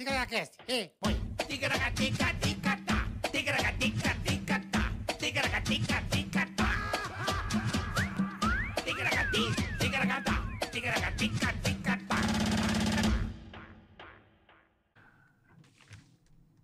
Ticaracast, e põe. Ticaracatica, ticatá. Ticaracatica, ticatá. Ticaracatica, ticatá. Ticaracati, ticaracatá. Ticaracatica, ticatá.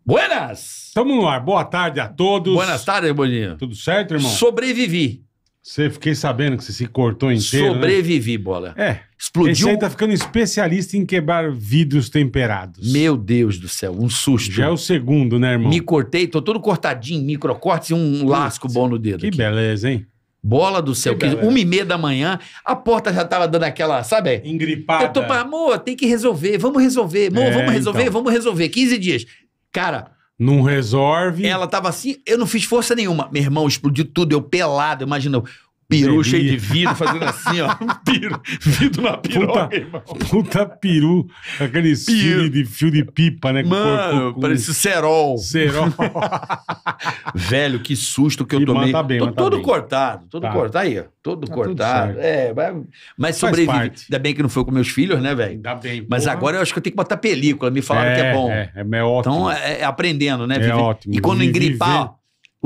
Buenas! Tamo no ar. Boa tarde a todos. Boa tarde, Boninho. Tudo certo, irmão? Sobrevivi. Você fiquei sabendo que você se cortou inteiro. Né? Sobrevivi, né? bola. É. Explodiu. Você aí tá ficando especialista em quebrar vidros temperados. Meu Deus do céu, um susto. Já é o segundo, né, irmão? Me cortei, tô todo cortadinho, microcortes e um Putz, lasco bom no dedo. Que aqui. beleza, hein? Bola do céu, que, que uma e meia da manhã, a porta já tava dando aquela, sabe? Engripada. Eu tô pra, amor, tem que resolver, vamos resolver, amor, é, vamos resolver, então. vamos resolver. 15 dias. Cara, não resolve. Ela tava assim, eu não fiz força nenhuma. Meu irmão, explodiu tudo, eu pelado, imagina peru cheio de vidro, fazendo assim, ó. Piru, vidro na piroca, puta, irmão. Puta peru, aquele fio de, fio de pipa, né? Mano, com, parecia cerol. Cerol. Velho, que susto que eu tomei. Tá bem, Tô, tá todo cortado, todo tá. cortado. Aí, ó. Todo tá cortado. É, mas, sobrevive. Ainda bem que não foi com meus filhos, né, velho? Ainda bem. Mas porra. agora eu acho que eu tenho que botar película. Me falaram é, que é bom. É, é, é ótimo. Então, é, é aprendendo, né? É ótimo. E quando engripar, ó,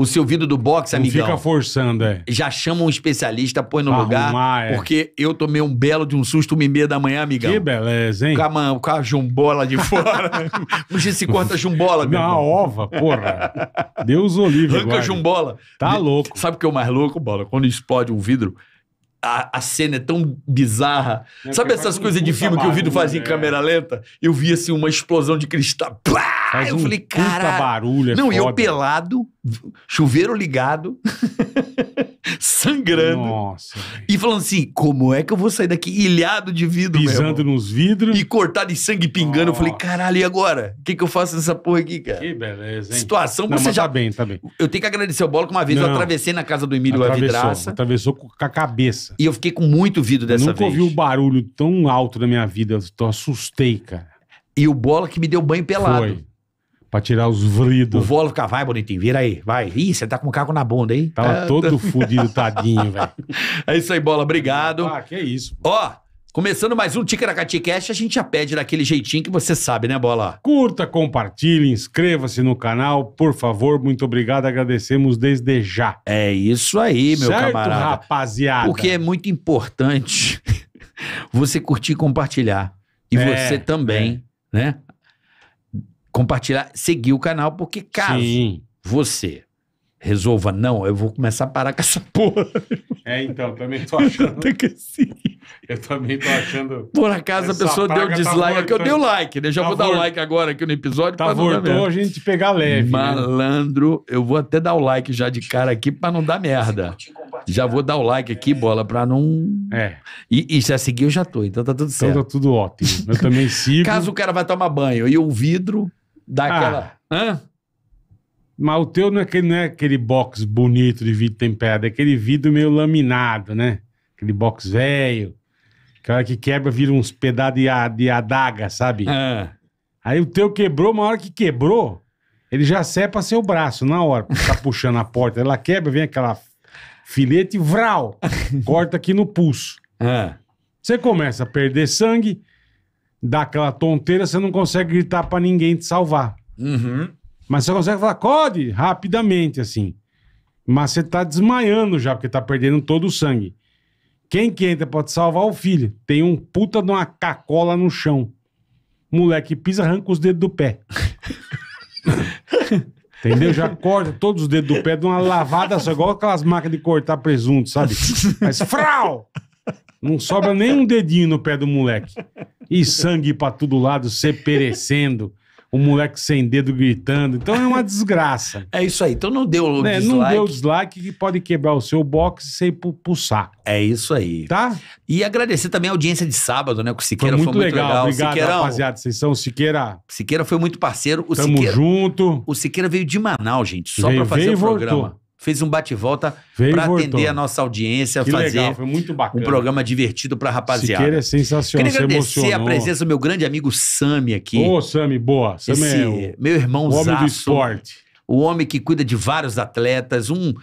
o seu vidro do box, amigão. Fica forçando, é. Já chama um especialista, põe no pra lugar. Arrumar, é. Porque eu tomei um belo de um susto uma e meia da manhã, amigão. Que beleza, hein? Com a, com a jumbola de fora. Hoje se corta jumbola, meu. Na ova, porra. Deus o livre. Arranca jumbola. Tá louco. Sabe o que é o mais louco, bola? Quando explode um vidro, a, a cena é tão bizarra. É Sabe essas coisas de filme que o vídeo faz em câmera lenta? Eu vi assim uma explosão de cristal. Plá! Faz eu um falei, cara. barulho, é Não, foda. eu pelado, chuveiro ligado. sangrando. Nossa. E falando assim: como é que eu vou sair daqui ilhado de vidro, Pisando nos vidros. E cortado de sangue pingando. Nossa. Eu falei: caralho, e agora? O que, que eu faço nessa porra aqui, cara? Que beleza, hein? Situação Não, você tá já. Tá bem, tá bem. Eu tenho que agradecer o bolo que uma vez Não. eu atravessei na casa do Emílio atravessou, a vidraça. Atravessou com a cabeça. E eu fiquei com muito vidro dessa Nunca vez. Nunca ouvi um barulho tão alto na minha vida. Eu assustei, cara. E o Bola que me deu banho pelado. Foi. Pra tirar os vridos. O Volvo fica, vai, bonitinho, vira aí, vai. Ih, você tá com o carro na bunda, hein? Tava é. todo tô... fudido, tadinho, velho. É isso aí, bola, obrigado. Ah, que isso. Pô. Ó, começando mais um Ticaracati Cast, a gente já pede daquele jeitinho que você sabe, né, bola? Curta, compartilhe, inscreva-se no canal, por favor, muito obrigado, agradecemos desde já. É isso aí, meu certo, camarada. rapaziada. Porque é muito importante você curtir e compartilhar. E é, você também, é. né? compartilhar, seguir o canal, porque caso Sim. você resolva, não, eu vou começar a parar com essa porra. É, então, também tô achando. eu, eu também tô achando. Por acaso a pessoa deu tá dislike, tá eu dei o like, né? Já tá vou dar o like agora aqui no episódio. Tá voltou a gente pegar leve. Né? Malandro, né? eu vou até dar o like já de cara aqui pra não dar merda. Já vou dar o like aqui, é. bola, pra não. É. E, e já seguir eu já tô, então tá tudo certo. Então tá tudo ótimo. Eu também sigo. Caso o cara vai tomar banho e o vidro Dá aquela. Ah. Hã? Mas o teu não é, aquele, não é aquele box bonito de vidro temperado, é aquele vidro meio laminado, né? Aquele box velho. Que a hora que quebra vira uns pedaços de, de adaga, sabe? Ah. Aí o teu quebrou, uma hora que quebrou, ele já sepa seu braço na hora. porque Tá puxando a porta, ela quebra, vem aquela filete, vral, corta aqui no pulso. Ah. Você começa a perder sangue, dá aquela tonteira, você não consegue gritar para ninguém te salvar. Uhum. Mas você consegue falar, code, rapidamente, assim. Mas você tá desmaiando já, porque tá perdendo todo o sangue. Quem que entra pode salvar é o filho. Tem um puta de uma cacola no chão. Moleque pisa, arranca os dedos do pé. Entendeu? Já corta todos os dedos do pé de uma lavada só, igual aquelas máquinas de cortar presunto, sabe? Mas frau! Não sobra nem um dedinho no pé do moleque. E sangue pra todo lado, se perecendo. O moleque sem dedo gritando. Então é uma desgraça. É isso aí. Então não deu o né? dislike. Não deu dislike que pode quebrar o seu box e sair pro, pro saco. É isso aí. Tá? E agradecer também a audiência de sábado, né? Com o Siqueira foi muito, foi muito legal. legal. Obrigado, rapaziada. Vocês são o Siqueira. Siqueira foi muito parceiro. O Tamo Siqueira, junto. O Siqueira veio de Manaus, gente, só veio, pra fazer veio o programa. Voltou fez um bate-volta para atender a nossa audiência, que fazer legal, foi muito bacana. um programa divertido para rapaziada. Siqueira é sensacional, Queria agradecer emocionou. a presença do meu grande amigo Sami aqui. Ô, Sami, boa. Sami é o, meu irmão o homem do esporte. O homem que cuida de vários atletas, um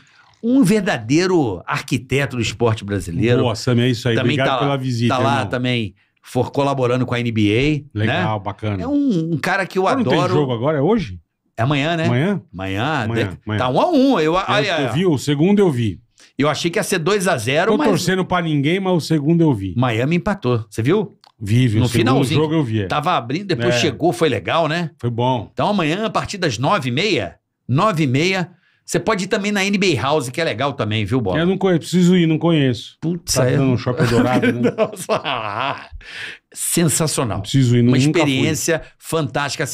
um verdadeiro arquiteto do esporte brasileiro. Boa, Sami, é isso aí. Também Obrigado tá, pela visita. Tá lá irmão. também for colaborando com a NBA. Né? Legal, né? bacana. É um, um cara que eu Mas adoro. Não tem jogo agora? É hoje? É amanhã, né? Amanhã? Amanhã. amanhã, amanhã. Tá um a um. Eu, é, eu, eu vi, o segundo eu vi. Eu achei que ia ser 2 a 0 Tô torcendo pra ninguém, mas o segundo eu vi. Miami empatou. Você viu? Vive, no o finalzinho. jogo eu vi. É. Tava abrindo, depois é. chegou, foi legal, né? Foi bom. Então amanhã, a partir das 9h30, 9h30, você pode ir também na NBA House, que é legal também, viu, Bob? Eu não conheço, preciso ir, não conheço. Putz, tá é... dando um shopping dourado, né? Ah, sensacional. Preciso ir, não, Uma experiência fantástica,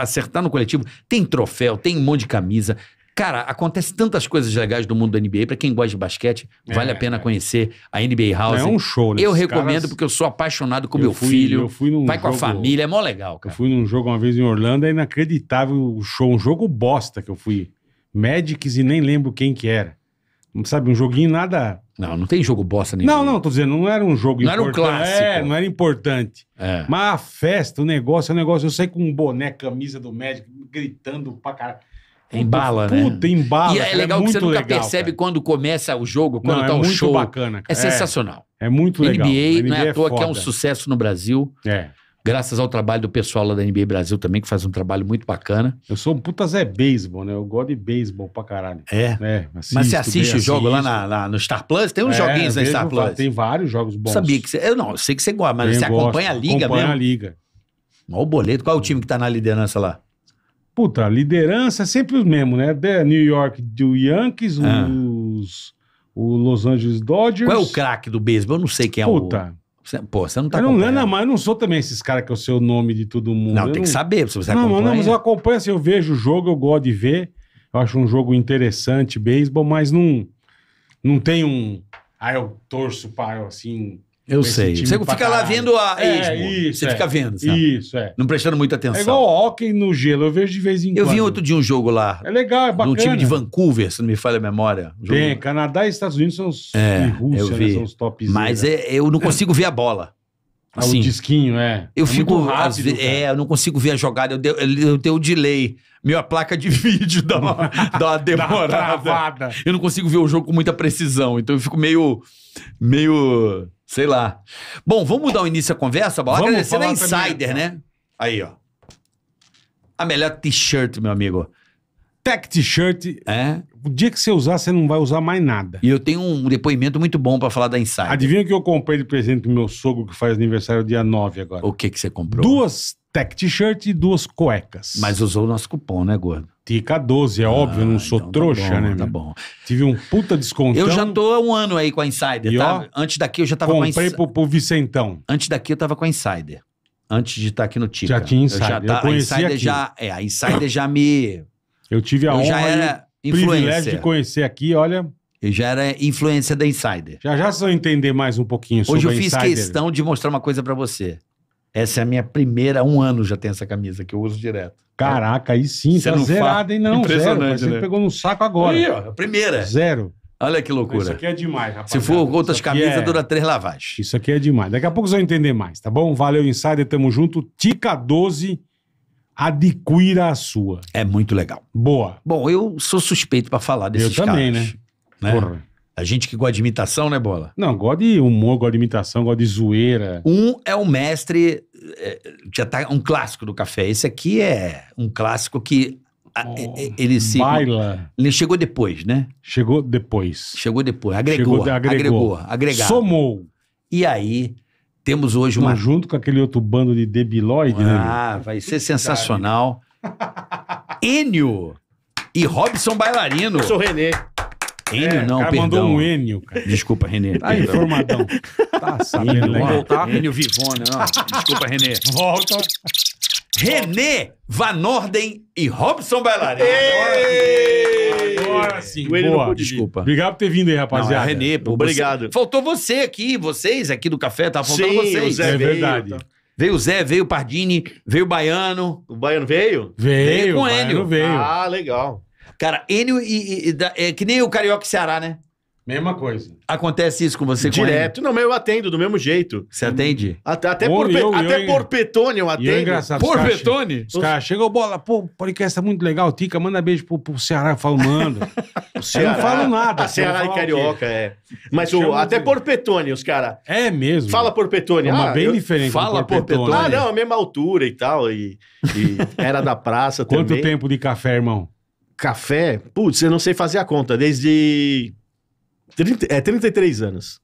acertar no coletivo. Tem troféu, tem um monte de camisa. Cara, acontece tantas coisas legais do mundo da NBA. Para quem gosta de basquete, é, vale a é. pena é. conhecer a NBA House. É um show, né? Eu recomendo caras... porque eu sou apaixonado com eu meu fui, filho. Eu fui num vai jogo... com a família, é mó legal, cara. Eu fui num jogo uma vez em Orlando, é inacreditável o show, um jogo bosta que eu fui. Magics e nem lembro quem que era. Sabe, um joguinho nada. Não, não tem jogo bosta nenhum. Não, não, tô dizendo, não era um jogo não importante. Não era um clássico. É, não era importante. É. Mas a festa, o negócio, o é negócio, eu saí com um boné, camisa do médico, gritando pra caralho. Embala, puta, né? Puta, embala. E é, é legal é que você nunca legal, percebe cara. quando começa o jogo, quando não, é tá é o show. Bacana, é muito bacana, É sensacional. É, muito legal. NBA, NBA não é à toa que é um sucesso no Brasil. É graças ao trabalho do pessoal lá da NBA Brasil também, que faz um trabalho muito bacana. Eu sou um puta Zé Beisebol, né? Eu gosto de beisebol pra caralho. É. é assisto, Mas você assiste o jogo assisto. lá na, na, no Star Plus? Tem uns é, joguinhos na Star Plus. Tem vários jogos bons. Sabia que você, Eu não, eu sei que você gosta, mas Bem, você acompanha a liga acompanha mesmo? Acompanha a liga. Olha o boleto. Qual é o time que tá na liderança lá? Puta, liderança é sempre os mesmos, né? The New York do Yankees, ah. os, o Los Angeles Dodgers. Qual é o craque do beisebol? Eu não sei quem é Puta, o... Puta, pô, você não tá eu não, não, mas eu não sou também esses caras que eu é sei o nome de todo mundo. Não, eu tem não... que saber se você não, acompanha. Não, mas eu acompanho, assim, eu vejo o jogo, eu gosto de ver. Eu acho um jogo interessante, beisebol, mas não, não tem um... Ah, eu torço para, assim... Eu sei. Você fica lá vendo a é, Isso, Você é. fica vendo, sabe? Isso, é. Não prestando muita é atenção. É igual hóquei no gelo, eu vejo de vez em eu quando. Eu vi outro dia um jogo lá. É legal, é bacana. No time de Vancouver, se não me falha a memória. Um Bem, Canadá e Estados Unidos são os... É, e Rússia, eu né? vi. Né, são os tops. Mas né? é, eu não consigo ver a bola. Ah, assim, o disquinho, é. Eu é fico. Rápido, é, eu não consigo ver a jogada, eu, eu tenho o um delay. Minha placa de vídeo dá uma, dá uma demorada. dá uma eu não consigo ver o jogo com muita precisão, então eu fico meio. meio Sei lá. Bom, vamos dar o início à conversa, Bala? Vamos Agradecer a Insider, então. né? Aí, ó. A melhor t-shirt, meu amigo. Tech t-shirt. É. O dia que você usar, você não vai usar mais nada. E eu tenho um depoimento muito bom para falar da Insider. Adivinha o que eu comprei de presente pro meu sogro que faz aniversário dia 9 agora? O que que você comprou? Duas tech t-shirt e duas cuecas. Mas usou o nosso cupom, né, gordo? Tica 12, é ah, óbvio, eu não sou então tá trouxa, tá bom, né? Tá bom. Tive um puta descontão. Eu já tô há um ano aí com a Insider, e tá? Ó, Antes daqui eu já tava comprei com a Insider. Comprei pro Vicentão. Antes daqui eu tava com a Insider. Antes de estar tá aqui no Tica. Já tinha Insider. Eu já, tá, eu a Insider aqui. já É, a Insider já me... Eu tive a eu honra já era e privilégio de conhecer aqui, olha... Eu já era influência da Insider. Já já só entender mais um pouquinho sobre a Insider. Hoje eu fiz questão de mostrar uma coisa para você. Essa é a minha primeira, um ano já tem essa camisa, que eu uso direto. Caraca, aí sim, Você tá não zerado, hein? Não, zero. Mas né? Você pegou no saco agora. Aí, ó, a primeira. Zero. Olha que loucura. Isso aqui é demais, rapaz. Se for outras camisas, é... dura três lavagens. Isso aqui é demais. Daqui a pouco vocês vão entender mais, tá bom? Valeu, Insider, tamo junto. Tica 12, adquira a sua. É muito legal. Boa. Bom, eu sou suspeito para falar desses caras. Eu também, né? né? Porra. A gente que gosta de imitação, né, Bola? Não, gosta de humor, gosta de imitação, gosta de zoeira. Um é o mestre, é, já tá um clássico do café. Esse aqui é um clássico que a, oh, ele se. Baila. Ele chegou depois, né? Chegou depois. Chegou depois. Agregou. Chegou de, agregou. agregou. Agregado. Somou. E aí, temos hoje uma. Não, junto com aquele outro bando de debilóide, ah, né? Ah, vai ser sensacional. Enio e Robson Bailarino. Eu sou o Renê. Enio é, não, cara perdão. mandou um Enio, cara. Desculpa, Renê. Tá perdão. informadão. Tá sabendo, Enio, é. voltar? Enio Vivone, não. Desculpa, Renê. Volta. Renê Van Orden e Robson Bailarino. Agora sim. não Boa. Desculpa. Obrigado por ter vindo aí, Não, rapaziada. É Renê, pô. Obrigado. Você- Faltou você aqui, vocês aqui do café, tava faltando Sim, o vocês. Zé É veio. verdade. tá. Veio o Zé, veio o Pardini, veio o Baiano. O Baiano veio? Veio, Veio com o Enio. veio. Ah, legal. Cara, Enio e, e, e é que nem o Carioca e Ceará, né? Mesma coisa. Acontece isso com você? Direto. Com não, mas eu atendo do mesmo jeito. Você atende? Até, até, Ô, por, eu, até eu, por Petone eu atendo. é engraçado. Por Petone? Os caras chegam, bola, pô, podcast é muito legal. Tica, manda beijo pro, pro Ceará. Eu falo, manda. eu não falo nada. A Ceará e Carioca, é. Mas o, até de... por Petone, os caras. É mesmo. Fala por Petone. É uma ah, bem eu... diferente. Fala por Petone. Ah, não, a mesma altura e tal. E, e era da praça também. Quanto tempo de café, irmão? café, putz, eu não sei fazer a conta, desde 30, é, 33 anos.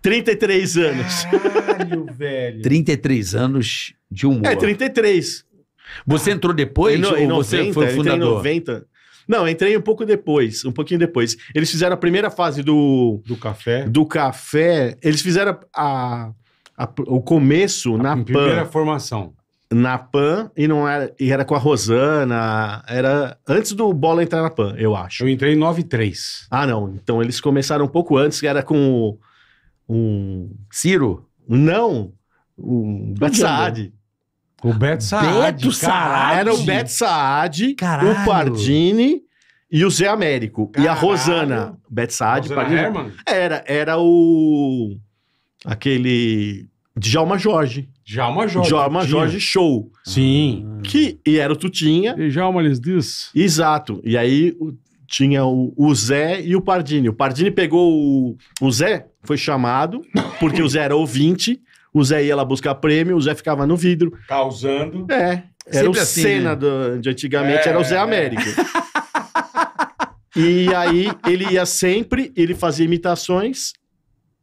33 anos. Caralho, velho. 33 anos de humor. É, 33. Você entrou depois no, em 90, você foi o fundador? Em 90. Não, entrei um pouco depois, um pouquinho depois. Eles fizeram a primeira fase do... Do café? Do café. Eles fizeram a, a o começo a na primeira Primeira formação na PAN e não era, e era com a Rosana. Era antes do Bola entrar na PAN, eu acho. Eu entrei em 93. Ah, não. Então eles começaram um pouco antes, que era com o, um Ciro. Não, o Beto Saad. O Beto Saad. Beto Saad. Era o Beto Saad, o Pardini e o Zé Américo. Caralho. E a Rosana. Beto Saad, Pardini. Era, era o. Aquele. Djalma Jorge uma Jorge. Djalma Jorge Show. Sim. Ah. Que, e era o Tutinha. E Djalma lhes diz. Exato. E aí o, tinha o, o, Zé e o Pardini. O Pardini pegou o, o Zé, foi chamado, porque o Zé era ouvinte. O Zé ia lá buscar prêmio, o Zé ficava no vidro. Causando. É. Era o assim, né? do, de antigamente, é, era o Zé é, é. Américo. É. E aí ele ia sempre, ele fazia imitações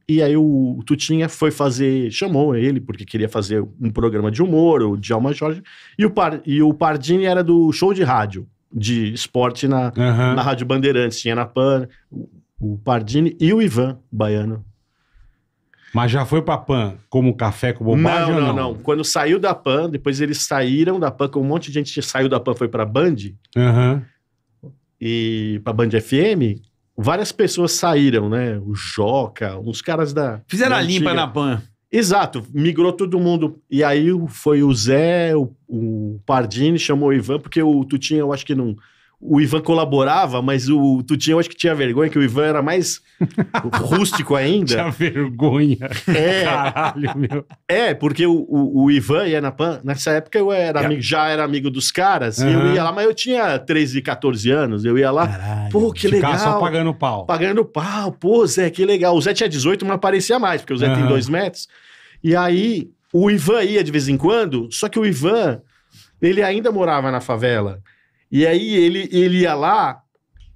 e aí o Tutinha foi fazer, chamou ele, porque queria fazer um programa de humor, o Djalma Jorge, e o, Par, e o Pardini era do show de rádio, de esporte na, uhum. na Rádio Bandeirantes, tinha na PAN, o, Pardini e o Ivan, o baiano. Mas já foi pra PAN como café com bobagem? Não, não, não, não, Quando saiu da PAN, depois eles saíram da PAN, com um monte de gente saiu da PAN foi pra Band. Uhum. E pra Band FM, várias pessoas saíram, né? O Joca, uns caras da. Fizeram da a limpa na PAN. Exato, migrou todo mundo. E aí foi o Zé, o, o Pardini, chamou o Ivan, porque o Tutinho eu acho que não o Ivan colaborava, mas o Tutinho eu acho que tinha vergonha, que o Ivan era mais rústico ainda. Tinha vergonha. É. Caralho, meu. É, porque o, o, o Ivan e a Anapan, nessa época eu era amigo, já era amigo dos caras, uhum. eu ia lá, mas eu tinha 13, 14 anos, eu ia lá, Caralho, pô, que legal. só pagando pau. Pagando pau, pô, Zé, que legal. O Zé tinha 18, mas parecia mais, porque o Zé uhum. tem dois metros. E aí, o Ivan ia de vez em quando, só que o Ivan, ele ainda morava na favela. E aí ele, ele ia lá,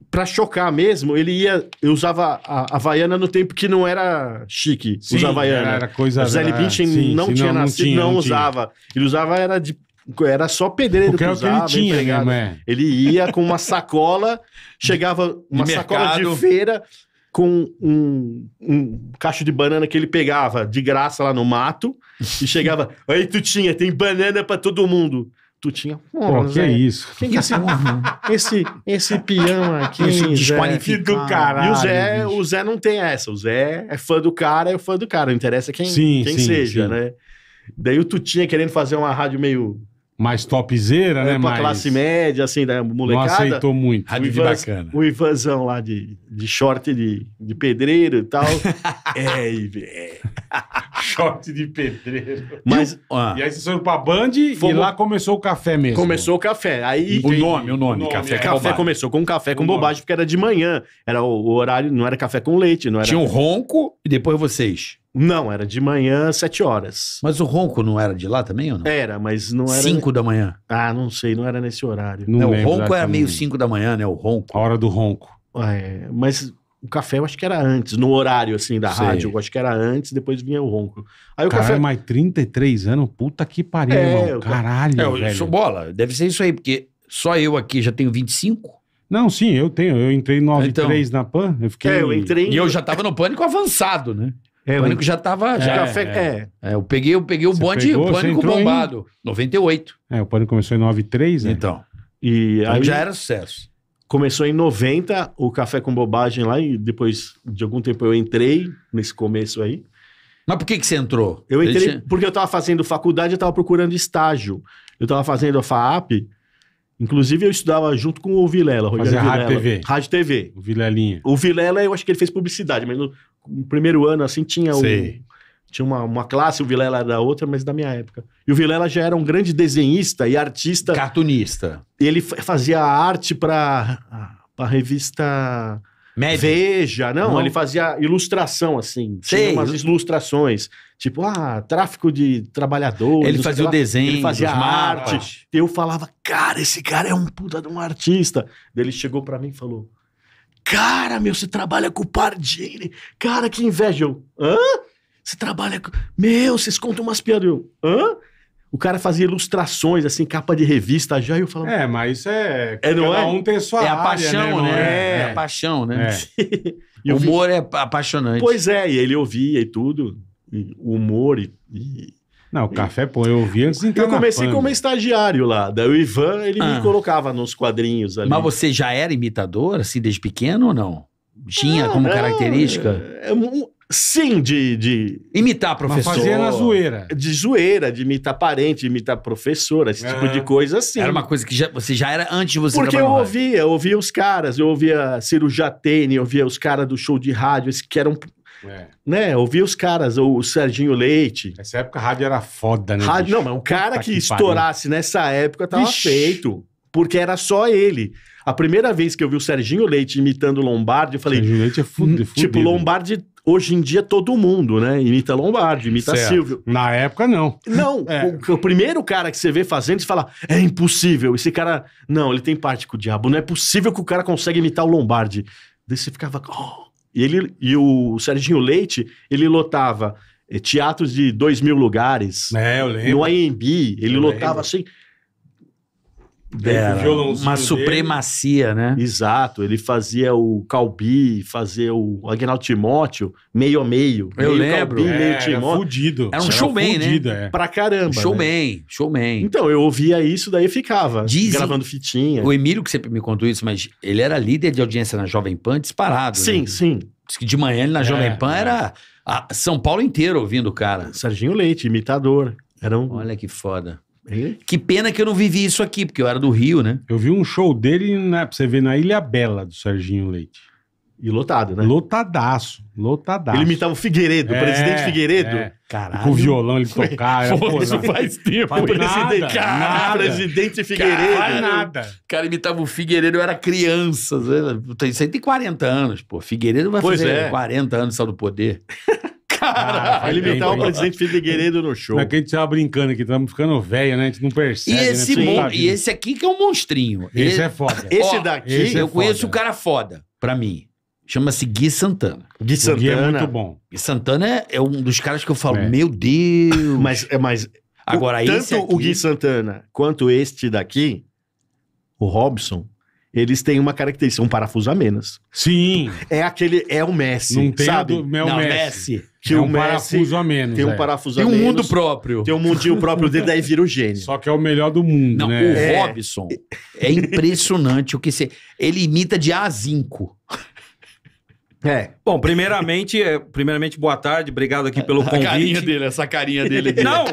pra chocar mesmo, ele ia. Eu usava a Havaiana no tempo que não era chique. Sim, usava Havaiana. Era coisa. O Zé não, tinha não, nascido, não, tinha, não, usava. Tinha. Ele usava, era de. Era só pedreiro Porque que usava, que ele, tinha, Né, ele ia com uma sacola, chegava uma de sacola mercado. de feira com um, um cacho de banana que ele pegava de graça lá no mato e chegava. Aí tu tinha, tem banana para todo mundo tu tinha. Pô, que é isso? Quem que é esse, esse, esse peão aqui? Esse desqualificado do caralho. E o Zé, o Zé não tem essa. O Zé é fã do cara, é fã do cara. Não interessa quem, sim, quem sim, seja, sim. né? Daí o Tutinha querendo fazer uma rádio meio mais topzeira, é, né? Pra mais... classe média, assim, da né, molecada. Não aceitou muito. O, Ivan, bacana. o Ivanzão lá de, de short de, de pedreiro e tal. é, é. short de pedreiro. Mas, e aí vocês foram pra Band fomos... e lá começou o café mesmo. Começou o café. Aí, o, nome, o nome, o nome. Café, é, café começou com café com o bobagem, porque era de manhã. Era o horário, não era café com leite. não era... Tinha um ronco e depois vocês. Não, era de manhã, sete horas. Mas o ronco não era de lá também ou não? Era, mas não era. Cinco da manhã. Ah, não sei, não era nesse horário. Não, não o ronco era meio cinco da manhã, né? O ronco. A hora do ronco. Ah, é, mas o café eu acho que era antes, no horário assim da Sei. rádio, eu acho que era antes, depois vinha o ronco. Aí o Caralho, café mais 33 anos, puta que pariu, é, irmão. Caralho, é, eu, velho. Sou bola, deve ser isso aí, porque só eu aqui já tenho 25. Não, sim, eu tenho. Eu entrei 9 93 então, na PAN, eu fiquei É, eu entrei E eu já tava no pânico avançado, né? É, o pânico já tava. Já, é, café, é. é, é. eu peguei, eu peguei o bonde pegou, o pânico bombado. entrou 98. É, o pânico começou em 93, né? Então. E então aí já era sucesso. Começou em 90, o Café com Bobagem lá, e depois de algum tempo eu entrei nesse começo aí. Mas por que, que você entrou? Eu entrei Ele... porque eu estava fazendo faculdade, eu estava procurando estágio. Eu estava fazendo a FAAP, Inclusive, eu estudava junto com o Vilela, Rogério Fazia Vilela. Rádio TV. Rádio TV. O Vilelinha. O Vilela, eu acho que ele fez publicidade, mas não, no primeiro ano, assim, tinha o, tinha uma, uma classe, o Vilela era da outra, mas da minha época. E o Vilela já era um grande desenhista e artista. Cartunista. Ele fazia arte para a revista Médio. Veja, não, não, ele fazia ilustração, assim. Sei. Tinha umas ilustrações. Tipo, ah, tráfico de trabalhadores. Ele fazia o desenho, ele fazia arte. Eu falava, cara, esse cara é um puta de um artista. Daí ele chegou para mim e falou: Cara, meu, você trabalha com o Pardini. Cara, que inveja. Eu, hã? Você trabalha com. Meu, vocês contam umas piadas. Eu, hã? O cara fazia ilustrações, assim, capa de revista já, e eu falava. É, mas isso é. é não cada é? um tem a sua. É a né, paixão, né? É. é. a paixão, né? É. o humor vi... é apaixonante. Pois é, e ele ouvia e tudo. E o humor e, e não, o café, pô, eu ouvi antes de entrar Eu comecei como estagiário lá. Daí o Ivan, ele ah. me colocava nos quadrinhos ali. Mas você já era imitador, assim, desde pequeno ou não? Tinha ah, como não, característica? É, é, sim, de, de... Imitar professor. Mas fazia na zoeira. De zoeira, de imitar parente, de imitar professora, esse é. tipo de ah. coisa assim. Era uma coisa que já, você já era antes de você Porque eu ouvia, eu ouvia os caras, eu ouvia Ciro Jatene, eu ouvia os caras do show de rádio, que eram é. Né? Ouvia os caras, o Serginho Leite. Nessa época a rádio era foda, né? Rádio, não, mas um cara que, que estourasse nessa época tava Ixi. feito. Porque era só ele. A primeira vez que eu vi o Serginho Leite imitando Lombardi, eu falei. Serginho Leite é fudido. Hum, tipo, Lombardi hoje em dia todo mundo, né? Imita Lombardi, imita certo. Silvio. Na época, não. Não. É. O, o, primeiro cara que você vê fazendo, você fala, é impossível. Esse cara, não, ele tem parte com o diabo. Não é possível que o cara consegue imitar o Lombardi. Daí você ficava, oh, e, ele, e o Serginho Leite, ele lotava eh, teatros de dois mil lugares. É, eu lembro. No AMB, ele eu lotava lembro. assim. Era, uma supremacia, dele. né? Exato, ele fazia o Calbi, fazia o Agnaldo Timóteo, meio a meio. Eu meio lembro. Calbi, é, meio era fudido. Era um showman, né? fudido, né? É. Pra caramba. Né? Showman, né? showman. Então, eu ouvia isso, daí ficava Dizem, gravando fitinha. O Emílio que sempre me contou isso, mas ele era líder de audiência na Jovem Pan disparado. Né? Sim, né? sim. Diz que de manhã ele na é, Jovem é. Pan era São Paulo inteiro ouvindo o cara. Serginho Leite, imitador. Era um... Olha que foda. Ele? Que pena que eu não vivi isso aqui, porque eu era do Rio, né? Eu vi um show dele, na, pra você ver, na Ilha Bela, do Serginho Leite. E lotado, né? Lotadaço, lotadaço. Ele imitava o Figueiredo, o é, presidente Figueiredo. É. Caralho. Com o violão ele tocava. Foi, pô, isso não. faz tempo. Faz presidente, nada, cara, nada. presidente Figueiredo. Cara, nada. O cara imitava o Figueiredo, eu era criança. Tem 140 anos, pô. Figueiredo vai pois fazer é. 40 anos só do poder cara. Ah, vai limitar o então. presidente Figueiredo no show. é que a gente tava brincando aqui, estamos ficando velho, né? A gente não percebe. E né? esse, né? mon... e esse aqui que é um monstrinho. Esse é foda. Esse daqui. Esse é eu foda. conheço o cara foda, pra mim. Chama-se Gui Santana. Gui Santana. Gui é muito bom. Gui Santana é, é um dos caras que eu falo, é. meu Deus. Mas, é, mas Agora, o, tanto aqui... o Gui Santana quanto este daqui, o Robson, eles têm uma característica, um parafuso a menos. Sim. É aquele, é o Messi, não tem sabe? Do, é o Messi. Messi. Que é um o Messi parafuso a menos. Tem um é. parafuso a tem um menos. Tem um mundo próprio. Tem um mundinho próprio dele, daí vira o gênio. Só que é o melhor do mundo, não, né? O é. Robson é impressionante o que você... Ele imita de A a é. Bom, primeiramente, é, primeiramente boa tarde, obrigado aqui pelo convite. A carinha dele, essa carinha dele. Não,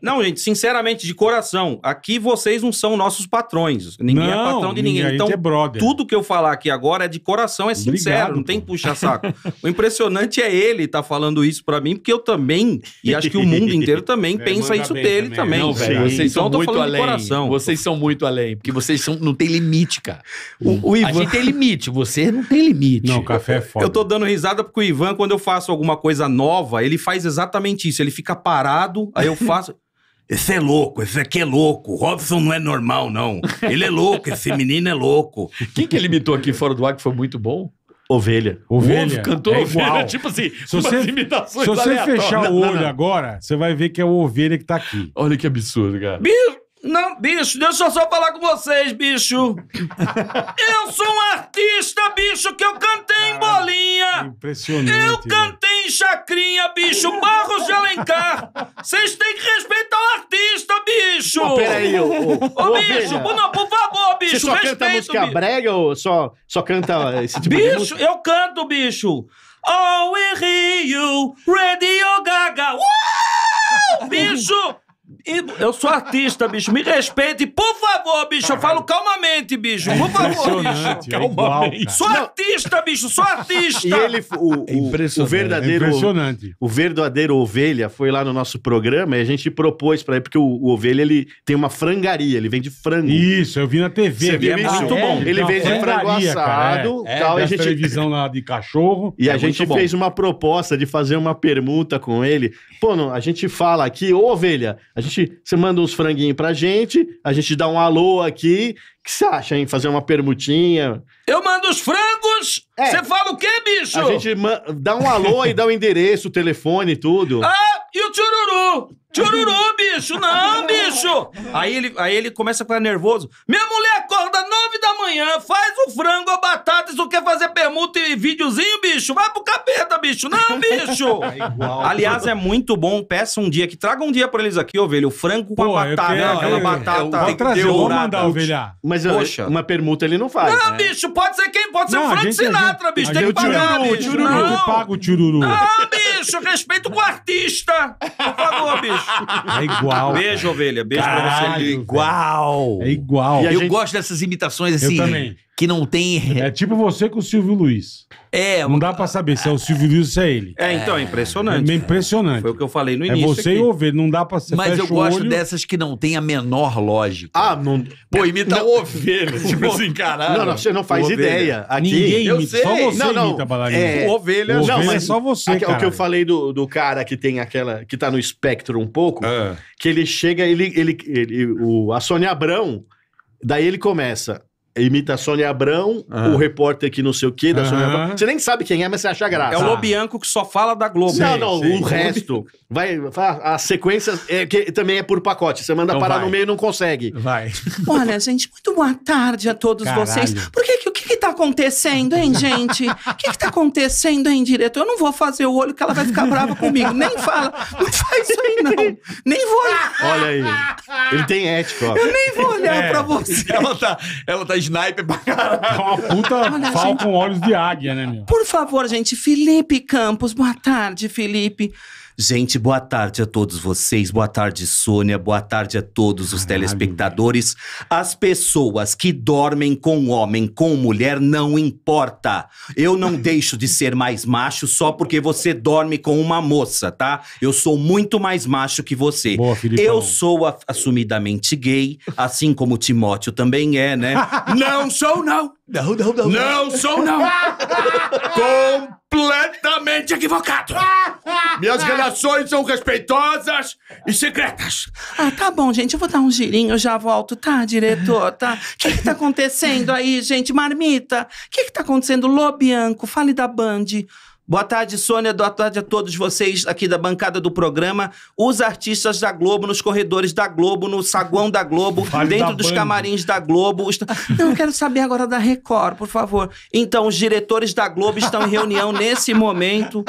não, gente, sinceramente, de coração, aqui vocês não são nossos patrões. Ninguém é não, é patrão de ninguém. ninguém. Então, é tudo que eu falar aqui agora é de coração, é sincero, obrigado, não tem puxa-saco. o impressionante é ele estar tá falando isso para mim, porque eu também, e acho que o mundo inteiro também, é, pensa isso dele também. também. Não, velho, vocês então, são muito além. Vocês são muito além, porque vocês são, não tem limite, cara. O, o Ivan... A gente tem limite, você não tem limite. Não, o café é foda. Eu tô dando risada porque o Ivan, quando eu faço alguma coisa nova, ele faz exatamente isso. Ele fica parado, aí eu faço. Esse é louco, esse aqui é louco. Robson não é normal, não. Ele é louco, esse menino é louco. Quem que ele imitou aqui fora do ar que foi muito bom? Ovelha. Ovelha. ovo cantou é ovelha, tipo assim, se você, imitações Se você aleatórias. fechar o olho não, não. agora, você vai ver que é o ovelha que tá aqui. Olha que absurdo, cara. Meu não, bicho, deixa eu só falar com vocês, bicho. eu sou um artista, bicho, que eu cantei em ah, bolinha. Impressionante. Eu né? cantei em chacrinha, bicho, Barros de Alencar. Vocês têm que respeitar o artista, bicho. Oh, peraí, ô, ô, bicho, não, por favor, bicho, Você só respeito, canta música bicho. brega ou só, só canta esse tipo bicho, de música? Bicho, eu canto, bicho. Oh, we hear you, Radio Gaga. Uh! Bicho! Eu sou artista, bicho. Me respeite, por favor, bicho. Eu falo calmamente, bicho. Por favor, bicho. Calmamente. É sou artista, bicho. Sou artista. E ele, o, é impressionante. o verdadeiro. É impressionante. O verdadeiro ovelha foi lá no nosso programa e a gente propôs pra ele, porque o, o ovelha ele tem uma frangaria, ele vende frango. Isso, eu vi na TV. Ele é muito bom. Ele vende frango é. assado, cara, é, tal. e a gente... televisão lá de cachorro. E a é gente fez uma proposta de fazer uma permuta com ele. Pô, não, a gente fala aqui, ô ovelha, a gente gente, você manda uns franguinhos pra gente, a gente dá um alô aqui que você acha, hein? Fazer uma permutinha? Eu mando os frangos! É. Você é. fala o quê, bicho? A gente dá um alô e dá o um endereço, o telefone e tudo. Ah, e o tchururu? Tchururu, bicho! Não, bicho! Aí ele, aí ele começa a ficar nervoso. Minha mulher acorda nove da manhã, faz o frango, a batata, isso quer fazer permuta e videozinho, bicho? Vai pro capeta, bicho! Não, bicho! É igual, Aliás, é muito bom. Peça um dia que traga um dia pra eles aqui, ovelha. O frango com Pô, a batata. Quero, né? aquela eu, batata. Eu, eu, eu, eu, eu, eu, eu, eu, mas Poxa. uma permuta ele não faz. Não, né? bicho, pode ser quem? Pode ser não, o Frank Sinatra, gente, bicho. Tem que pagar, bicho. O tchururu, não. pago o tchururu. Não, bicho, com o artista. Por favor, bicho. É igual. Beijo, cara. ovelha. Beijo Caralho, pra você. É igual. É igual. eu gente... gosto dessas imitações assim. Eu também que não tem. É tipo você com o Silvio Luiz. É, não dá pra saber se é o é. Silvio Luiz ou se é ele. É, então, é impressionante. É impressionante. Foi o que eu falei no é início. É você aqui. e o ovelha, não dá pra saber. Mas eu gosto olho... dessas que não tem a menor lógica. Ah, não. Pô, imita ovelha. Tipo assim, caralho. Não, não, você não faz ideia. Aqui, Ninguém eu Sei. Só você não, não. imita bailarina. É... Ovelha, não, mas é, é só você. Aqui, o que eu falei do, do cara que tem aquela. que tá no espectro um pouco, é. que ele chega, ele, ele, ele, ele o, a Sônia Abrão. Daí ele começa. É Imita a Sônia Abrão, uhum. o repórter que não sei o quê da uhum. Sônia Abrão. Você nem sabe quem é, mas você acha graça. É o Lobianco que só fala da Globo. Sim, não, não, sim. o resto. Vai, as sequências é, que também é por pacote. Você manda então parar vai. no meio e não consegue. Vai. Olha, gente, muito boa tarde a todos Caralho. vocês. Por que, que o que, que tá acontecendo, hein, gente? O que, que tá acontecendo, hein, diretor? Eu não vou fazer o olho que ela vai ficar brava comigo. Nem fala. Não faz isso aí, não. Nem vou olhar. Olha aí. Ele tem ética, ó. Eu nem vou olhar é. pra você. Ela tá, ela tá sniper pra caralho. É uma puta Olha, com olhos de águia, né, meu? Por favor, gente. Felipe Campos, boa tarde, Felipe. Gente, boa tarde a todos vocês. Boa tarde, Sônia. Boa tarde a todos os Caralho, telespectadores. As pessoas que dormem com homem, com mulher, não importa. Eu não deixo de ser mais macho só porque você dorme com uma moça, tá? Eu sou muito mais macho que você. Boa, Eu sou assumidamente gay, assim como o Timóteo também é, né? não sou, não! Não, não, não. Não sou, não! Completamente equivocado! Minhas ah. relações são respeitosas e secretas! Ah, tá bom, gente. Eu vou dar um girinho, já volto, tá, diretor? Tá? O que que tá acontecendo aí, gente? Marmita? O que que tá acontecendo? Lobianco, fale da Band. Boa tarde, Sônia. Boa tarde a todos vocês aqui da bancada do programa. Os artistas da Globo, nos corredores da Globo, no saguão da Globo, vale dentro da dos banda. camarins da Globo. Não, eu quero saber agora da Record, por favor. Então, os diretores da Globo estão em reunião nesse momento.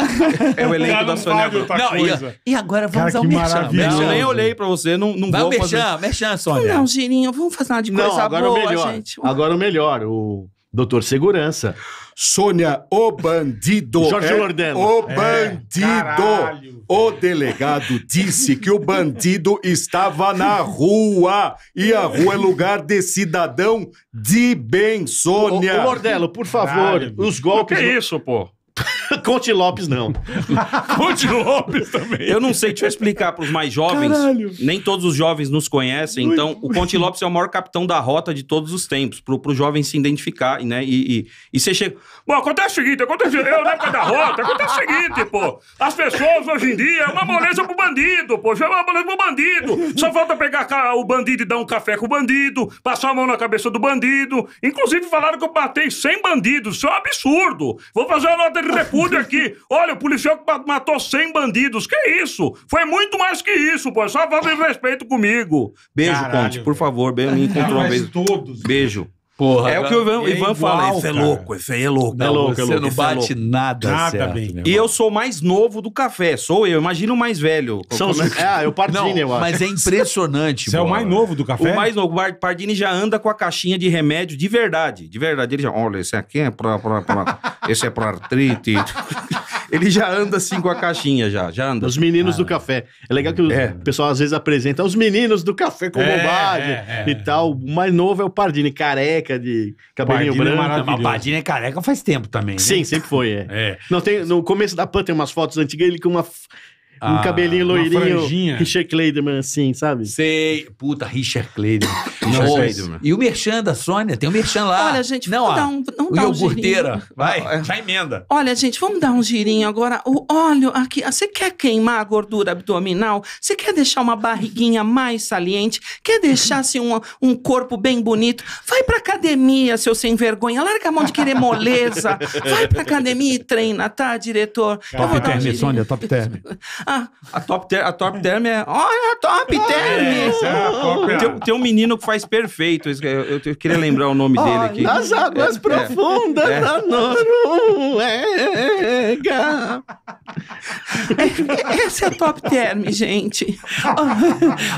É o elenco da Sônia Globo. Não, e, e, agora vamos Cara, ao merchan. Não, nem olhei pra você, não, não Vai vou merchan, fazer... merchan, Sônia. Não, Girinho, vamos fazer uma de coisa não, agora é boa, o melhor. gente. Agora é o melhor, o doutor segurança. Sônia, o bandido. Jorge é, Lordelo. O bandido. É, o delegado disse que o bandido estava na rua. E a rua é lugar de cidadão de bem, Sônia. Ô, ô Lordelo, por favor, caralho. os golpes. O que é isso, pô? Conte Lopes, não. Conte Lopes também. Eu não sei, deixa eu explicar para os mais jovens. Caralho. Nem todos os jovens nos conhecem. Então Muito, então, o Conte Lopes é o maior capitão da rota de todos os tempos, para o jovem se identificar, né? E, e, e você chega. Bom, acontece o seguinte, acontece. Eu na época da rota, acontece o seguinte, pô. As pessoas hoje em dia é uma moleza pro bandido, pô. Já é uma moleza pro bandido. Só falta pegar o bandido e dar um café com o bandido, passar a mão na cabeça do bandido. Inclusive, falaram que eu batei 100 bandidos. Isso é um absurdo. Vou fazer uma nota de repúdio mude aqui. Olha, o policial que matou 100 bandidos. Que isso? Foi muito mais que isso, pô. Só fazer respeito comigo. Beijo, Caralho, Conte, por favor. Beijo. me encontrou uma vez. todos. Beijo. Porra, é o que o Ivan, é Ivan igual, fala. Esse é louco, esse aí é louco. Não, é louco, você é louco, não é bate é nada, nada certo, bem. E eu sou mais novo do café, sou eu. Imagino o mais velho. São Como... É, é? Ah, eu Pardini, eu acho. Mas é impressionante, Você é o mais novo do café? O mais novo. O Pardini já anda com a caixinha de remédio de verdade. De verdade. Ele já, olha, esse aqui é pra... pra, pra esse é pra artrite ele já anda assim com a caixinha, já. já anda. Os meninos ah, do café. É legal que é. o pessoal às vezes apresenta os meninos do café com é, bobagem é, é e é. tal. O mais novo é o Pardini, careca de cabelinho Pardini é branco. o Pardini é careca faz tempo também, né? Sim, sempre foi, é. Não, tem, no começo da PAN tem umas fotos antigas, ele com uma um ah, cabelinho loirinho. Richard Kleiderman, assim, sabe? Sei. Puta, Richard Kleiderman. Richard E o merchan da Sônia? Tem o um merchan lá. Olha, gente, não, vamos ó, dar um, não o um Vai, já emenda. Olha, gente, vamos dar um girinho agora. O óleo aqui. Ah, você quer queimar a gordura abdominal? Você quer deixar uma barriguinha mais saliente? Quer deixar assim, um, um corpo bem bonito? Vai pra academia, seu sem vergonha. Larga a mão de querer moleza. Vai pra academia e treina, tá, diretor? Top term, Sônia, top term. Ah, a top, ter, a top term é. Olha, a top é, term! É, a tem, tem, um menino que faz perfeito. Eu, eu queria lembrar o nome dele aqui. Nas águas é, é, profundas é, da Noruega. Essa é a top term, gente.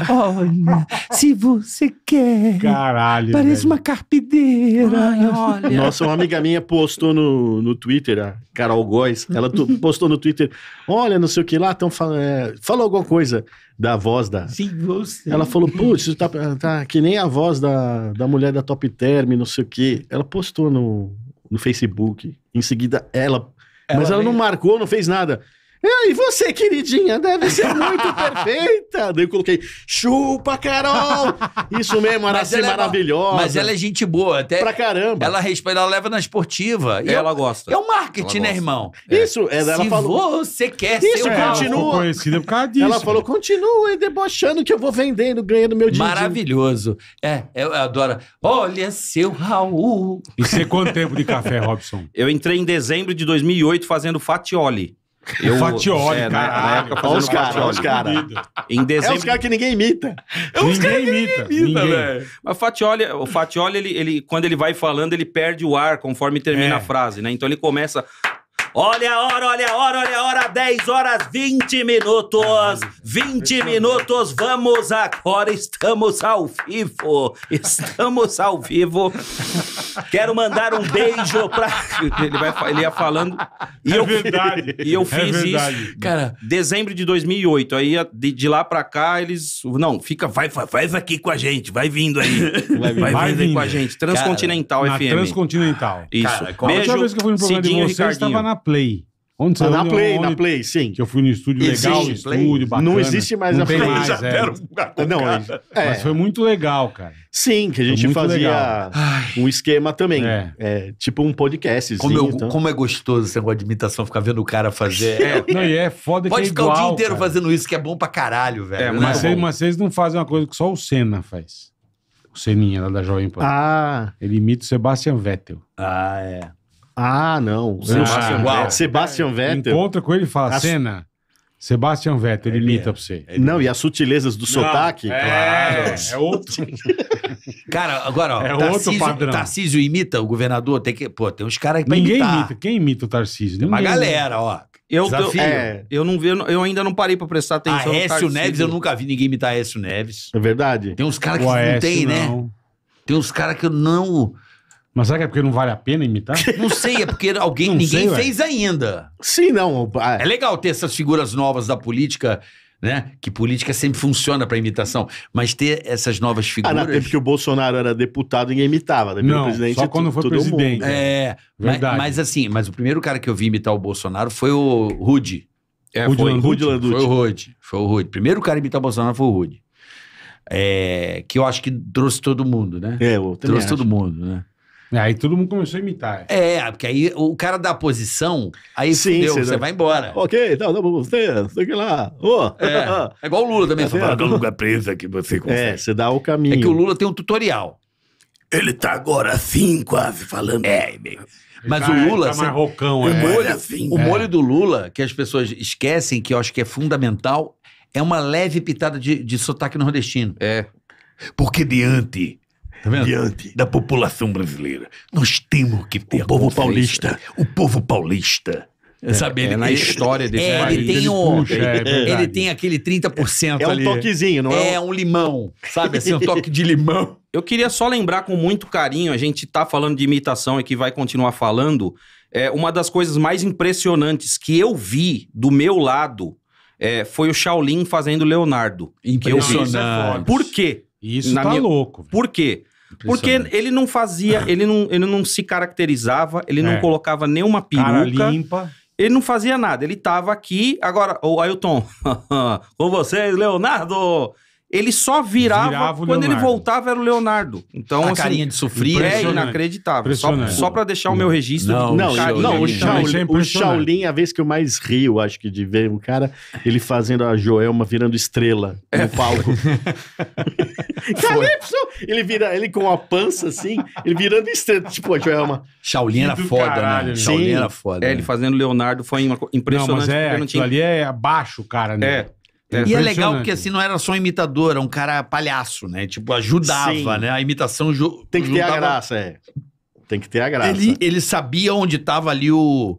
Olha, se você quer. Caralho. Parece velho. uma carpideira. Ai, olha. Nossa, uma amiga minha postou no, no Twitter, a Carol Góes, ela postou no Twitter: olha, não sei o que lá, estão falando é, falou alguma coisa da voz da. Sim, você. Ela falou, putz, tá, tá que nem a voz da, da mulher da Top Term, não sei o quê. Ela postou no, no Facebook. Em seguida, ela. ela mas ela não marcou, não fez nada. E você, queridinha, deve ser muito perfeita. Daí eu coloquei, chupa, Carol! Isso mesmo, era assim é maravilhosa. Mas ela é gente boa, até. Pra caramba. Ela respeita, ela leva na esportiva. E ela é, gosta. É o marketing, né, irmão? É. Isso, é, ela Se falou. Se você quer isso, ser é, continua. conhecida por causa disso. Ela falou, continua debochando que eu vou vendendo, ganhando meu dinheiro. Maravilhoso. É, eu adoro. Olha, seu Raul. E você quanto tempo de café, Robson? Eu entrei em dezembro de 2008 fazendo fatioli. Eu, Fatioli, é, na, Olha os caras, Em dezembro... É os caras que ninguém imita. É os caras que imita, ninguém imita, velho. Mas Fatioli, o Fatioli, ele, ele, quando ele vai falando, ele perde o ar conforme termina é. a frase, né? Então ele começa... Olha a hora, olha a hora, olha a hora, 10 horas 20 minutos. 20 minutos, vamos agora, estamos ao vivo. Estamos ao vivo. Quero mandar um beijo pra. Ele, vai, ele ia falando. E é eu, verdade. E eu é fiz é isso. Cara, dezembro de 2008. Aí de, de lá pra cá eles. Não, fica, vai, vai, vai aqui com a gente, vai vindo aí. Vai, vai, vai vindo aí com a gente. Transcontinental Cara, FM. Transcontinental. Isso. Cara, Beijo, a última vez que eu fui no programa Cidinho de vocês, Ricardinho. tava na Play. Onde você ah, na Play, onde... na Play, sim. Que eu fui no estúdio existe legal, estúdio bacana. Não existe mais não a Play. Mais, é. não, é. Mas é. foi muito legal, cara. Sim, que a gente fazia um esquema também. É. é tipo um podcast. Como, eu, então. como é gostoso esse negócio de imitação, ficar vendo o cara fazer. É. Não, e é foda Pode que é ficar igual, o dia inteiro cara. fazendo isso, que é bom pra caralho, velho. É, é mas, vocês, mas vocês não fazem uma coisa que só o Senna faz. O Seninha lá da Jovem Pan. Ah. Ele imita o Sebastian Vettel. Ah, é. Ah, não. Sebastian, ah, Vettel. Sebastian Vettel. É, Encontra com ele e fala, cena. Sebastian Vettel, ele imita é. pra você. não, é. e as sutilezas do não, sotaque. É, claro. é outro. cara, agora, ó. É Tarcísio, outro padrão. Tarcísio imita o governador. Tem que, pô, tem uns caras que Ninguém imitar. imita. Quem imita o Tarcísio? Tem Ninguém uma galera, ó. Eu, eu, é, eu não vi, eu ainda não parei pra prestar atenção. Aécio Neves, eu nunca vi ninguém imitar Aécio Neves. É verdade. Tem uns caras que né? não tem, não. né? Tem uns caras que eu não. Mas será que é porque não vale a pena imitar? Não sei, é porque alguém, ninguém sei, fez ainda. Sim, não. Ah, é. é legal ter essas figuras novas da política, né? Que política sempre funciona pra imitação, mas ter essas novas Ah, na figuras. que o Bolsonaro era deputado, ninguém imitava, né? Virou Não, só quando foi presidente. É, é, mas, Verdade. mas assim, mas o primeiro cara que eu vi imitar o Bolsonaro foi o Rude. É, Rude foi, Landucci. Rude Landucci. Foi o Rude. Foi o Rude. Primeiro cara a imitar o Bolsonaro foi o Rude. É, que eu acho que trouxe todo mundo, né? É, eu trouxe acho. todo mundo, né? É, aí todo mundo começou a imitar. É. é, porque aí o cara dá a posição, aí Sim, fudeu, você, você né? vai embora. Ok, então, você, sei que lá. Oh. É, é igual o Lula também. Tá você fala do lugar presa que você é, consegue. É, você dá o caminho. É que o Lula tem um tutorial. Ele tá agora assim, quase falando. É, meio. Tá, Mas tá, assim, o Lula. Tá mais rocão, é. o, molho, assim, o né? molho do Lula, que as pessoas esquecem, que eu acho que é fundamental, é uma leve pitada de, de sotaque nordestino. É. Porque diante tá diante da população brasileira. Nós temos que ter o povo paulista, o povo paulista. É, sabe, é ele, é na história desse é, país. Ele tem, ele, um, puxa, é ele tem aquele 30% é, é um ali. toquezinho, não é? É um limão, sabe? Assim, um toque de limão. Eu queria só lembrar com muito carinho, a gente tá falando de imitação e que vai continuar falando, é uma das coisas mais impressionantes que eu vi do meu lado é, foi o Shaolin fazendo Leonardo. Impressionante. É por quê? Isso Na tá minha... louco. Por quê? Porque ele não fazia, ele não, ele não se caracterizava, ele é. não colocava nenhuma peruca. Cara limpa. Ele não fazia nada, ele tava aqui. Agora, o Ailton, com vocês, Leonardo! ele só virava, virava quando ele voltava era o Leonardo. Então, a assim, carinha de sofrer é inacreditável. Só, só para deixar o meu registro. Não, não, não o, Shaolin, é o Shaolin, é a vez que eu mais rio, acho que de ver um cara, ele fazendo a Joelma virando estrela no é. palco. Calypso! ele vira, ele com a pança assim, ele virando estrela, tipo a Joelma. Shaolin era foda, né? caralho, né? Shaolin era foda. É, né? ele fazendo Leonardo foi impressionante. Não, mas é, não tinha... ali é abaixo, cara, né? É. É e é legal porque assim não era só um imitador, era é um cara palhaço, né? Tipo, ajudava, Sim. né? A imitação. Tem que ter ajudava... a graça, é. Tem que ter a graça. Ele, ele sabia onde estava ali o,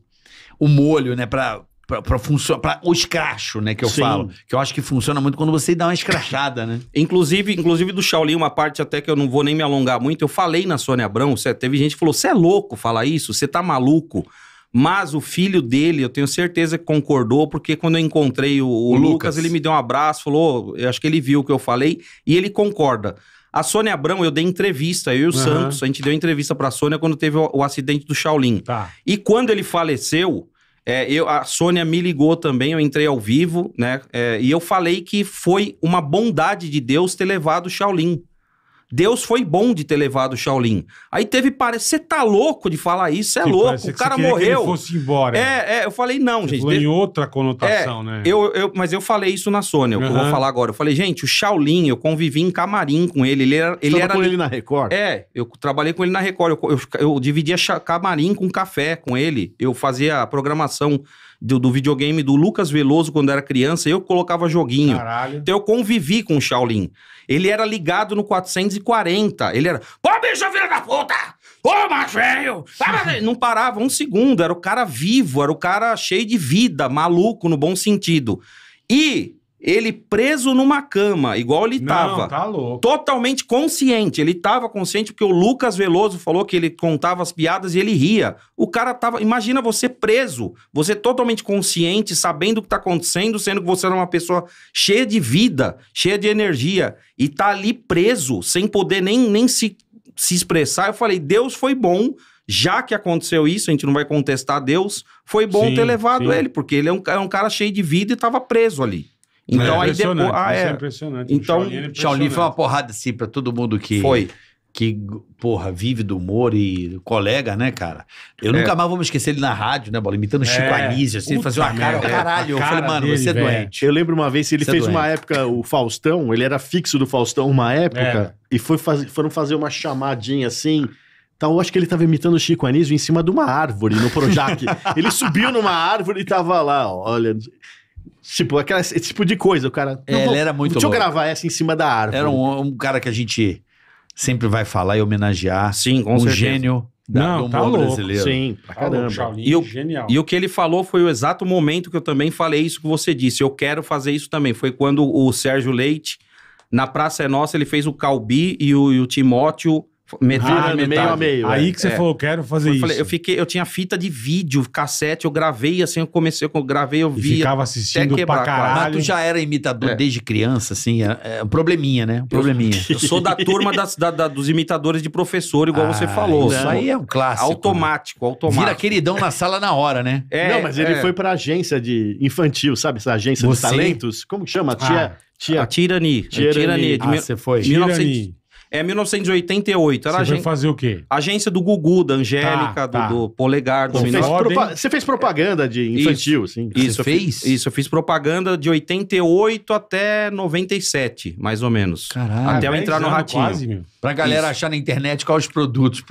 o molho, né? Pra, pra, pra funcionar. Pra, o escracho, né? Que eu Sim. falo. Que eu acho que funciona muito quando você dá uma escrachada, né? inclusive, inclusive do Shaolin, uma parte até que eu não vou nem me alongar muito. Eu falei na Sônia Abrão, teve gente que falou: você é louco falar isso? Você tá maluco? Mas o filho dele, eu tenho certeza que concordou, porque quando eu encontrei o, o, o Lucas, Lucas, ele me deu um abraço, falou, eu acho que ele viu o que eu falei, e ele concorda. A Sônia Abrão, eu dei entrevista, eu e o uhum. Santos, a gente deu entrevista pra Sônia quando teve o, o acidente do Shaolin. Tá. E quando ele faleceu, é, eu, a Sônia me ligou também, eu entrei ao vivo, né? É, e eu falei que foi uma bondade de Deus ter levado o Shaolin. Deus foi bom de ter levado o Shaolin. Aí teve parece, você tá louco de falar isso, você é louco, o cara morreu. Que ele fosse embora. É, é, eu falei não, você gente. Falou em outra conotação, é, né? Eu, eu, mas eu falei isso na Sônia, é uhum. eu vou falar agora. Eu falei, gente, o Shaolin, eu convivi em camarim com ele, ele era ele era com ele na Record. É, eu trabalhei com ele na Record, eu, eu, eu dividia camarim com café com ele, eu fazia programação do, do, videogame do Lucas Veloso quando era criança, eu colocava joguinho. Caralho. Então eu convivi com o Shaolin. Ele era ligado no 440. Ele era. Pô, bicho, filho da puta! Ô, mais velho! Tá, Não parava um segundo. Era o cara vivo, era o cara cheio de vida, maluco no bom sentido. E ele preso numa cama, igual ele estava, tá Totalmente consciente. Ele estava consciente porque o Lucas Veloso falou que ele contava as piadas e ele ria. O cara tava. Imagina você preso, você totalmente consciente, sabendo o que está acontecendo, sendo que você era uma pessoa cheia de vida, cheia de energia, e tá ali preso, sem poder nem, nem se, se expressar. Eu falei, Deus foi bom já que aconteceu isso, a gente não vai contestar Deus, foi bom sim, ter levado sim. ele, porque ele é um, é um cara cheio de vida e estava preso ali. Então é, aí depois. Ah, é. é impressionante. Então, o Shaolin, é foi uma porrada assim para todo mundo que. Foi. Que, porra, vive do humor e colega, né, cara? Eu é. nunca mais vou me esquecer ele na rádio, né, Bola? Imitando o é. Chico Anísio, assim, fazia uma cara, caralho. Cara eu falei, mano, dele, você é doente. Eu lembro uma vez, ele você é fez uma época, o Faustão, ele era fixo do Faustão uma época, e foi faz, foram fazer uma chamadinha assim, eu acho que ele estava imitando o Chico Anísio em cima de uma árvore, no Projac. ele subiu numa árvore e estava lá, olha. Tipo, aquela, esse tipo de coisa, o cara. É, ele era muito Deixa louco. eu gravar essa em cima da árvore. Era um, um cara que a gente sempre vai falar e homenagear. Sim, com um certeza. gênio da, Não, do tá louco. brasileiro. Sim, pra tá caramba. Louco, e, o, genial. e o que ele falou foi o exato momento que eu também falei isso que você disse. Eu quero fazer isso também. Foi quando o Sérgio Leite, na Praça é Nossa, ele fez o Calbi e o, e o Timóteo ah, meio a meio. Aí é. que você é. falou, eu quero fazer eu isso. Falei, eu fiquei, eu tinha fita de vídeo, cassete, eu gravei assim, eu comecei, eu gravei, eu vi. Ficava assistindo quebrar, pra caralho. Mas tu já era imitador é. desde criança, assim, é, é um probleminha, né? Um probleminha. Eu, eu sou da turma das, da, da, dos imitadores de professor, igual ah, você falou. Isso aí é um clássico. Automático, automático. Vira queridão na sala na hora, né? É, Não, mas ele é. foi pra agência de infantil, sabe? Essa agência você? de talentos. Como que chama? Ah. Tia, tia... A Tirani. Tirani. Ah, você foi. 19... Tirani. É 1988. Era Você agen... fazer o quê? Agência do Gugu, da Angélica, tá, do, tá. do, Polegar, do Você fez, Você fez propaganda de infantil, isso, sim. Isso, Você fez? Isso, eu fiz propaganda de 88 até 97, mais ou menos. Caralho. Até eu entrar no Ratinho. Quase, meu. Pra galera Isso. achar na internet quais os produtos,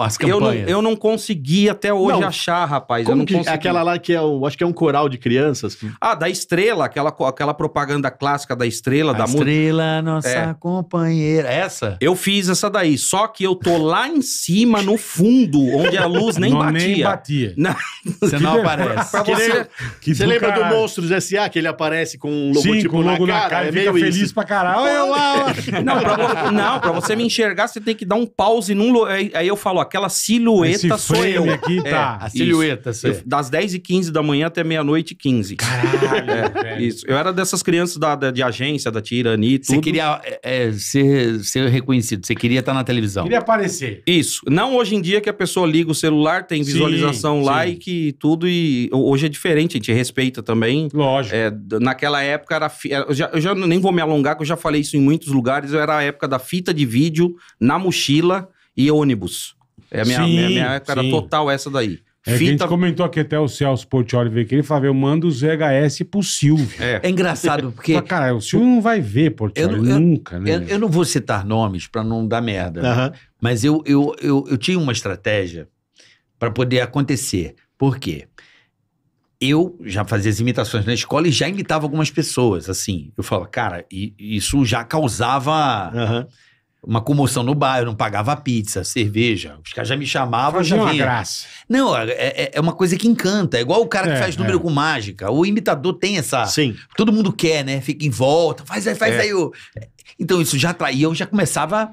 as campanhas. Eu não, eu não consegui até hoje não. achar, rapaz. Como eu não que, consegui. Aquela lá que é o. Acho que é um coral de crianças. Ah, da estrela, aquela, aquela propaganda clássica da estrela, a da música. Estrela, nossa é. companheira. Essa? Eu fiz essa daí. Só que eu tô lá em cima, no fundo, onde a luz nem não batia. Nem batia. Não. Você não aparece. Pra, você lembra, que você lembra do Monstros S.A. que ele aparece com um logotipo Sim, com logo na, na cara? É meio feliz isso. pra caralho. Não, pra, não, pra você me enxergar, você tem que dar um pause num. Aí eu falo, aquela silhueta sou eu. Aqui, é, tá. A silhueta, isso. das 10 e 15 da manhã até meia-noite e 15. Caralho, é, velho. Isso. Eu era dessas crianças da, da de agência, da Tirani tudo. Você queria é, é, ser, ser reconhecido, você queria estar na televisão. Queria aparecer. Isso. Não hoje em dia que a pessoa liga o celular, tem visualização, sim, like sim. e tudo. E hoje é diferente, a gente respeita também. Lógico. É, naquela época era. É, eu já, eu já nem vou me alongar, que eu já falei isso em muitos lugares. Era a época da fita de vídeo vídeo na mochila e ônibus. É a minha, sim, minha, minha época sim. total essa daí. É Fita... que a gente comentou aqui até o Celso Portioli veio que ele falava, eu mando os VHS pro Silvio. É, é engraçado, porque... Mas, cara, o Silvio não vai ver Portioli, não, eu, nunca, né? Eu, eu, não vou citar nomes para não dar merda, uhum. né? mas eu, eu, eu, eu tinha uma estratégia para poder acontecer. Por quê? eu já fazia as imitações na escola e já imitava algumas pessoas, assim. Eu falo, cara, e, isso já causava uhum uma comoção no bairro, não pagava pizza, cerveja. Os caras já me chamavam, Fazia já vinha. uma graça. Não, é, é, é uma coisa que encanta. É igual o cara é, que faz número é. com mágica. O imitador tem essa... Sim. Todo mundo quer, né? Fica em volta, faz aí, faz é. aí. O... Então, isso já atraía, eu já começava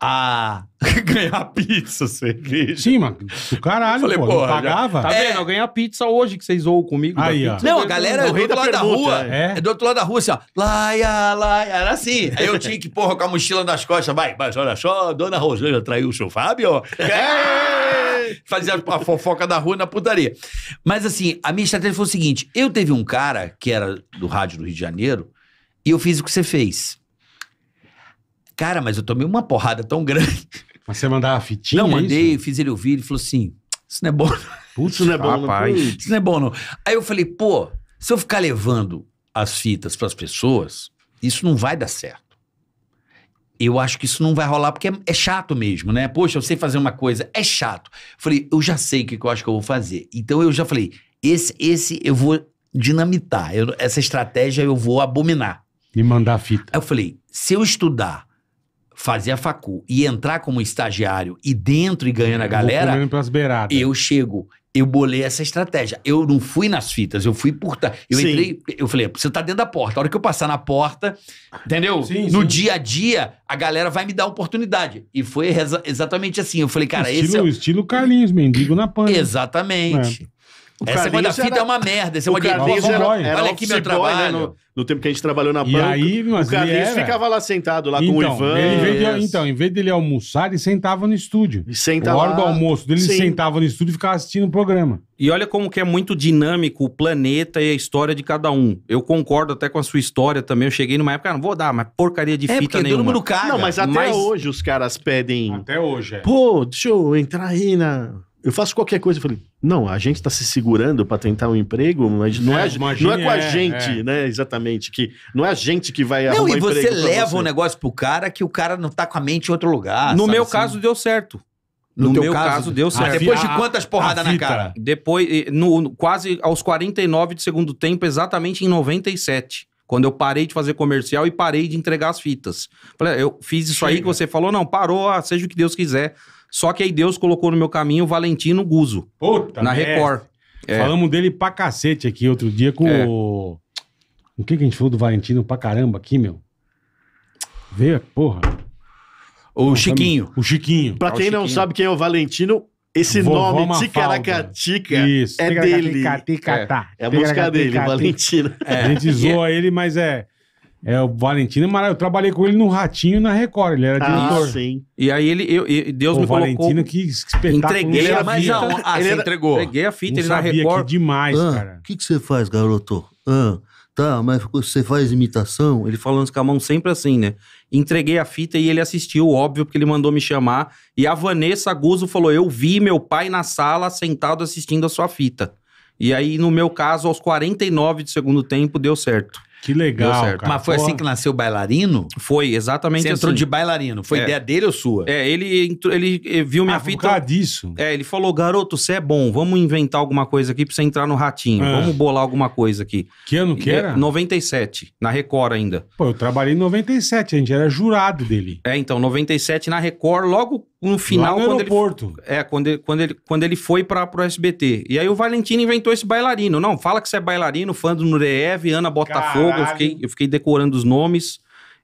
a ganhar pizza, cerveja. Sim, mano. Do caralho, Falei, pô. Não pagava. Tá vendo? É. Eu ganhei a pizza hoje que vocês ouvem comigo. Aí, Não, a galera é do outro lado da, permuta, da rua. É. é. do outro lado da rua, assim, ó. Laia, laia. Era assim. Aí eu tinha que, porra, com a mochila nas costas. Vai, mas olha só, dona Rosângela traiu o seu Fábio. É. Fazia a fofoca da rua na putaria. Mas assim, a minha estratégia foi o seguinte. Eu teve um cara que era do rádio do Rio de Janeiro e eu fiz o que você fez. Cara, mas eu tomei uma porrada tão grande. Mas você mandava a fitinha? Não, é mandei, isso? fiz ele ouvir, ele falou assim: isso não é bom. Putz, isso não é bom, rapaz. Não, isso não é bom, não. Aí eu falei, pô, se eu ficar levando as fitas para as pessoas, isso não vai dar certo. Eu acho que isso não vai rolar, porque é, é, chato mesmo, né? Poxa, eu sei fazer uma coisa, é chato. Falei, eu já sei o que, que eu acho que eu vou fazer. Então eu já falei, esse, esse eu vou dinamitar, eu, essa estratégia eu vou abominar. E mandar fita. Aí eu falei, se eu estudar fazer a facu e entrar como estagiário e dentro e ganhando a galera, eu chego. Eu bolei essa estratégia. Eu não fui nas fitas, eu fui por. Eu sim. entrei, eu falei, você tá dentro da porta. A hora que eu passar na porta, entendeu? Sim, no sim. dia a dia, a galera vai me dar oportunidade. E foi exatamente assim. Eu falei, cara, estilo, esse. É... estilo Carlinhos, mendigo na pan. Né? Exatamente. É. Essa Essa segunda-fita era... é uma merda. Esse é uma de... Olha aqui meu trabalho. Boy, né? no, no, tempo que a gente trabalhou na e Aí, mas o Carlinhos ficava lá sentado, lá então, com o então, Ivan. Ele, de, então, em vez dele almoçar, ele sentava no estúdio. E senta hora do almoço dele, ele sentava no estúdio e ficava assistindo o programa. E olha como que é muito dinâmico o planeta e a história de cada um. Eu concordo até com a sua história também. Eu cheguei numa época, ah, não vou dar, mas porcaria de é, fita nenhuma. Todo mundo caga. Não, mas até mas... hoje os caras pedem... Até hoje, é. Pô, deixa eu entrar aí na eu faço qualquer coisa. Eu falei, não, a gente está se segurando para tentar um emprego, mas não é, é imagine, não é com a é, gente, é, né? Exatamente. Que não é a gente que vai Não, e você leva você. um negócio pro cara que o cara não tá com a mente em outro lugar. No meu assim? caso, deu certo. No, no meu caso, caso deu ah, certo. depois de quantas porradas na cara? Depois, no, no, quase aos 49 de segundo tempo, exatamente em 97 quando eu parei de fazer comercial e parei de entregar as fitas. eu fiz isso Chega. aí que você falou, não, parou, ah, seja o que Deus quiser. Só que aí Deus colocou no meu caminho o Valentino Guzo. Puta na merda. Record. É. Falamos dele pra cacete aqui outro dia com é. o. O que, que a gente falou do Valentino pra caramba aqui, meu? Vê, porra. O, Chiquinho. O Chiquinho. Pra é quem Chiquinho. não sabe quem é o Valentino, esse Vovó nome, Ticaracatica, é dele. É, é a música dele, Valentino. É. A gente é. zoa ele, mas é. É o Valentino Amaral. É eu trabalhei com ele no Ratinho na Record. Ele era ah, sim. E aí ele, eu, eu, Deus o me Valentino, Valentino que espetáculo. Entreguei ele é a fita. Não, ah, ele entregou. Entreguei a fita. Não ele sabia na Record. Que demais, ah, cara. O que, que você faz, garoto? Ah, tá, mas você faz imitação? Ele falando com a mão sempre assim, né? Entreguei a fita e ele assistiu, óbvio, porque ele mandou me chamar. E a Vanessa Guzo falou: Eu vi meu pai na sala sentado assistindo a sua fita. E aí, no meu caso, aos 49 de segundo tempo, deu certo. Que legal, cara. Mas foi assim que nasceu o bailarino? Foi, exatamente Você assim. entrou de bailarino. Foi É. ideia dele ou sua? É, ele, entrou- ele eh, viu minha Ah, por fita. causa disso. É, ele falou, garoto, você é bom, vamos inventar alguma coisa aqui pra você entrar no ratinho. É. Vamos bolar alguma coisa aqui. Que ano que é, era? 97, na Record ainda. Pô, eu trabalhei em 97, a gente era jurado dele. É, então, 97 na Record, logo no final. Lá no aeroporto. Quando ele, é, quando ele, quando ele, quando ele foi para pro SBT. E aí o Valentino inventou esse bailarino. Não, fala que você é bailarino, fã do Nureyev, Ana Botafogo. Eu fiquei, eu fiquei decorando os nomes.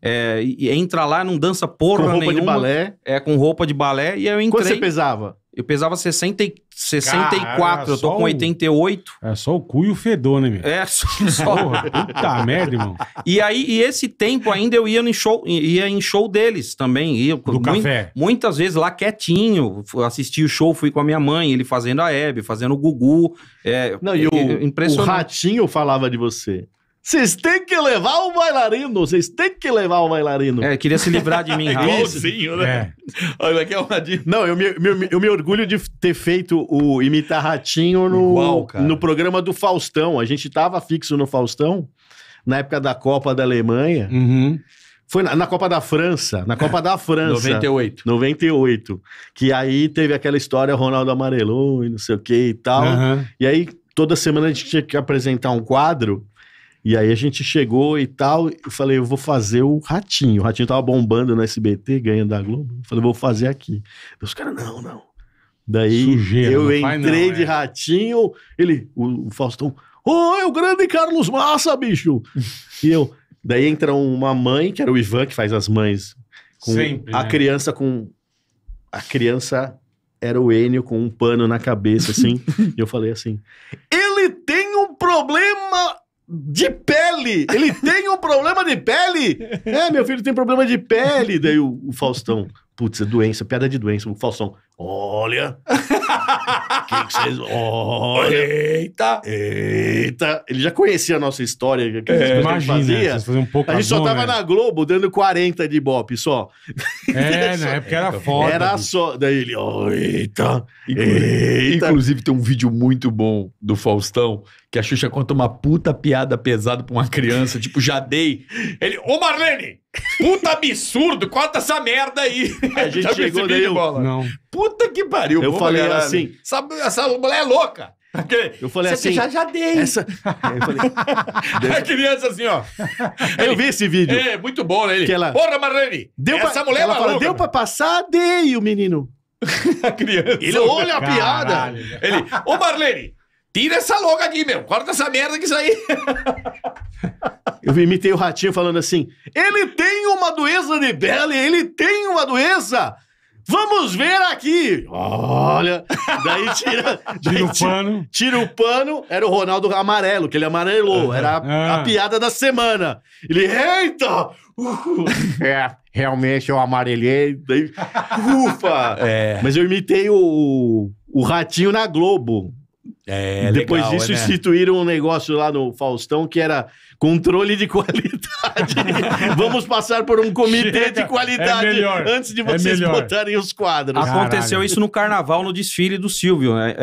É, e, e entra lá, não dança porra com roupa nenhuma, de balé. É, com roupa de balé. E aí eu entrei. Quanto você pesava? Eu pesava 60, e- 64, Cara, eu tô com com o- 88. É só o cu e o fedor, né, meu? É, só. só. Porra, puta merda, irmão. e aí, e esse tempo ainda eu ia em show, ia em show deles também. Ia, Do muito- café. Muitas vezes lá quietinho, assisti o show, fui com a minha mãe, ele fazendo a Hebe, fazendo o Gugu. É, Não, e é, o, é o impressionante. Ratinho falava de você. Vocês têm que levar o bailarino, vocês têm que levar o bailarino. É, queria se livrar de mim, é Raul. Igualzinho, né? É. Olha, aqui é uma é Não, eu me, me, eu me orgulho de ter feito o Imitar Ratinho no, Igual, no programa do Faustão. A gente tava fixo no Faustão, na época da Copa da Alemanha. Uhum. Foi na, na, Copa da França, na Copa da França. 98. 98. Que aí teve aquela história, Ronaldo amarelou e não sei o que e tal. Uhum. E aí, toda semana a gente tinha que apresentar um quadro e aí a gente chegou e tal, eu falei, eu vou fazer o Ratinho. O Ratinho tava bombando no SBT, ganhando da Globo. Eu falei, vou fazer aqui. Os caras, não, não. Daí Sujeira, eu entrei não, de é. Ratinho, ele, o, o Faustão, oi o grande Carlos Massa, bicho! e eu, daí entra uma mãe, que era o Ivan, que faz as mães, com Sempre, a né? criança com... A criança era o Enio com um pano na cabeça, assim. e eu falei assim, ele tem um problema de pele! Ele tem um problema de pele! É, meu filho tem problema de pele! Daí o, o Faustão, putz, é doença, piada de doença. O Faustão, olha! que que vocês... Olha! Eita! Eita! Ele já conhecia a nossa história, que é, imagina, que a gente é, fazia. um pouco a gente só tava né? na Globo dando 40 de bope só. É, na época era foda. Era bicho. só. Daí ele, oh, eita, eita! Inclusive tem um vídeo muito bom do Faustão que a Xuxa conta uma puta piada pesada pra uma criança, tipo, já dei. Ele, ô Marlene! Puta absurdo, corta essa merda aí. A gente chegou daí, bola? não. Puta que pariu. Eu falei assim. Essa, essa mulher é louca. Eu falei Você assim. Já, já dei. Essa... Eu falei, a criança assim, ó. Ele, eu vi esse vídeo. É, muito bom, né? Ele. ela... Porra, Marlene! Deu essa pra... mulher ela é Fala, deu pra passar, dei o menino. a criança. Ele olha a Caralho. piada. Ele, ô Marlene! Tira essa logo aqui, meu. Corta essa merda que isso aí. Eu imitei o ratinho falando assim: ele tem uma doença de pele, ele tem uma doença. Vamos ver aqui! Olha! Daí tira. tira o pano. Tira o pano. Era o Ronaldo amarelo, que ele amarelou. Era a, ah. a, piada da semana. Ele, eita! Uh, é, realmente eu amarelei. Daí, ufa! É. Mas eu imitei o, o ratinho na Globo. É, Depois legal, disso, é, né? instituíram um negócio lá no Faustão que era controle de qualidade. Vamos passar por um comitê Chega, de é qualidade é antes de é vocês é botarem os quadros. Aconteceu Caralho. isso no carnaval, no desfile do Silvio. Né?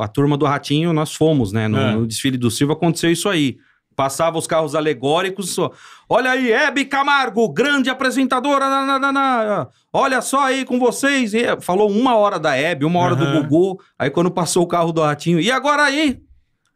a turma do Ratinho, nós fomos, né? No, no desfile do Silvio aconteceu isso aí. Passava os carros alegóricos. Olha aí, Hebe Camargo, grande apresentadora. Na, Olha só aí com vocês. E falou uma hora da Hebe, uma hora uhum. do Gugu. Aí quando passou o carro do Ratinho. E agora aí?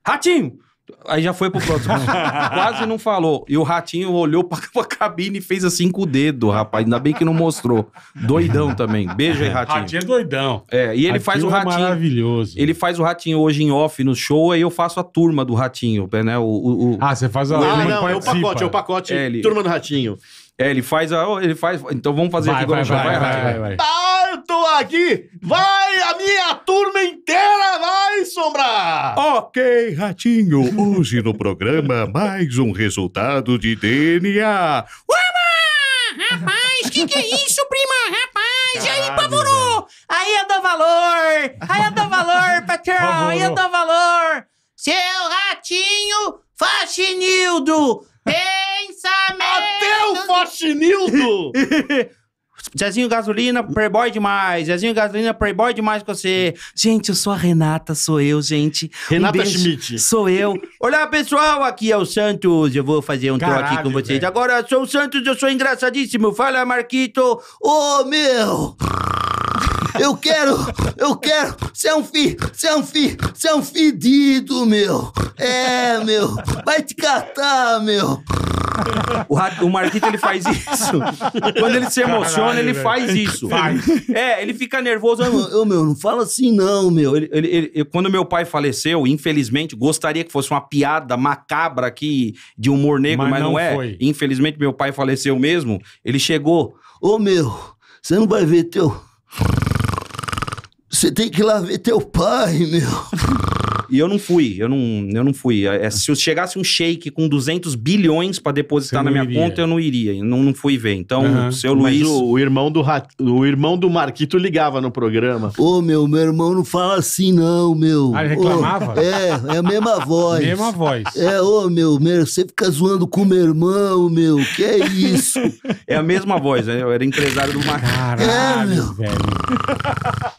Ratinho, Aí já foi pro próximo. Quase não falou. E o ratinho olhou pra, pra cabine e fez assim com o dedo, rapaz. Ainda bem que não mostrou. Doidão também. Beijo aí, é, ratinho. Ratinho é doidão. É, e ele faz o é ratinho. maravilhoso. Ele faz o ratinho hoje em off no show, aí eu faço a turma do ratinho, né? O, o, o... Ah, você faz a. Ah, não, não é o pacote, é o pacote. É, ele... Turma do ratinho. É, ele faz a. Ele faz. Então vamos fazer vai, aqui agora. Vai, vai, vai, vai, vai, vai aqui. Vai, a minha turma inteira vai sombrar. Ok, Ratinho. Hoje no programa, mais um resultado de DNA. Uama! Rapaz, que que é isso, prima? Rapaz, Caralho, aí pavorou. Aí eu dou valor. Aí eu dou valor, patrão. Aí eu dou valor. Seu Ratinho Faxinildo. Pensamento. Até o Faxinildo. Zezinho Gasolina, Playboy demais. Zezinho Gasolina, Playboy demais com você. Gente, eu sou a Renata, sou eu, gente. Renata um Schmidt. Sou eu. Olá, pessoal, aqui é o Santos. Eu vou fazer um troco aqui com vocês. Véio. Agora, sou o Santos, eu sou engraçadíssimo. Fala, Marquito. Ô, oh, meu! eu quero, eu quero ser um fi, ser um fi, ser um fedido, meu. É, meu, vai te catar, meu. O, o Marquito, ele faz isso. Quando ele se emociona, Caralho, ele velho. faz isso. Faz. É, ele fica nervoso. Eu, eu, meu, não fala assim não, meu. Ele, ele, ele- quando meu pai faleceu, infelizmente, gostaria que fosse uma piada macabra aqui de humor negro, Mas mas, não, não é. foi. Infelizmente, meu pai faleceu mesmo. Ele chegou, Ô, meu, você não vai ver teu... Você tem que ir lá ver teu pai, meu. E eu não fui, eu não, eu não fui. É, se eu chegasse um shake com 200 bilhões para depositar na minha iria. conta, eu não iria, eu não, não fui ver. Então, uhum. seu Luiz... Mas o, o, irmão do Ra... o irmão do Marquito ligava no programa. Ô, meu, meu irmão não fala assim não, meu. Ah, ele reclamava? Ô, é, é a mesma voz. mesma voz. É, ô, meu, meu, você fica zoando com meu irmão, meu, que é isso? é a mesma voz, né? Eu era empresário do Marquito. Caralho, é, meu. velho.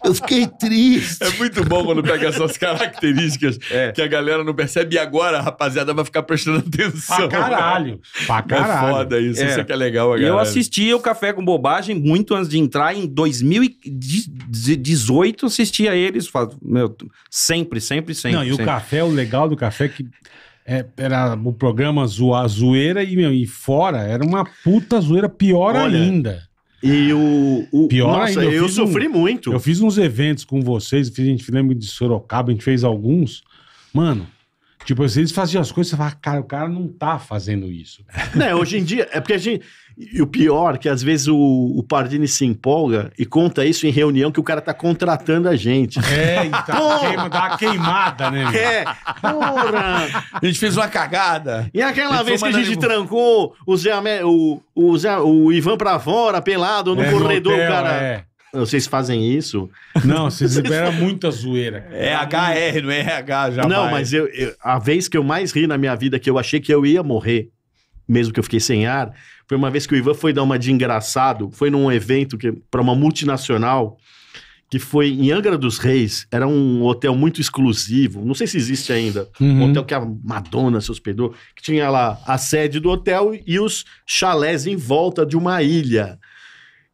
Eu fiquei triste. É muito bom quando pega essas características é. que a galera não percebe e agora a rapaziada vai ficar prestando atenção. Pra caralho. Pra é caralho. É foda isso, é. isso é que é legal, galera. Eu assistia o Café com Bobagem muito antes de entrar, em 2018 assistia eles, meu, sempre, sempre, sempre. Não, e sempre. o café, o legal do café é que é, era o programa zoar zoeira e, meu, e fora era uma puta zoeira pior Olha, ainda. E o. o Pior nossa, ainda, eu, eu sofri um, muito. Eu fiz uns eventos com vocês, a gente lembra de Sorocaba, a gente fez alguns. Mano, tipo, vocês faziam as coisas, você fala, ah, cara, o cara não tá fazendo isso. né hoje em dia, é porque a gente. E o pior, que às vezes o, o Pardini se empolga e conta isso em reunião que o cara tá contratando a gente. É, então, queima, dá uma queimada, né? É, porra! A gente fez uma cagada. E aquela vez que a gente trancou o, Zé, o, o, Zé, o Ivan pra fora, pelado, no é, corredor, hotel, cara... É. Vocês fazem isso? Não, vocês liberam muita zoeira. É HR, não é RH, já. Não, mas eu, eu, a vez que eu mais ri na minha vida, que eu achei que eu ia morrer, mesmo que eu fiquei sem ar, foi uma vez que o Ivan foi dar uma de engraçado, foi num evento para uma multinacional que foi em Angra dos Reis, era um hotel muito exclusivo, não sei se existe ainda, uhum. um hotel que a Madonna se hospedou, que tinha lá a sede do hotel e os chalés em volta de uma ilha.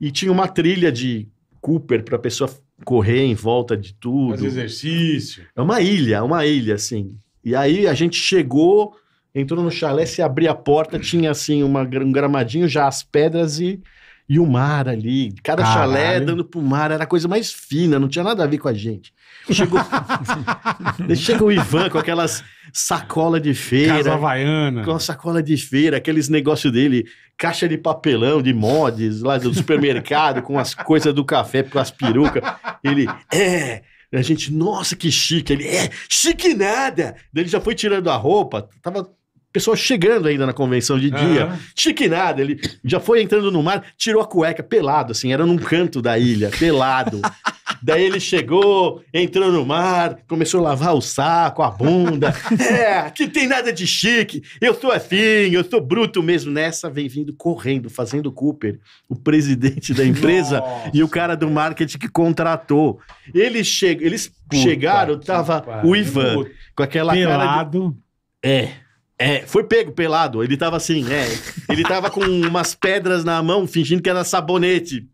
E tinha uma trilha de Cooper para a pessoa correr em volta de tudo. Fazer exercício. É uma ilha, é uma ilha, assim. E aí a gente chegou, entrou no chalé, se abria a porta, tinha assim uma, um gramadinho, já as pedras e, e o mar ali. Cada Caralho. chalé dando pro mar, era a coisa mais fina, não tinha nada a ver com a gente. Chegou, chega o Ivan com aquelas sacola de feira. Casa Havaiana. Com a sacola de feira, aqueles negócios dele, caixa de papelão, de mods, lá do supermercado, com as coisas do café, com as perucas. Ele, é, a gente, nossa, que chique. Ele, é, chique nada. Daí ele já foi tirando a roupa, tava pessoa chegando ainda na convenção de dia, uhum. nada. ele já foi entrando no mar, tirou a cueca pelado, assim, era num canto da ilha, pelado. Daí ele chegou, entrou no mar, começou a lavar o saco, a bunda. é, que tem nada de chique, eu sou assim, eu sou bruto mesmo. Nessa vem vindo correndo, fazendo Cooper, o presidente da empresa Nossa. e o cara do marketing que contratou. Ele che eles Puta chegaram, tava o Ivan, com aquela Pelado. cara. Pelado. De... É. É, foi pego pelado. Ele tava assim, é. Ele tava com umas pedras na mão, fingindo que era sabonete.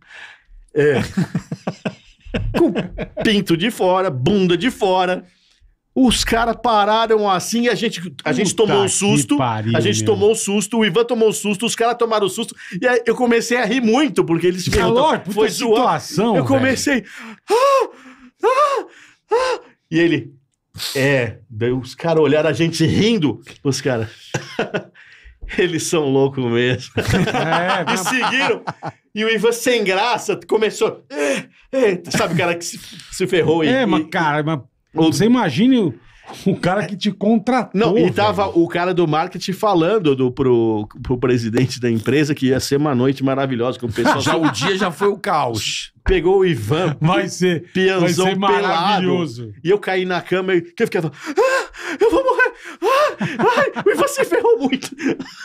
É. com pinto de fora, bunda de fora. Os caras pararam assim, a gente, a gente tomou um susto. Pariu, a gente meu. tomou um susto, o Ivan tomou um susto, os caras tomaram um susto. E aí eu comecei a rir muito, porque eles Calor, puta foi situação. Eu comecei. Ah, ah, ah. E ele. É, daí os caras olharam a gente rindo, os caras. Eles são loucos mesmo. É, e seguiram. E o Ivan, sem graça, começou. Eh, eh", sabe, o cara que se, se ferrou. É, e, mas, cara, mas, você imagina o cara que te contratou. Não, e tava velho. o cara do marketing falando do, pro, pro presidente da empresa que ia ser uma noite maravilhosa, com o pessoal. já o dia já foi o caos. Pegou o Ivan. Vai ser. Pianzão vai ser maravilhoso. Pelado, e eu caí na cama e eu fiquei Ah, eu vou morrer! Ah, ai, você ferrou muito!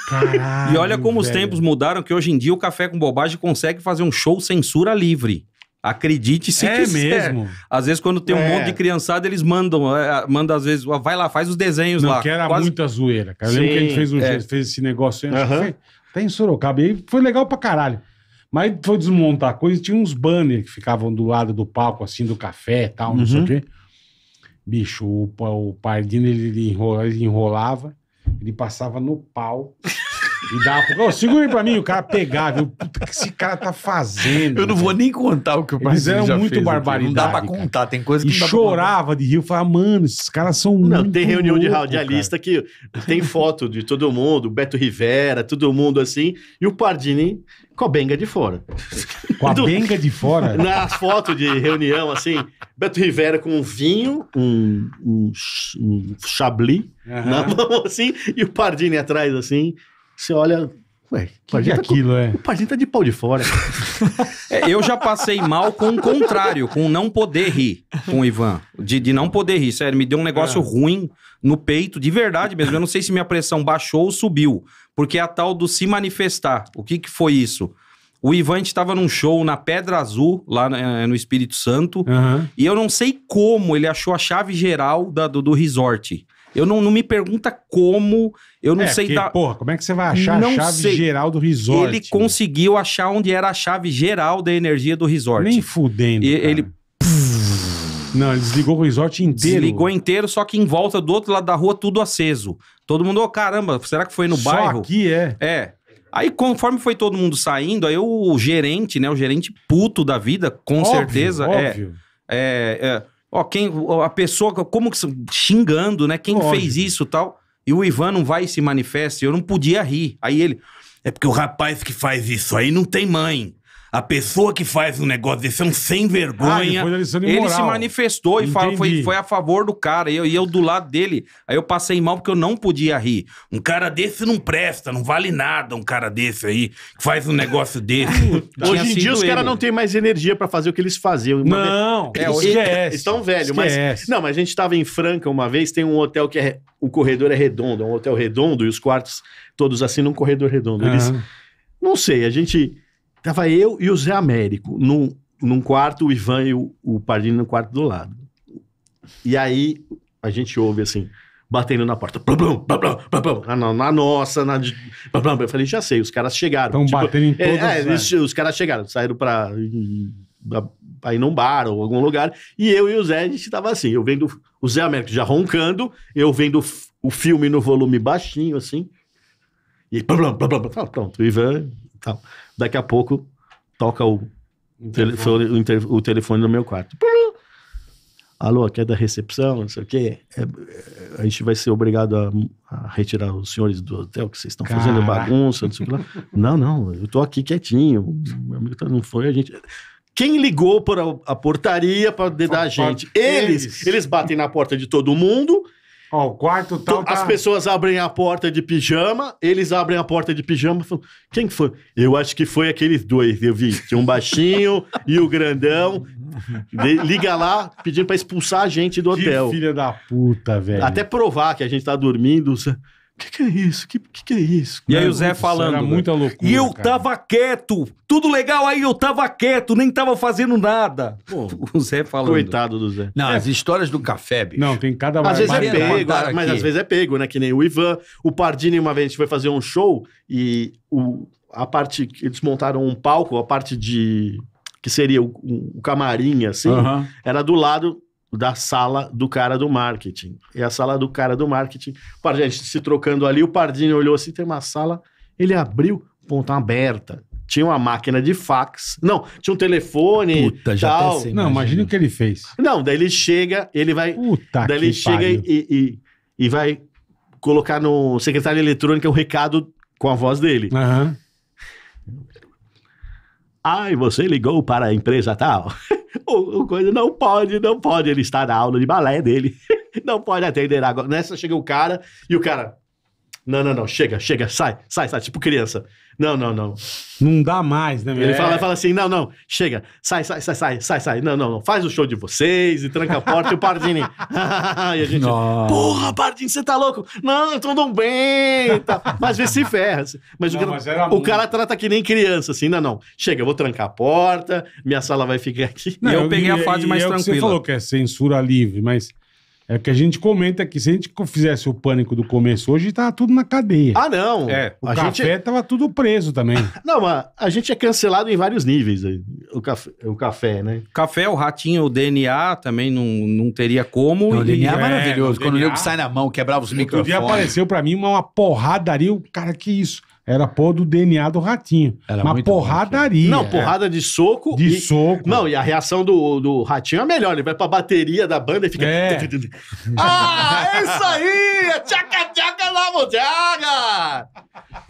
Caralho, e olha como velho. os tempos mudaram, que hoje em dia o Café com Bobagem consegue fazer um show censura livre. Acredite se é quiser. mesmo. Às vezes, quando tem um é. monte de criançada, eles mandam, é, mandam às vezes, vai lá, faz os desenhos não, lá. Que era Quase... muita zoeira, cara. Eu lembro que a gente fez, um, é. fez esse negócio uhum. até em Sorocaba. E foi legal pra caralho. Mas foi desmontar a coisa tinha uns banners que ficavam do lado do palco, assim, do café e tal, não sei o uhum. quê. Bicho, o, o Pardino, ele, ele enrolava, ele passava no pau. E dá pra... segura aí pra mim, o cara pegar, viu? Puta, o que esse cara tá fazendo? Eu não vou nem contar o que o Marcelo Eles eram muito fez, barbaridade. Não dá pra contar, tem coisa que e não dá chorava de rir, falava, mano, esses caras são Não, tem reunião louco, de radialista cara. que tem foto de todo mundo, Beto Rivera, todo mundo assim, e o Pardini com a benga de fora. Com a Do... benga de fora? Na foto de reunião, assim, Beto Rivera com um vinho, um, um, um chablis uhum. na mão, assim, e o Pardini atrás, assim, você olha. Ué, que, é tá aquilo, tá, é. O Pardinho tá de pau de fora. é, eu já passei mal com o contrário, com não poder rir com o Ivan. De, de não poder rir, sério. Me deu um negócio é. ruim no peito, de verdade mesmo. Eu não sei se minha pressão baixou ou subiu, porque é a tal do se manifestar. O que, que foi isso? O Ivan, a gente tava num show na Pedra Azul, lá eh, no Espírito Santo, uhum. e eu não sei como ele achou a chave geral da, do, do resort. Eu não, não me pergunta como, eu não é, sei porque, da... Porra, como é que você vai achar não a chave sei. geral do resort? Ele né? conseguiu achar onde era a chave geral da energia do resort. Nem fudendo. E, ele. Não, ele desligou o resort inteiro. Desligou inteiro, só que em volta do outro lado da rua, tudo aceso. Todo mundo, ô oh, caramba, será que foi no só bairro? Aqui é. É. Aí, conforme foi todo mundo saindo, aí o gerente, né? O gerente puto da vida, com óbvio, certeza. É. Óbvio. É, é, é Ó, quem, a pessoa, como que, xingando, né? Quem Lógico. fez isso tal. E o Ivan não vai e se manifesta. Eu não podia rir. Aí ele, é porque o rapaz que faz isso aí não tem mãe. A pessoa que faz um negócio desse é um sem vergonha. Ah, ele, ele se manifestou e falou, foi, foi a favor do cara. E eu, e eu do lado dele. Aí eu passei mal porque eu não podia rir. Um cara desse não presta, não vale nada um cara desse aí, que faz um negócio desse. Hoje em dia os caras não têm mais energia para fazer o que eles faziam. não, vez... é, hoje Estão velhos, mas... Não, mas a gente tava em Franca uma vez, tem um hotel que é... O corredor é redondo, é um hotel redondo e os quartos todos assim num corredor redondo. Eles... Não sei, a gente Tava eu e o Zé Américo num, num quarto, o Ivan e o, o Pardini no quarto do lado. E aí a gente ouve assim, batendo na porta. Blum, blum, blum, blum, na, na, nossa, na. eu falei, já sei, os caras chegaram. Estão tipo, batendo em todos é, é, Os caras chegaram, saíram pra, pra ir num bar ou algum lugar. E eu e o Zé, a gente tava assim, eu vendo o Zé Américo já roncando, eu vendo o filme no volume baixinho, assim. E blum, blum, blum, blum, pronto, o Ivan e tal. Daqui a pouco toca o, telefone, o, inter, o telefone no meu quarto. Alô, aqui é da recepção, não sei o quê. É, é a gente vai ser obrigado a, a, retirar os senhores do hotel, que vocês estão fazendo bagunça, não sei o que lá. Não, não, eu tô aqui quietinho. Meu amigo tá, não foi, a gente. Quem ligou para a portaria para dedar a gente? Eles, eles batem na porta de todo mundo Ó, o quarto tal. Então, as tá- pessoas abrem a porta de pijama, eles abrem a porta de pijama e falam: quem foi? Eu acho que foi aqueles dois, eu vi. Tinha um baixinho e o grandão. Liga lá pedindo pra expulsar a gente do que hotel. Filha da puta, velho. Até provar que a gente tá dormindo que, que é isso? Que, que, que é isso? E aí o Zé falando. Era muita loucura. E eu cara. tava quieto. Tudo legal aí, eu tava quieto, nem tava fazendo nada. Pô, o Zé falando. Coitado do Zé. Não, é. as histórias do café, bicho. Não, tem cada Às vezes é pego, mas aqui. às vezes é pego, né? Que nem o Ivan. O Pardini, uma vez, a gente foi fazer um show e o, a parte. que Eles montaram um palco, a parte de. que seria o, o camarim, assim, uh -huh. era do lado da sala do cara do marketing. E a sala do cara do marketing, para gente se trocando ali, o Pardinho olhou assim, tem uma sala, ele abriu, ponta aberta. Tinha uma máquina de fax. Não, tinha um telefone. Puta, já tal. Sei, Não, imagina o que ele fez. Não, daí ele chega, ele vai. Puta daí ele chega e, e, e, vai colocar no secretário eletrônico o um recado com a voz dele. Aham. Uhum. Ai, você ligou para a empresa tal. o, o coisa não pode, não pode. Ele está na aula de balé dele. Não pode atender agora. Nessa chega o cara e o cara. Não, não, não, chega, chega, sai, sai, sai, tipo criança. Não, não, não. Não dá mais, né? Ele é. fala, fala assim, não, não, chega, sai, sai, sai, sai, sai, sai. Não, não, não, faz o show de vocês e tranca a porta e o Pardini. e a gente, Nossa. porra, Pardini, você tá louco? Não, tudo bem. Tá. Mas vê se ferra. Assim. Mas, não, o, cara, mas o cara trata que nem criança, assim, não, não, chega, eu vou trancar a porta, minha sala vai ficar aqui. Não, eu, eu peguei e, a fase mais é e tranquila. É você falou que é censura livre, mas é o que a gente comenta aqui. Se a gente fizesse o pânico do começo hoje, tava tudo na cadeia. Ah, não. É, o a café gente... tava tudo preso também. Não, mas a gente é cancelado em vários níveis. O café, o café né? Café, o ratinho, o DNA também não, não teria como. Não, o DNA é maravilhoso. É, o Quando DNA... o nego sai na mão, quebrava os microfones. O dia apareceu pra mim uma, uma porradaria. O cara, que isso? Era pôr do DNA do ratinho. Era uma porradaria. Não, porrada de soco. De e... soco. Não, e a reação do, do ratinho é melhor. Ele vai pra bateria da banda e fica. É. ah, é isso aí! É tchaca, tchaca, lavo, tchaca!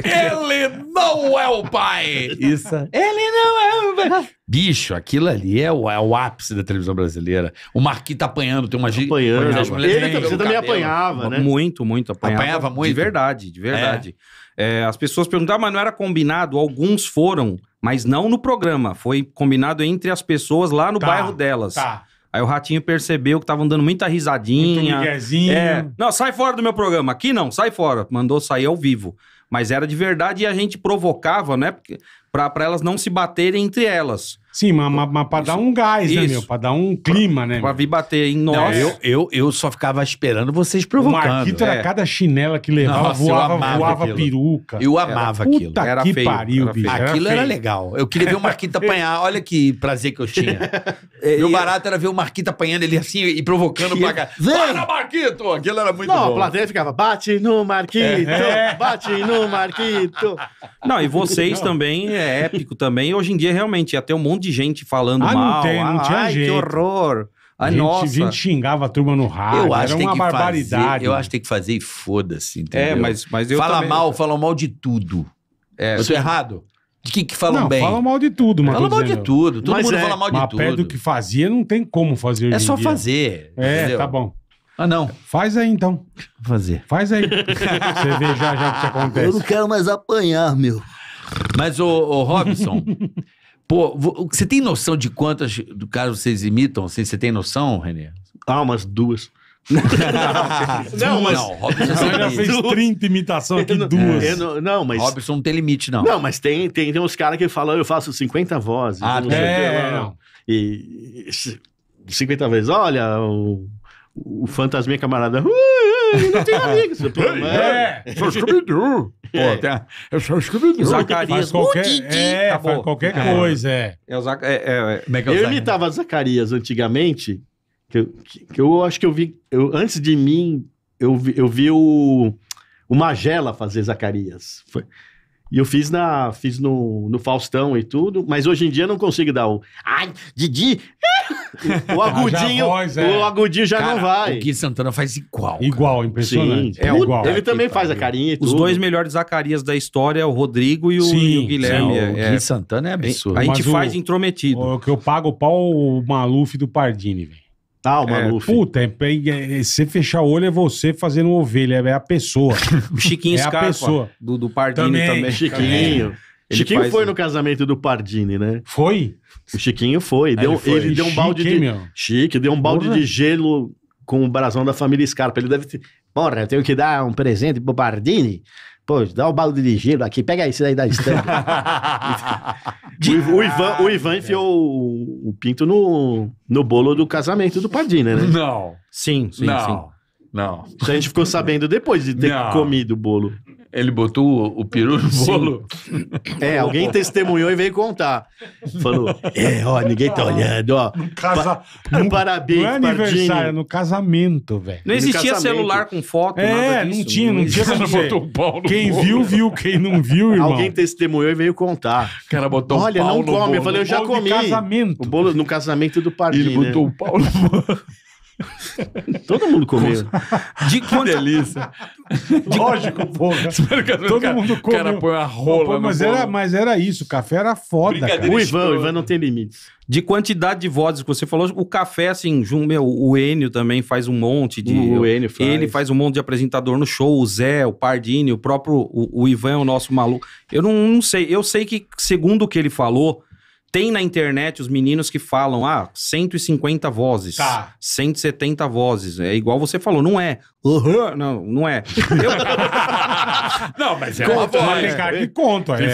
Ele não é o pai! Isso. Ele não é o pai! Bicho, aquilo ali é o, é o ápice da televisão brasileira. O Marquinhos tá apanhando, tem uma gente. Apanhando. Ele, você também apanhava, né? Muito, muito apanhava. Apanhava muito. De verdade, de verdade. É. É, as pessoas perguntaram, ah, mas não era combinado? Alguns foram, mas não no programa. Foi combinado entre as pessoas lá no tá, bairro delas. Tá. Aí o Ratinho percebeu que estavam dando muita risadinha. Muito é, não, sai fora do meu programa. Aqui não, sai fora. Mandou sair ao vivo. Mas era de verdade e a gente provocava, né? Pra, pra elas não se baterem entre elas. Sim, mas, mas, mas pra dar um gás, né, meu? Pra dar um clima, né? Pra vir bater em nós. Não, eu, eu, eu só ficava esperando vocês O provocando. Marquito era é. cada chinela que levava, Nossa, eu voava, amava voava peruca. Eu amava Puta aquilo. Era feio, pariu, era bicho. Aquilo era legal. Eu queria ver o Marquito apanhar. Olha que prazer que eu tinha. Meu barato era ver o Marquito apanhando ele assim e provocando pra cá. Para, Marquito! Aquilo era muito Não, a bom. plateia ficava, bate no Marquito, é. bate no Marquito. Não, e vocês também, é épico também. Hoje em dia, realmente, até o mundo monte de gente falando ah, mal. Não tem, não ah, tinha ai, jeito. que horror. a ah, gente, nossa. gente xingava a turma no rádio, eu acho era uma barbaridade. Fazer, eu acho que tem que fazer e foda-se, é, entendeu? É, mas, mas eu Fala também... mal, fala mal de tudo. É, eu tô errado? De que, que falam não, bem? Fala mal de tudo, mano. Fala mal de tudo. Todo mas mundo é, fala mal de mas tudo. pé do que fazia, não tem como fazer. É só dia. fazer. É, entendeu? tá bom. Ah, não. Faz aí então. fazer. Faz aí. Você vê já, já o que acontece. Eu não quero mais apanhar, meu. Mas, o Robson, Pô, você tem noção de quantas do caso vocês imitam? Assim, você tem noção, Renê? Ah, umas duas. não, mas. Não, Robson não, já fez 30 imitações aqui, não, duas. não, não, mas. Robson não tem limite, não. Não, mas tem, tem, tem uns caras que falam, eu faço 50 vozes. Ah, não é. não. E 50 vezes, olha, o o fantasminha camarada. Uh, não tem amigos. é, é, sou Scooby-Doo. É. Eu sou Scooby-Doo. Zacarias, qualquer, é, faz qualquer é. coisa. É. É o Zac... é, é, é. é, é eu imitava Zacarias antigamente, que eu, que, que eu acho que eu vi, eu, antes de mim, eu vi, eu vi o, o Magela fazer Zacarias. Foi... E eu fiz na fiz no, no Faustão e tudo, mas hoje em dia eu não consigo dar o ai, Didi. O, agudinho, voz, é. o agudinho já cara, não vai. O Gui Santana faz igual. Igual, impressionante. Sim, é igual. Ele também faz a carinha e Os dois melhores Zacarias da história, o Rodrigo e o, sim, e o Guilherme. Sim, é, o é, Santana é absurdo. A gente mas faz o, intrometido. O que eu pago o pau o Maluf do Pardini, velho tal, é, Maluf. É, puta, é, é, é, você fechar o olho é você fazendo ovelha, é a pessoa. O Chiquinho é Scarpa, a pessoa. Do, do Pardini também. também. Chiquinho. Ele Chiquinho faz, foi no casamento do Pardini, né? Foi? O Chiquinho foi. Deu, ele, foi. ele deu um balde Chique, de. Meu. Chique, deu um balde de gelo com o brasão da família Scarpa. Ele deve ter. Porra, eu tenho que dar um presente pro Pardini. Pô, dá o um balde de gelo aqui, pega esse daí da estampa. o, o, Ivan, o Ivan ah, enfiou o, o, pinto no, no bolo do casamento do Padina, né? Não. Sim, sim, não. sim. Não. Isso a gente ficou sabendo depois de ter não. comido o bolo. Ele botou o, o peru no bolo? é, alguém testemunhou e veio contar. Falou, é, ó, ninguém tá olhando, ó. No casa... Pa... No... Parabéns, Não é aniversário, Pardini. no casamento, velho. Não existia celular com foto, É, não tinha, não tinha. Cara botou o quem bolo. viu, viu. Quem não viu, irmão. Alguém testemunhou e veio contar. O cara botou Olha, um pau não come. Bolo. Eu falei, eu já comi. No casamento. O bolo no casamento do Pardini. Ele né? botou o pau no bolo. Todo mundo comeu. De que delícia. De... Lógico, porra. Todo cara, mundo comeu. O cara põe a rola Pô, mas, era, mas era isso, o café era foda. Cara. O Ivan, o Ivan não tem limites. De quantidade de vozes que você falou, o café, assim, meu, o Enio também faz um monte de. O Enio faz. Ele faz um monte de apresentador no show, o Zé, o Pardini, o próprio. O, o Ivan é o nosso maluco. Eu não, não sei. Eu sei que, segundo o que ele falou tem na internet os meninos que falam, ah, 150 vozes, tá. 170 vozes. É igual você falou, não é. Uhum, não, não é. Eu... não, mas é conta, uma voz. Né? Tem cara que conta. aí é. é.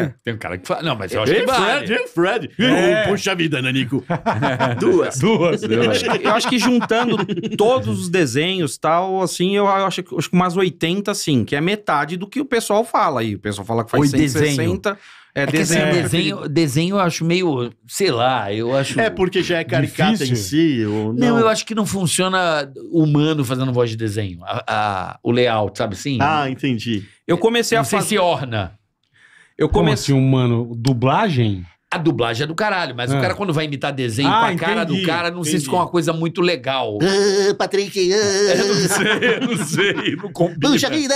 é. tem um cara que fala, não, mas eu acho que vai. Fred, Fred. É. puxa vida, Nanico. Duas. Duas. Eu acho, que, eu acho, que juntando todos os desenhos tal, assim, eu acho, acho que umas 80, assim, que é metade do que o pessoal fala aí. O pessoal fala que faz Oi, 160... Desenho. É, é assim, desenho, assim, desenho, desenho eu acho meio, sei lá, eu acho. É porque já é caricata difícil. em si? Ou não? não, eu acho que não funciona humano fazendo voz de desenho. A, a, o layout, sabe assim? Ah, entendi. Eu comecei não a fazer. se orna. Eu comecei. Como assim, humano? Dublagem? A dublagem é do caralho, mas o ah. cara quando vai imitar desenho ah, com a ah, entendi, cara do cara, não entendi. sei se ficou uma coisa muito legal. Ah, Patrick, ah. É, não sei, não sei, não combina. Puxa vida,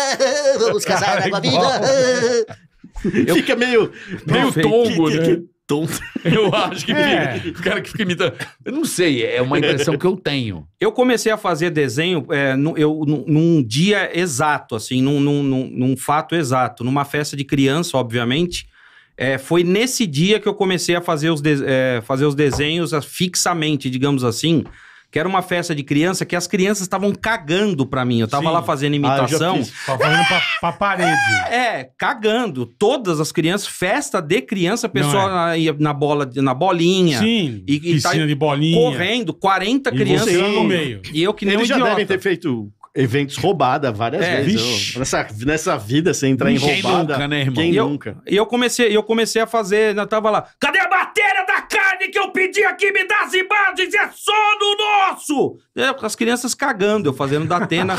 vamos casar a ah, na tua vida. Eu... Fica meio, meio tongo, né? Que, que Eu acho que é. fica, o cara que fica imitando. Eu não sei, é uma impressão que eu tenho. Eu comecei a fazer desenho é, no, eu, num, num dia exato, assim, num, num, num, fato exato, numa festa de criança, obviamente. É, foi nesse dia que eu comecei a fazer os, de, é, fazer os desenhos ah, fixamente, digamos assim que era uma festa de criança que as crianças estavam cagando pra mim. Eu tava Sim. lá fazendo imitação. Ah, tava indo pra, pra parede. É, é, cagando. Todas as crianças, festa de criança, a pessoa é. na, na, bola, na bolinha. Sim, e, e tá piscina tá de bolinha. Correndo, 40 e crianças. Você no meio. E eu que nem Eles um já idiota. devem ter feito eventos roubada várias é, vezes. Eu, nessa, nessa vida, você entrar em quem roubada. Nunca, né, irmão? Quem e eu, nunca. E eu comecei, eu comecei a fazer, eu tava lá, cadê a matéria da carne que eu pedi aqui? Me dá as imagens, é só no nosso! É, as crianças cagando, eu fazendo da Atena.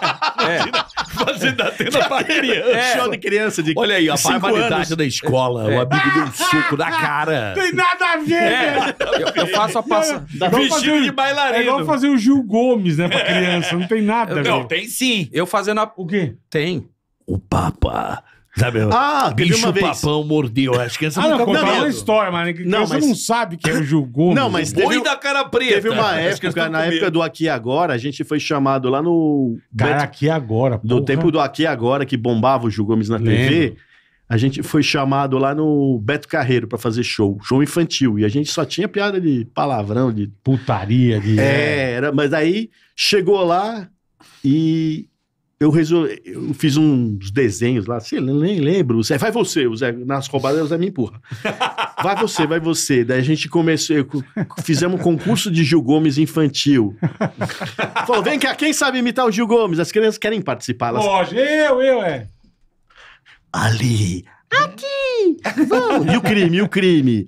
é. Fazendo da Atena pra é. criança. É. Show de criança. De Olha aí, a barbaridade da escola, o é. amigo deu um suco na cara. Tem nada a ver, é. Eu, eu, faço a passa. Vestido de bailarina. É igual fazer o Gil Gomes, né, pra criança, não tem nada nada, Não, tem sim. Eu fazendo a... O quê? Tem. O Papa. Sabe? Ah, bicho uma vez. papão mordeu. Acho que essa Ah, não, contar uma história, mas que Não, você mas- não sabe quem o julgou Não, mas teve, da cara preta. teve uma época, na época do Aqui e Agora, a gente foi chamado lá no... Cara, aqui agora, Do tempo do Aqui e Agora, que bombava o Gil Gomes na TV, a gente foi chamado lá no Beto Carreiro pra fazer show, show infantil. E a gente só tinha piada de palavrão, de. Putaria de. É, era, mas aí chegou lá, e eu, resolvi, eu fiz uns desenhos lá, sei lá, nem lembro. Zé, vai você, o Zé, nas roubadas o Zé me empurra. Vai você, vai você. Daí a gente começou, fizemos um concurso de Gil Gomes infantil. Falou, vem cá, quem sabe imitar o Gil Gomes? As crianças querem participar. Elas... Lógico, eu, eu, é. Ali. Aqui! Vamos! E o crime, e o crime?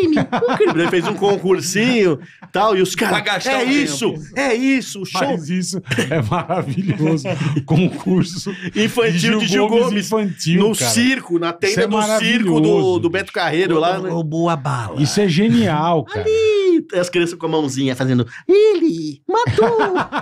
crime, um crime. Ele fez um concursinho tal, e os caras. É isso, é isso, o show. Mas isso é maravilhoso. Concurso. Infantil de Gil Gomes. Gomes infantil, no cara. circo, na tenda é do circo do, do Beto Carreiro lá. né? o Boa Bala. Isso é genial, cara. Ali, as crianças com a mãozinha fazendo. Ele matou!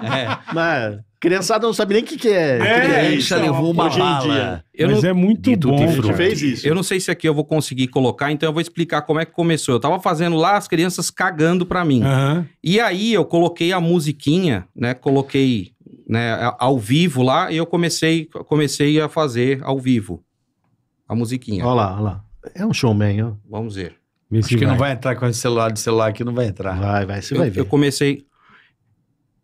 é. Mas. Criançada não sabe nem o que, que é. É, isso, então, é levou uma bala. Eu Mas não... é muito bom. Cara. Fez isso. Eu não sei se aqui eu vou conseguir colocar, então eu vou explicar como é que começou. Eu tava fazendo lá as crianças cagando pra mim. Uhum. E aí eu coloquei a musiquinha, né? Coloquei né, ao vivo lá e eu comecei, comecei a fazer ao vivo a musiquinha. Olha lá, olha lá. É um showman, ó. Vamos ver. Acho que vai. não vai entrar com esse celular de celular aqui, não vai entrar. Vai, vai, você eu, vai ver. Eu comecei.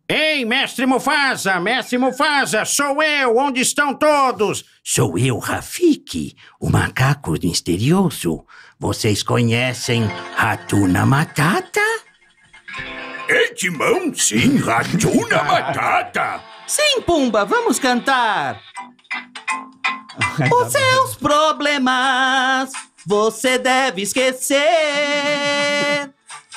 Ei, mestre Mufasa, mestre Mufasa, sou eu, onde estão todos? Sou eu, Rafiki, o macaco misterioso. Vocês conhecem Ratuna Matata? É Timão, sim, Ratuna Matata. Sim, Pumba, vamos cantar. Os seus problemas você deve esquecer.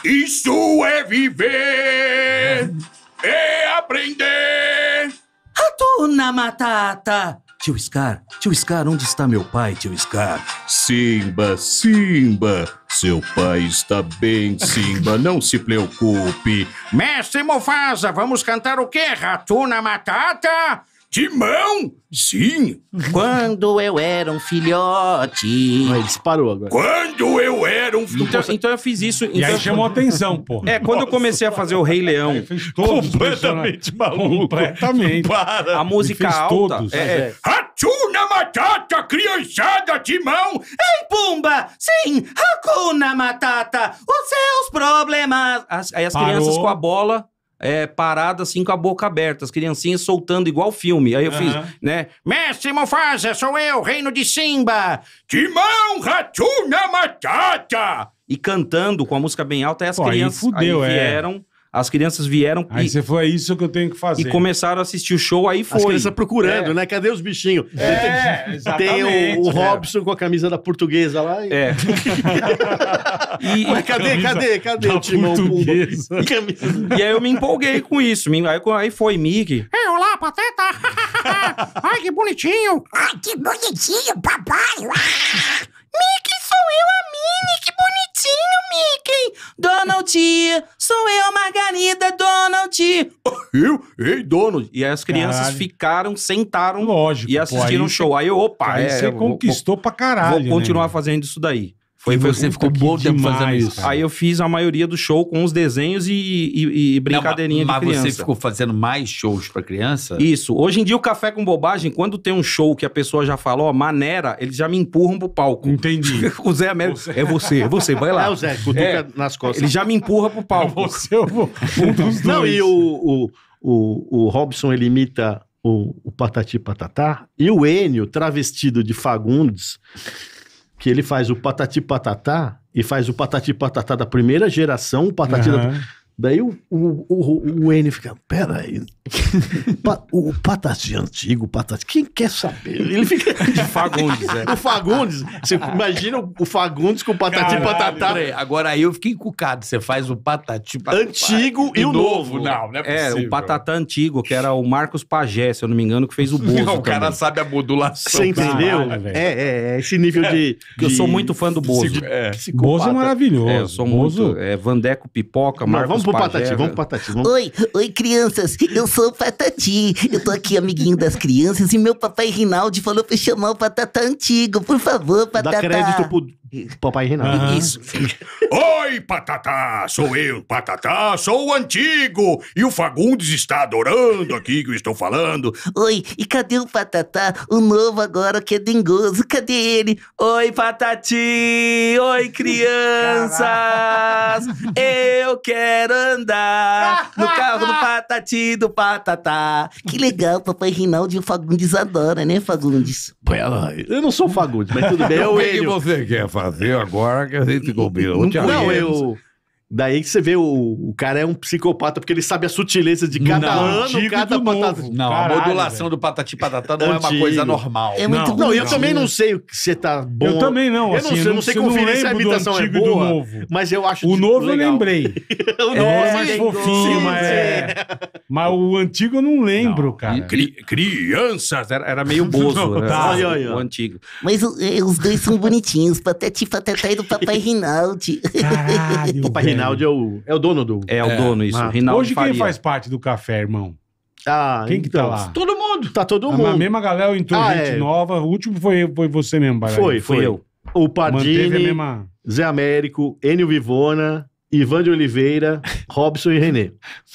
Isso é viver. e aprender. Ratuna Matata. Tio Scar, tio Scar, onde está meu pai, tio Scar? Simba, Simba, seu pai está bem, Simba, não se preocupe. Mestre Mufasa, vamos cantar o quê? Ratuna Matata? Timão! Sim! Quando eu era um filhote. Aí disparou agora. Quando eu era um então, filhote. Então, então eu fiz isso. E aí então chamou atenção, pô. É, quando eu comecei a fazer o Rei Leão. Fiz todos completamente maluco. Completamente. Para. A música alta. Todos, é. é. Hatuna Matata, criançada, Timão! Ei, Pumba! Sim! Hakuna Matata! Os seus problemas! As, aí as Parou. crianças com a bola é, parada assim com a boca aberta, as criancinhas soltando igual filme. Aí eu uhum. fiz, né? Mestre Mofasa, sou eu, reino de Simba! Timão, ratuna, matata! E cantando com a música bem alta, aí as Pô, crianças aí fudeu, aí é. vieram... As crianças vieram. Aí e, você foi, é isso que eu tenho que fazer. E começaram a assistir o show, aí foi. As crianças procurando, é. né? Cadê os bichinhos? É, tem, exatamente. Tem o, o é. Robson com a camisa da portuguesa lá. E... É. e, cadê, cadê, cadê o Timão portuguesa. E aí eu me empolguei com isso. Aí, aí foi Mickey. Ei, olá, pateta! Ai, que bonitinho! Ai, que bonitinho, papai! Ah! Mickey, sou eu a Minnie, que bonitinho, Mickey! Donald, sou eu, Margarida, Donald! Eu? Ei, Donald! E aí as crianças caralho. ficaram, sentaram Lógico, e assistiram o um show. Aí eu, opa, aí é, você conquistou vou, pra caralho. Vou continuar né? fazendo isso daí. Foi, foi você ficou bom de fazer isso. Cara. Aí eu fiz a maioria do show com os desenhos e, e, e brincadeirinha Não, mas, de mas você ficou fazendo mais shows para criança? Isso. Hoje em dia o Café com Bobagem, quando tem um show que a pessoa já falou, maneira, eles já me empurram pro palco. Entendi. o Zé Américo, você. é você, é você, vai lá. É o Zé, cutuca é, nas costas. Ele já me empurra pro palco. É você, eu vou, um dos dois. Não, e o, o, o, o Robson, ele imita o, o Patati Patatá, e o Enio, travestido de Fagundes, que ele faz o patati patatá e faz o patati patatá da primeira geração, o patati uhum. da... Daí o, o, o, o N fica, peraí. Pa, o Patati antigo, o Patati, quem quer saber? Ele fica. De Fagundes, é. O Fagundes. Você imagina o Fagundes com o Patati e Patatá. Peraí, agora aí eu fiquei encucado. Você faz o Patati Patatá. Antigo e o novo. novo. Não, não é possível. É, o Patatá antigo, que era o Marcos Pagé, se eu não me engano, que fez o Bozo. Não, o cara também. sabe a modulação. Você entendeu? Caralho, é, é, é, é, esse nível é, de, de. Eu sou muito fã do Bozo. De, é. Bozo é maravilhoso. É, eu sou Bozo... muito. É, Vandeco Pipoca, Marcos pro Patati, vamos pro Patati. Vamos... Oi, oi, crianças. Eu sou o Patati. Eu tô aqui, amiguinho das crianças, e meu papai Rinaldi falou pra chamar o Patata Antigo. Por favor, Patata. Dá crédito pro, Papai Renato. Uhum. Isso. Oi, Patatá! Sou eu, Patatá, sou o antigo! E o Fagundes está adorando aqui que eu estou falando. Oi, e cadê o Patatá? O novo agora que é dengoso, cadê ele? Oi, Patati! Oi, crianças! eu quero andar no carro do Patati do Patatá. Que legal, Papai Rinaldo e o Fagundes adora, né, Fagundes? É, eu não sou o Fagundes, mas tudo bem. Eu, o que, que você quer fazer agora que a gente combina. Não, eu, Daí que você vê o, o cara é um psicopata, porque ele sabe a sutileza de cada não, ano, cada patata. Não, Caralho, a modulação do patati patatá não Antigo. é uma coisa normal. É muito não, não eu também não sei o que você tá bom. Eu também não. Eu assim, não sei, eu não sei conferir se a imitação é boa, do novo. mas eu acho O tipo novo legal. eu lembrei. o é novo é, é mais fofinho, mas, é... mas o antigo eu não lembro, não, cara. Cri crianças, era, era meio bozo. né? tá, o, o antigo. Mas é, os dois são bonitinhos, patati patatá e do papai Rinaldi. Rinaldi. Reinaldo é o, é o dono do. É, é o dono, isso. Ah. O Reinaldo Hoje Faria. quem faz parte do café, irmão? Ah, quem que tá então, lá? Todo mundo. Tá todo mundo. A mesma galera entrou ah, gente é. nova. O último foi, foi você mesmo, Baralho. Foi, foi, foi eu. O Pardini, mesma... Zé Américo, Enio Vivona, Ivan de Oliveira, Robson e René.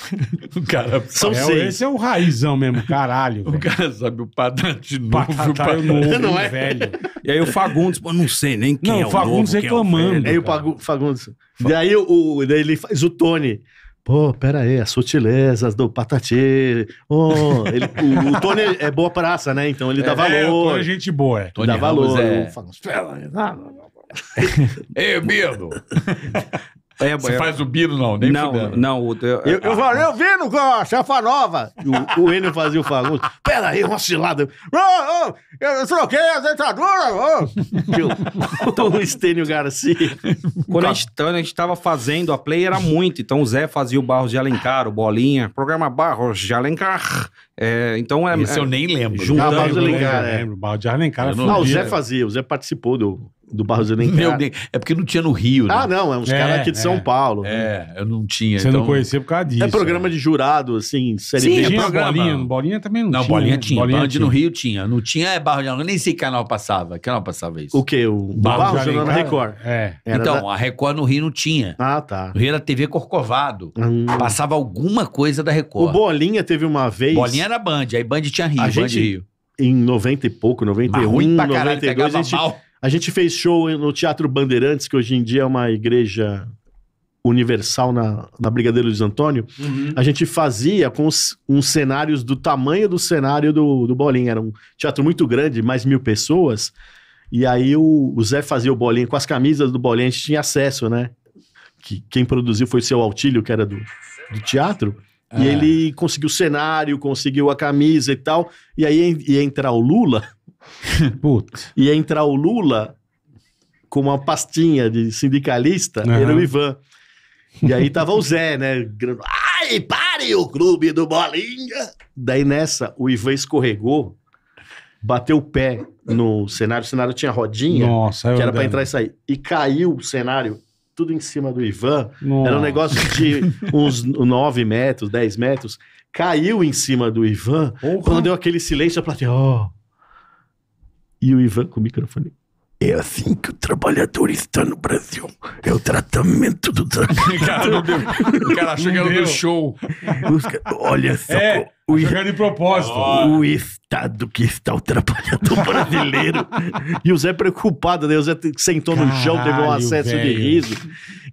o cara, são é, seis. Esse é o raizão mesmo, caralho. o cara sabe o de novo, Patata o Patata novo, não é? velho. E aí o Fagundes, pô, não sei nem quem não, é o Fagundes é reclamando. É aí o Fagundes. Daí o, daí ele faz o Tony. Pô, pera aí, as sutilezas do Patatê. Oh, ele, o, o, Tony é boa praça, né? Então ele dá valor. É, é, o é gente boa, é. Tony dá Ramos valor. É... O Fagundes, pera aí, Ei, É, Você é, faz o Bino, não? Nem não, não. O, eu, eu, eu falei, ah, eu vi no Chafa Nova. O, o Enio fazia o famoso. Pera aí, uma cilada. Oh, oh, eu troquei a dentadura. Oh. Então, o Estênio Garcia. Quando a gente, a gente tava fazendo a play, era muito. Então o Zé fazia o Barros de Alencar, o Bolinha. Programa Barros de Alencar. É, então é, Isso eu é, nem lembro. Juntando, ah, Barros de Alencar, Barros de Alencar. Não, o Zé fazia. O Zé participou do do Barros Alencar. Meu, é porque não tinha no Rio, né? Ah, não, é uns é, caras aqui de é, São Paulo. Né? É, né? eu não tinha. Você então... não conhecia por causa disso. É programa é. de jurado, assim, série Sim, B. Tinha programa. Bolinha, bolinha também não, não tinha. Não, bolinha né? tinha. Bolinha Band tinha. no Rio tinha. Não tinha é Barros de Nem sei que canal passava. Que canal passava isso? O quê? O Barros, Barros de Record. É. Era então, da... a Record no Rio não tinha. Ah, tá. No Rio era TV Corcovado. Hum. Passava alguma coisa da Record. O Bolinha teve uma vez... Bolinha era Band, aí Band tinha Rio, a Band gente, Rio. Em 90 e pouco, 91, 92, a gente... mal a gente fez show no Teatro Bandeirantes, que hoje em dia é uma igreja universal na, na Brigadeiro Luiz Antônio. Uhum. A gente fazia com os, uns cenários do tamanho do cenário do, do Bolinha. Era um teatro muito grande, mais mil pessoas. E aí o, o Zé fazia o Bolinha com as camisas do Bolinha, a gente tinha acesso, né? Que, quem produziu foi o seu Altílio, que era do, do teatro. É. E ele conseguiu o cenário, conseguiu a camisa e tal. E aí ia entrar o Lula. Putz. Ia entrar o Lula com uma pastinha de sindicalista, uhum. era o Ivan. E aí tava o Zé, né? Ai, pare o clube do Bolinha! Daí nessa, o Ivan escorregou, bateu o pé no cenário. O cenário tinha rodinha, Nossa, é que era para entrar e sair. E caiu o cenário tudo em cima do Ivan. Nossa. Era um negócio de uns 9 metros, 10 metros. Caiu em cima do Ivan. Opa. Quando deu aquele silêncio, a plateia, assim, ó... Oh. E o Ivan com o microfone. É assim que o trabalhador está no Brasil. É o tratamento do trabalhador. cara, O cara achou que era do show. Olha só. É, o, jogando de propósito. O estado que está o trabalhador brasileiro. e o Zé preocupado, né? O Zé sentou Caralho, no chão, teve um acesso véio. de riso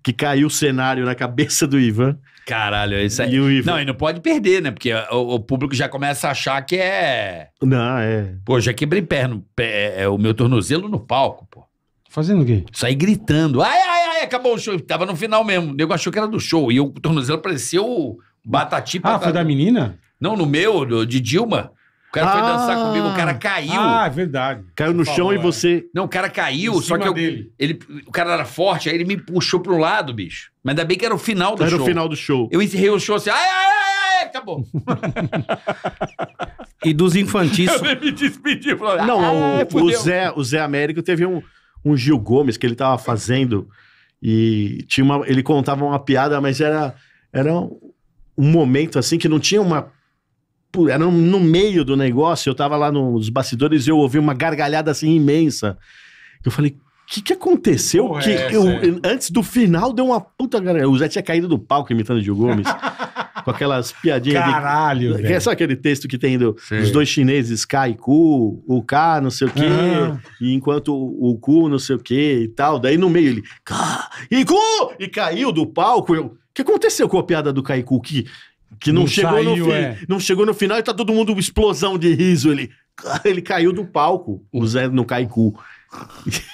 que caiu o cenário na cabeça do Ivan. Caralho, isso aí. É não, e não pode perder, né? Porque o, o, público já começa a achar que é. Não, é. Pô, já quebrei perno pé, é, é, o meu tornozelo no palco, pô. Tá fazendo o quê? Saí gritando. Ai, ai, ai, acabou o show. Tava no final mesmo. O nego achou que era do show. E o tornozelo o batati Ah, foi da menina? Não, no meu, do, de Dilma. O cara foi dançar ah! comigo, o cara caiu. Ah, é verdade. Caiu no chão e é. você. Não, o cara caiu, Em só cima que eu- dele. ele, o cara era forte, aí ele me puxou pro lado, bicho. Mas ainda bem que era o final do Era show. o final do show. Eu encerrei o show assim, ai, ai, ai, ai, acabou. E dos infantis. Eu me despedi. Falei, ah, Não, ai, o, o Zé, o Zé Américo teve um, um Gil Gomes que ele tava fazendo e tinha uma, ele contava uma piada, mas era, era um momento assim que não tinha uma era no meio do negócio, eu tava lá nos bastidores e eu ouvi uma gargalhada assim imensa. Eu falei, o que, que aconteceu? Porra, que é, eu, é. antes do final deu uma puta gargalhada. O Zé tinha caído do palco imitando o Gil Gomes. com aquelas piadinhas. Caralho, de, é, velho. Sabe aquele texto que tem do, dos dois chineses, K e Ku, o K não sei o quê, ah. e enquanto o, o Ku não sei o quê e tal. Daí no meio ele, K e Ku! E caiu do palco. Eu, o que aconteceu com a piada do Kaiku? Que que não, não chegou saiu, no fim, é. não chegou no final e tá todo mundo explosão de riso ele. Ele caiu do palco, o Zé no Caicu.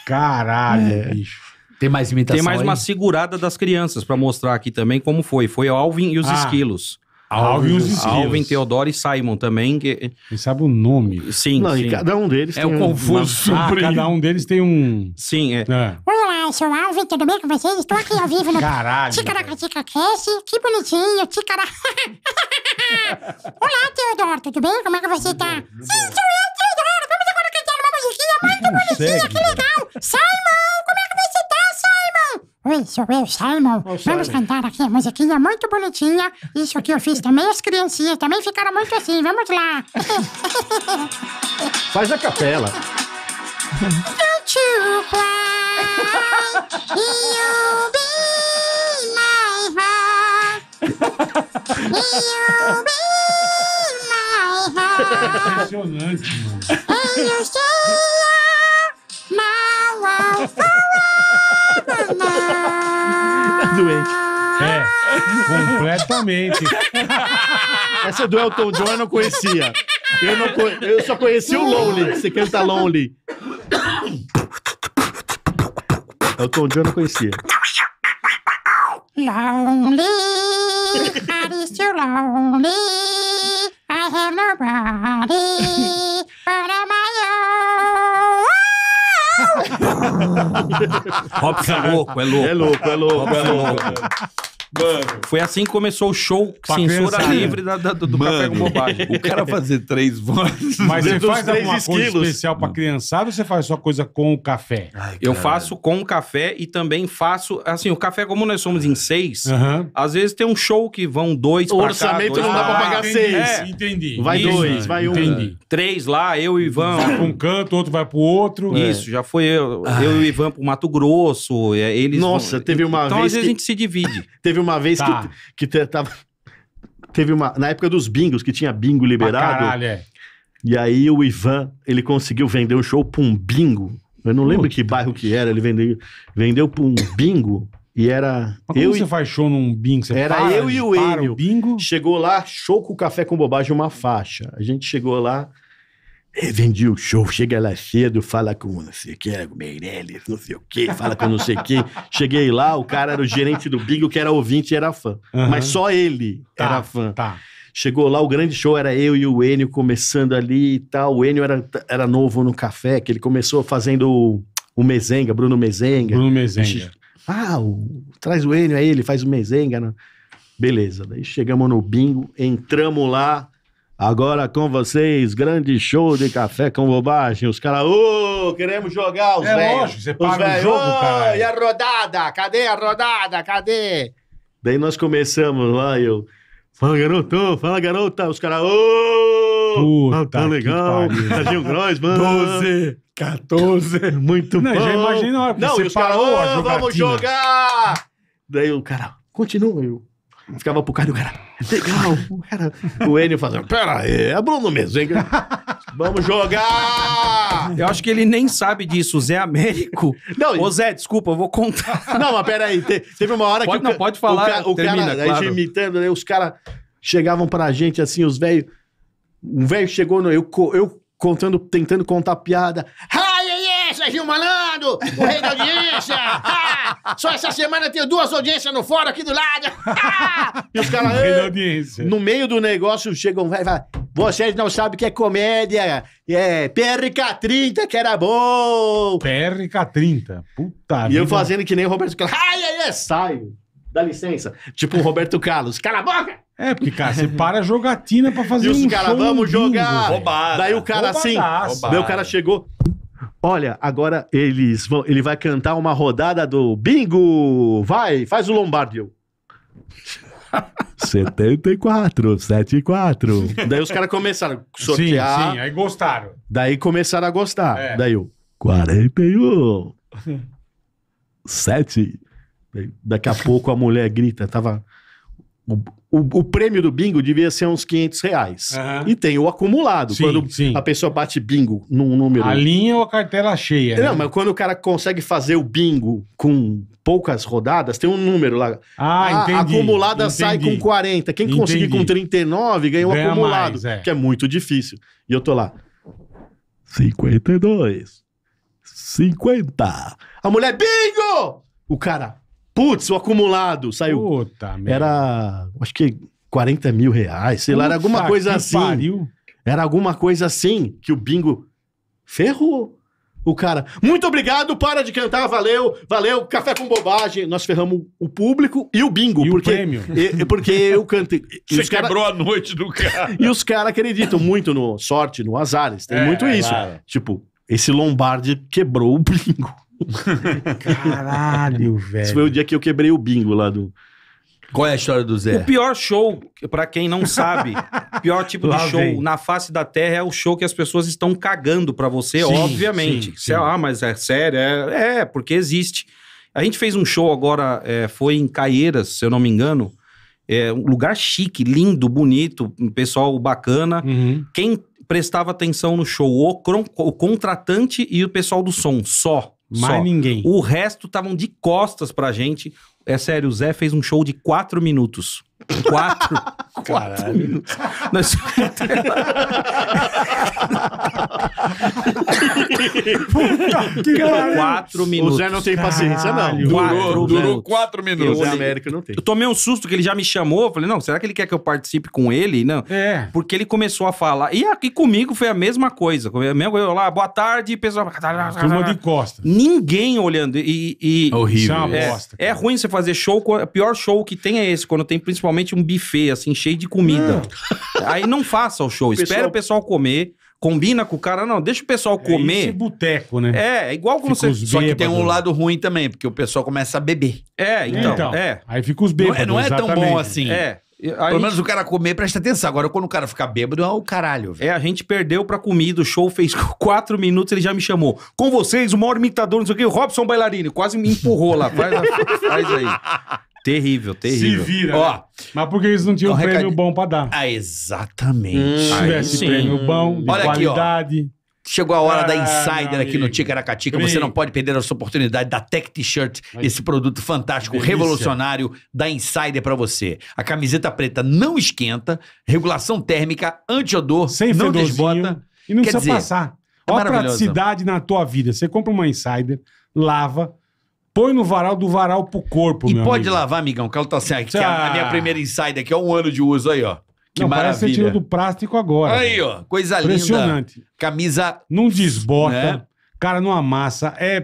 Caralho, é. bicho. Tem mais imitação. Tem mais aí? uma segurada das crianças para mostrar aqui também como foi. Foi Alvin e os ah. esquilos. Alvin, Alvin Teodoro e Simon também. Que... sabe o nome. Sim, Não, sim. E cada um deles é tem o confuso. Um... Ah, cada um deles tem um. Sim, é. é. Olá, eu sou o Alvin, tudo bem com vocês? Estou aqui ao vivo no Caralho, tica Cast. Que bonitinho, ticaraca. Olá, Teodoro, tudo bem? Como é que você tá? Sim, sou eu, Teodoro. Vamos agora cantar uma musiquinha muito bonitinha, que legal. Simon, como é Oi, sou eu, Simon. Oi, Vamos cantar aqui a musiquinha muito bonitinha. Isso que eu fiz também, as criancinhas também ficaram muito assim. Vamos lá. Faz a capela. Don't you cry, you'll be my heart. You'll be my heart. Impressionante, mano. And you say, my love tá doente. É, completamente. Essa do Elton John eu não conhecia. Eu, não co eu só conhecia o Lonely. Você canta Lonely. Elton John eu não conhecia. Lonely, I is too lonely. I have nobody but I'm my own. Robson é louco, é louco. É louco, é louco, é louco. Mano. Foi assim que começou o show censura livre né? da, da, do Mano, Café com Bobagem. O cara fazer três vozes... Mas você né? faz alguma esquilos. coisa especial pra criançada ou você faz só coisa com o café? Ai, eu faço com o café e também faço... Assim, o café, como nós somos em seis, uhum. às vezes tem um show que vão dois o pra orçamento cá, dois não dá pra pagar entendi, seis. É. Entendi. Vai Isso, dois, vai um. Entendi. Três lá, eu e o Ivan... Vai pra um canto, outro vai pro outro. Isso, é. já foi eu. Eu e o Ivan pro Mato Grosso. É, eles Nossa, vão... teve uma então, vez Então, às vezes que... a gente se divide. teve uma uma vez Tá. que, que tava. Teve uma. Na época dos bingos, que tinha bingo liberado. caralho, é. E aí o Ivan, ele conseguiu vender um show pra um bingo. Eu não lembro que bairro que era, ele vendeu, vendeu pra um bingo e era Mas como eu você e- faz show num bingo? Você Era eu e o Enio. bingo? chegou lá, show com café com bobagem uma faixa. A gente chegou lá, vendi o show, chega lá cedo, fala com não sei quem, que, Meirelles, não sei o que fala com não sei quem. Cheguei lá, o cara era o gerente do bingo, que era ouvinte e era fã. Uhum. Mas só ele tá, era fã. Tá. Chegou lá, o grande show era eu e o Enio começando ali e tal. O Enio era, era novo no café, que ele começou fazendo o, o Mezenga, Bruno Mezenga. Bruno Mezenga. Ah, o, traz o Enio aí, é ele faz o Mezenga. Né? Beleza, daí chegamos no bingo, entramos lá Agora com vocês, grande show de café com bobagem. Os caras, ô, oh, queremos jogar os É velhos. lógico, você paga o jogo, oh, cara. E a rodada? Cadê a rodada? Cadê? Daí nós começamos lá, eu. Fala, garoto, fala, garota. Os caras, ô! Puta tá legal. Tadinho Gross, mano. 12, 14. Muito Não, bom. já imagina a hora que Não, você os caras, a ô, vamos jogar! Daí o cara, continua, eu. Ficava pro cara e o cara, legal, era... o Enio fazendo, pera aí, é Bruno mesmo, hein? Vamos jogar! Eu acho que ele nem sabe disso, o Zé Américo. Não, Ô Zé, desculpa, eu vou contar. Não, mas pera aí, te, teve uma hora pode, que... Não, pode falar, o, o termina, cara, claro. a gente imitando, né, os caras chegavam pra gente assim, os velhos, um velho chegou, no... eu, eu contando, tentando contar piada, ha! Serginho Malandro, o rei da audiência. Ah, só essa semana tem duas audiências no fórum aqui do lado. e os caras... audiência. No meio do negócio chegam vai, vai. Vocês não sabem o que é comédia. É PRK30, que era bom. PRK30. Puta E vida. eu fazendo que nem o Roberto Carlos. Ai, ai, ai, saio. Dá licença. Tipo o Roberto Carlos. Cala a boca! É, porque, cara, você para a jogatina pra fazer e um os cara, show. vamos jogar. Assim, Roubada, Daí o cara roubadaço. assim. Roubada. Daí o cara chegou. Olha, agora eles vão, ele vai cantar uma rodada do bingo. Vai, faz o Lombardi. 74, 74. Daí os caras começaram a sortear. Sim, sim, aí gostaram. Daí começaram a gostar. É. Daí eu, 41, 7. Daqui a pouco a mulher grita, tava o, o, prêmio do bingo devia ser uns 500 reais. Uhum. E tem o acumulado. Sim, quando sim. a pessoa bate bingo num número. A linha ou a cartela cheia. Né? Não, né? mas quando o cara consegue fazer o bingo com poucas rodadas, tem um número lá. Ah, a, entendi. A acumulada entendi. sai com 40. Quem entendi. conseguir com 39 ganha o ganha acumulado, mais, é. que é muito difícil. E eu tô lá. 52. 50. A mulher, bingo! O cara, Putz, o acumulado saiu. Puta merda. Era, acho que 40 mil reais, sei lá, era alguma coisa assim. Pariu. Era alguma coisa assim que o bingo ferrou. O cara, muito obrigado, para de cantar, valeu, valeu, café com bobagem. Nós ferramos o público e o bingo. E porque, o prêmio. E, porque eu cantei. Você cara, quebrou a noite do cara. E os caras acreditam muito no sorte, no azar, tem é, muito isso. Claro. Tipo, esse Lombardi quebrou o bingo. Caralho, velho. Isso foi o dia que eu quebrei o bingo lá do. Qual é a história do Zé? O pior show, para quem não sabe, pior tipo Lá de show vem. na face da Terra é o show que as pessoas estão cagando para você, sim, obviamente. Sim, é, sim. Ah, mas é sério? É, é, porque existe. A gente fez um show agora, é, foi em Caieiras, se eu não me engano. É, um lugar chique, lindo, bonito, um pessoal bacana. Uhum. Quem prestava atenção no show? O, o contratante e o pessoal do som, só. Mais Só. ninguém. O resto estavam de costas pra gente. É sério, o Zé fez um show de quatro minutos. Quatro? Quatro minutos. Nós... Puta que quatro minutos. O Zé não tem paciência, não. Caralho. Durou, durou quatro minutos. Eu, América não tem. Eu tomei um susto que ele já me chamou. Falei, não, será que ele quer que eu participe com ele? Não. É. Porque ele começou a falar. E aqui comigo foi a mesma coisa. Mesmo eu lá, boa tarde, pessoal. Turma de costa. Ninguém olhando. E, e... É horrível. É, é, ruim você fazer show. O pior show que tem é esse, quando tem principalmente principalmente um buffet, assim, cheio de comida. Não. Aí não faça o show, o espera pessoal... o pessoal comer. Combina com o cara, não, deixa o pessoal comer. É esse boteco, né? É, é igual quando você. Só que tem um lado ruim também, porque o pessoal começa a beber. É, é, então. então é. Aí fica os bêbados. Não é, não é tão bom assim. É. Aí, Pelo menos o cara comer, presta atenção. Agora, quando o cara ficar bêbado, é o caralho. Véio. É, a gente perdeu pra comida, o show fez quatro minutos, ele já me chamou. Com vocês, o maior imitador, não sei o quê, o Robson Bailarino. Quase me empurrou lá. Faz, faz aí. Terrível, terrível. Se vira. Ó, né? Mas porque eles não tinham um prêmio recad... bom pra dar. Ah, exatamente. Hum, Se tivesse sim. prêmio bom, de Olha qualidade. Aqui, Chegou a hora ah, da Insider aqui no Ticaracatica. Você não pode perder essa oportunidade da Tech T-Shirt, esse produto fantástico, Delícia. revolucionário da Insider para você. A camiseta preta não esquenta, regulação térmica, anti-odor, Sem não desbota. E não Quer precisa dizer, passar. Olha é a praticidade na tua vida. Você compra uma Insider, lava, Põe no varal do varal pro corpo, e meu pode amigo. lavar, amigão, que ela tá certo. Assim, ah. A minha primeira insider aqui é um ano de uso aí, ó. Que Não, maravilha. Parece que você tirou do plástico agora. Aí, ó. Coisa Impressionante. linda. Impressionante. Camisa. Não desbota. Né? Cara, não amassa. É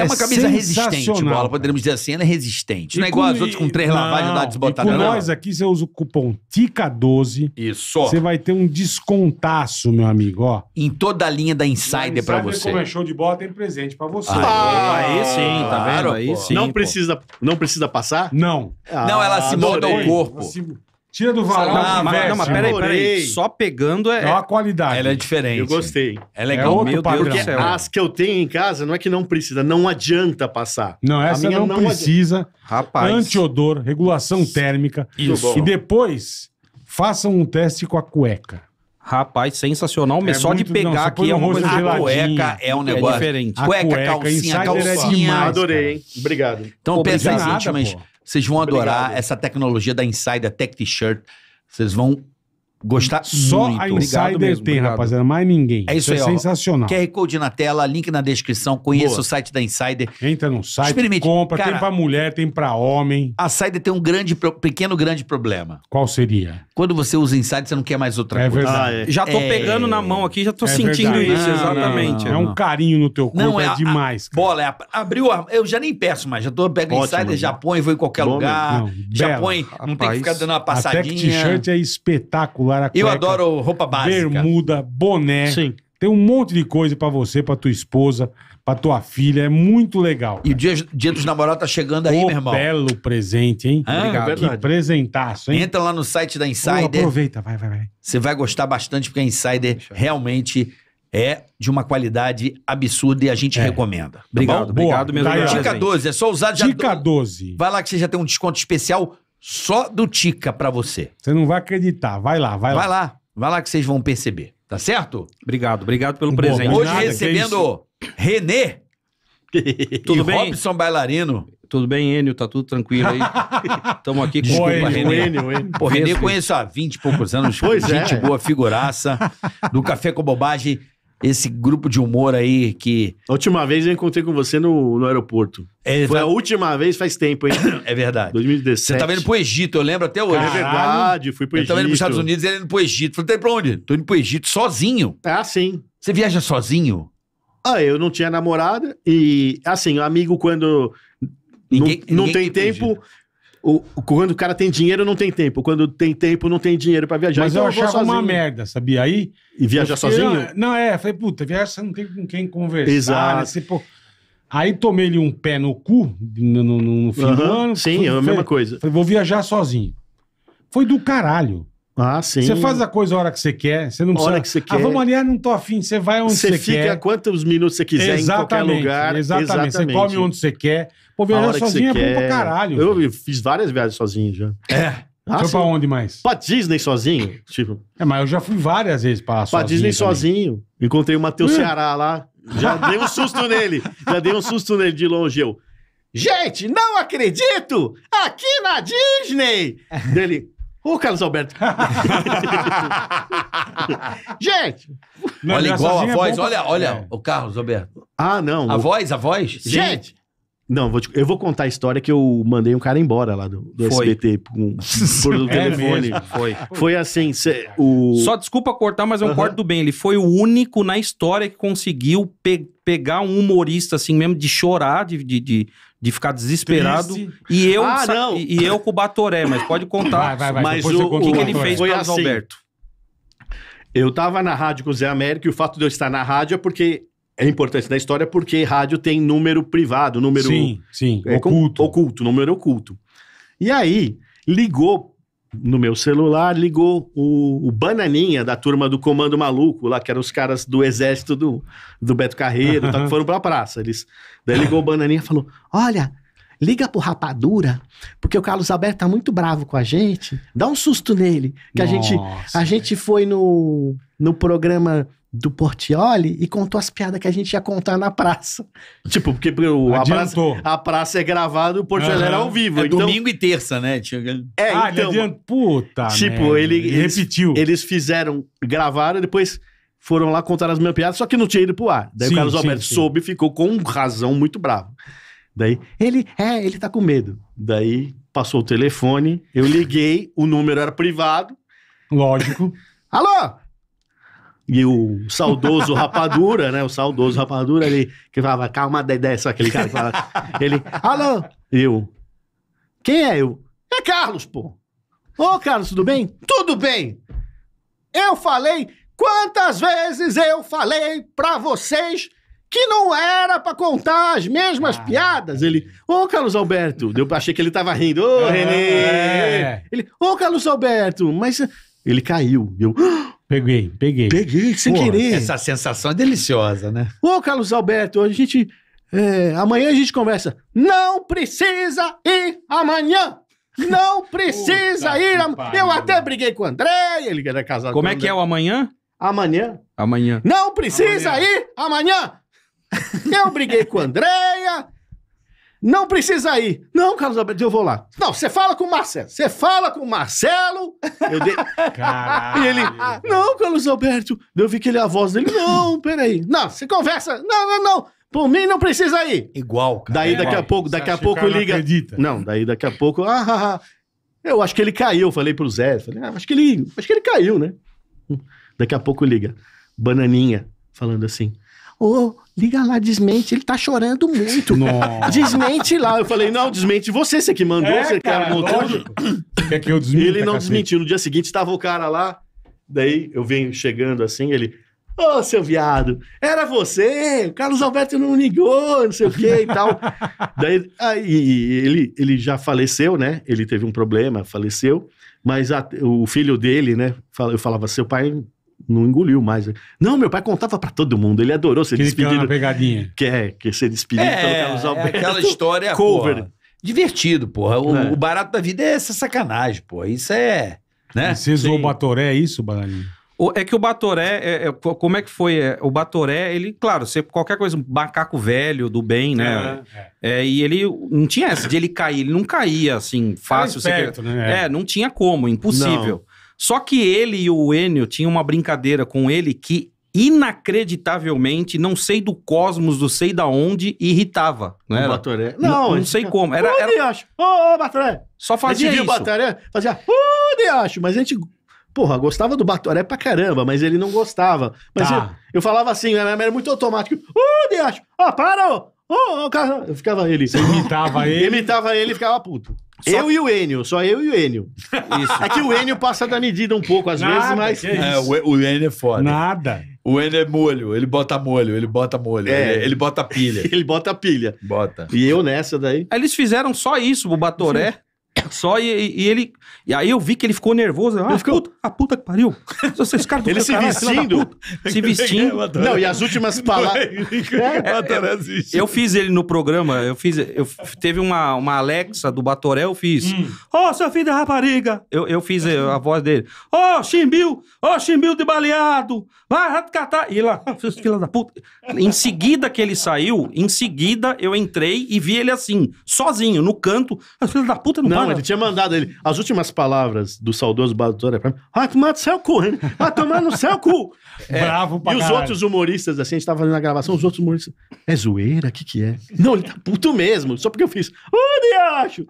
é, uma é camisa resistente, bola, poderíamos dizer assim, ela é resistente. E não é igual com, as outras com três lavagens dá desbotadas, e com não. nós aqui, você usa o cupom TICA12. Isso. Você vai ter um descontaço, meu amigo, ó. Em toda a linha da Insider para você. Como é show de bola, tem presente para você. Ah, aí sim, tá vendo? Aí sim. Não precisa, não precisa passar? Não. não, ela se molda ao corpo. Tira do valor. Ah, mas, não, mas peraí, peraí. Só pegando é. É uma qualidade. Ela é diferente. Eu gostei. É legal, é meu Deus do céu. As que eu tenho em casa, não é que não precisa, não adianta passar. Não, essa não, não, precisa. Rapaz. Antiodor, regulação térmica. Isso. E depois, façam um teste com a cueca. Rapaz, sensacional mesmo. É só de pegar não, aqui é uma coisa A cueca é um é negócio. É diferente. Cueca, a cueca, calcinha, é calcinha. É demais, Adorei, hein? Obrigado. Então, pô, pensa mas vocês vão adorar essa tecnologia da Insider Tech T-Shirt. Vocês vão Gostar Só muito. a Insider mesmo, tem, obrigado. rapaziada. Mais ninguém. É isso, é aí, ó. é sensacional. QR Code na tela, link na descrição. Conheça Boa. o site da Insider. Entra no site, Experimente. compra. Cara, tem pra mulher, tem pra homem. A Insider tem um grande, pequeno grande problema. Qual seria? Quando você usa Insider, você não quer mais outra É coisa. verdade. Ah, é. Já tô É. pegando na mão aqui, já tô É sentindo verdade. isso, Não, exatamente. não, É não. um carinho no teu corpo, é, é demais. a- Bola, é a- abriu a- Eu já nem peço mais. Já tô, pego Insider, né? já põe, vou em qualquer Bom lugar. Não, já põe, não tem que ficar dando uma Até que passadinha. t-shirt é eu adoro roupa básica. bermuda, boné. Sim. Tem um monte de coisa pra você, pra tua esposa, pra tua filha. É muito legal. E o dia, dia dos namorados tá chegando aí, meu irmão. belo presente, hein? Ah, Obrigado. Que verdade. presentaço, hein? Entra lá no site da Insider. aproveita, vai, vai, vai. Você vai gostar bastante, porque a Insider realmente é de uma qualidade absurda e a gente É. recomenda. Obrigado, tá Boa, obrigado mesmo. tá aí, Dica presente. 12, é só usar já. Dica 12. Vai lá que você já tem um desconto especial só do Tica para você. Você não vai acreditar. Vai lá, vai, lá. Vai lá, vai lá que vocês vão perceber. Tá certo? Obrigado, obrigado pelo presente. Hoje nada, recebendo Renê. Tudo e bem? Robson Bailarino. Tudo bem, Enio? Tá tudo tranquilo aí? Estamos aqui com Desculpa, Enio, Renê. Enio, Enio. Pô, Renê conheço há 20 e poucos anos. Pois gente é. boa, figuraça. Do Café com Bobagem esse grupo de humor aí que. A última vez eu encontrei com você no, no aeroporto. É, Foi tá... a última vez faz tempo, hein? é verdade. 2017. Você tava tá indo pro Egito, eu lembro até é hoje. Caralho, é verdade, fui pro Egito. Eu tava indo pros Estados Unidos e ele indo pro Egito. Falei, tá pra onde? Tô indo pro Egito sozinho. Ah, sim. Você viaja sozinho? Ah, eu não tinha namorada e, assim, amigo quando ninguém, não, não ninguém tem tempo, o, quando o cara tem dinheiro, não tem tempo. Quando tem tempo, não tem dinheiro para viajar. Mas então eu, achava uma merda, sabia? Aí. E viajar sozinho? Não, não, é. Falei, puta, viajar você não tem com quem conversar. Né? Exato. Né? Pô... Aí tomei-lhe um pé no cu no, no, no fim uhum. do ano. Sim, é a mesma coisa. Falei, vou viajar sozinho. Foi do caralho. Ah, sim. Você faz a coisa a hora que você quer, você não precisa... Hora que você ah, quer. Ah, vamos ali, não tô afim, você vai onde você, quer. Você fica quantos minutos você quiser exatamente, em qualquer lugar. Exatamente, exatamente. você come onde você quer. Pô, viajar sozinho é quer. bom pra caralho. Eu, eu fiz várias viagens sozinho já. É. Ah, Foi pra onde mais? Pra Disney sozinho, tipo. É, mas eu já fui várias vezes pra, pra sozinho. Pra Disney também. sozinho. Encontrei o Matheus hum. Ceará lá. Já dei um susto nele. Já dei um susto nele de longe, eu. Gente, não acredito! Aqui na Disney! Dele, Ô, Carlos Alberto. gente! Não, olha é igual a é voz. É olha, olha, é. o Carlos Alberto. Ah, não. A o... voz, a voz? Gente! Não, vou te... eu vou contar a história que eu mandei um cara embora lá do, do Foi. SBT por, por é telefone. Foi. Foi assim, cê, o... Só desculpa cortar, mas eu corto uhum. do bem. Ele foi o único na história que conseguiu pe pegar um humorista assim mesmo, de chorar, de, de, de de ficar desesperado. Triste. E eu, ah, e eu com o Batoré, mas pode contar. Vai, vai, vai. Mas o, o que, ele fez com o assim, Alberto? Eu tava na rádio com o Zé Américo e o fato de eu estar na rádio é porque é importante da história porque rádio tem número privado, número sim, sim, é, oculto. Com, oculto, número oculto. E aí ligou no meu celular, ligou o, o, Bananinha da turma do Comando Maluco, lá que eram os caras do exército do, do Beto Carreiro, uhum. tá, que foram pra praça. Eles, daí ligou o Bananinha e falou: Olha, liga pro Rapadura, porque o Carlos Alberto tá muito bravo com a gente. Dá um susto nele. Que Nossa, a gente, a gente foi no, no programa do Portioli e contou as piadas que a gente ia contar na praça. Tipo, porque o, a, praça, a praça é gravada e o Portioli uhum. era ao vivo. É então... domingo e terça, né? Tinha... É, ah, então... Ele Puta Tipo, merda. ele, ele repetiu. Eles fizeram, gravaram e depois foram lá contar as minhas piadas, só que não tinha ido pro ar. Daí sim, o Carlos Alberto sim. soube e ficou com razão muito bravo. Daí, ele, é, ele tá com medo. Daí passou o telefone, eu liguei, o número era privado. Lógico. Alô, e o saudoso Rapadura, né? O saudoso Rapadura, ele que falava, calma, Dedé, só aquele cara que falava. Ele, alô? Eu. Quem é eu? É Carlos, pô. Ô, Carlos, tudo bem? Tudo bem! Eu falei, quantas vezes eu falei pra vocês que não era pra contar as mesmas ah. piadas? Ele, ô, Carlos Alberto. Eu achei que ele tava rindo. Ô, ah, René! É. Ele, ô, Carlos Alberto, mas... Ele caiu. Eu... Ah! Peguei, peguei. Peguei sem Porra, querer. Essa sensação é deliciosa, né? Ô, Carlos Alberto, a gente. É, amanhã a gente conversa. Não precisa ir amanhã! Não precisa Puta ir amanhã! Eu até briguei com o André, ele era é casado Como com é que é o amanhã? Amanhã. Amanhã. Não precisa amanhã. ir amanhã! Eu briguei com a Andréia. Não precisa ir. Não, Carlos Alberto, eu vou lá. Não, você fala com o Marcelo. Você fala com o Marcelo. Eu dei... Caralho. E ele, não, Carlos Alberto. Eu vi que ele é a voz dele. Não, peraí. Não, você conversa. Não, não, não. Por mim não precisa ir. Igual, cara. Daí é daqui a pouco, daqui a pouco liga. Não, acredita. não, daí daqui a pouco. Ah, ah, ah. Eu acho que ele caiu, falei pro Zé. Falei, ah, acho que ele. Acho que ele caiu, né? Daqui a pouco liga. Bananinha falando assim. Ô, oh, liga lá, desmente, ele tá chorando muito. Nossa. Desmente lá. Eu falei, não, desmente você, você que mandou, é, você cara, Quer que eu desmente? Ele não desmentiu. No dia seguinte estava o cara lá, daí eu venho chegando assim, ele... Ô, oh, seu viado, era você, o Carlos Alberto não ligou, não sei o que e tal. Daí, aí, ele, ele já faleceu, né? Ele teve um problema, faleceu, mas a, o filho dele, né? Eu falava, seu pai não engoliu mais. Não, meu pai contava para todo mundo. Ele adorou ser que despedido. pegadinha. Quer, é, quer é ser despedido é, pelo É aquela história, cover. Porra, divertido, porra. O, é. o, barato da vida é essa sacanagem, porra. Isso é... Né? Você zoou o Batoré, é isso, Bananinha? É que o Batoré, é, é, como é que foi? É, o Batoré, ele, claro, você, qualquer coisa, um macaco velho do bem, né? É, é e ele não tinha essa de ele cair, ele não caía assim, fácil. Esperto, né? É, não tinha como, impossível. Não. Só que ele e o Enio tinham uma brincadeira com ele que inacreditavelmente, não sei do cosmos, não sei da onde, irritava. Não era? Batoré. Não, não, não sei como. Era, era... acho. Ô, oh, oh, Batoré. Só fazia a gente isso. Batoré, fazia, ô, oh, acho. Mas a gente, porra, gostava do Batoré pra caramba, mas ele não gostava. Mas tá. eu, eu, falava assim, era, muito automático. Ô, oh, Diacho. Ah, para, ô. Oh, oh, cara. Eu ficava ele. Você imitava ele? Imitava ele e ficava puto. Só... Eu e o Enio, só eu e o Enio. Isso. É que o Enio passa da medida um pouco às Nada, vezes, mas. É, o, o Enio é foda. Nada. O Enio é molho, ele bota molho, ele bota molho, é. ele, ele, bota pilha. ele bota pilha. Bota. E eu nessa daí. eles fizeram só isso, o Batoré. Só e, e, ele. E aí eu vi que ele ficou nervoso. Ah, ele ficou... Puta, a puta que pariu. Vocês caras Ele se caralho, vestindo. Se vestindo. Não, e as últimas palavras. É, eu fiz ele no programa, eu fiz. Eu, teve uma, uma Alexa do Batoré, eu fiz. Hum. Ô, hum. oh, seu filho da rapariga! Eu, eu fiz a voz dele. Ô, oh, Chimbil! Ô, oh, Chimbil de baleado! Vai, rato catar! E lá, filha da puta. Em seguida que ele saiu, em seguida eu entrei e vi ele assim, sozinho, no canto. Filha da puta, não, não não, ele tinha mandado ele. As últimas palavras do saudoso Badutor é pra mim. Ah, tomar no seu cu, hein? Ah, tomar no seu cu. É, Bravo pra E os outros humoristas, assim, a gente tava tá fazendo a gravação, os outros humoristas. É zoeira? O que que é? Não, ele tá puto mesmo. Só porque eu fiz. Ô, oh, diacho!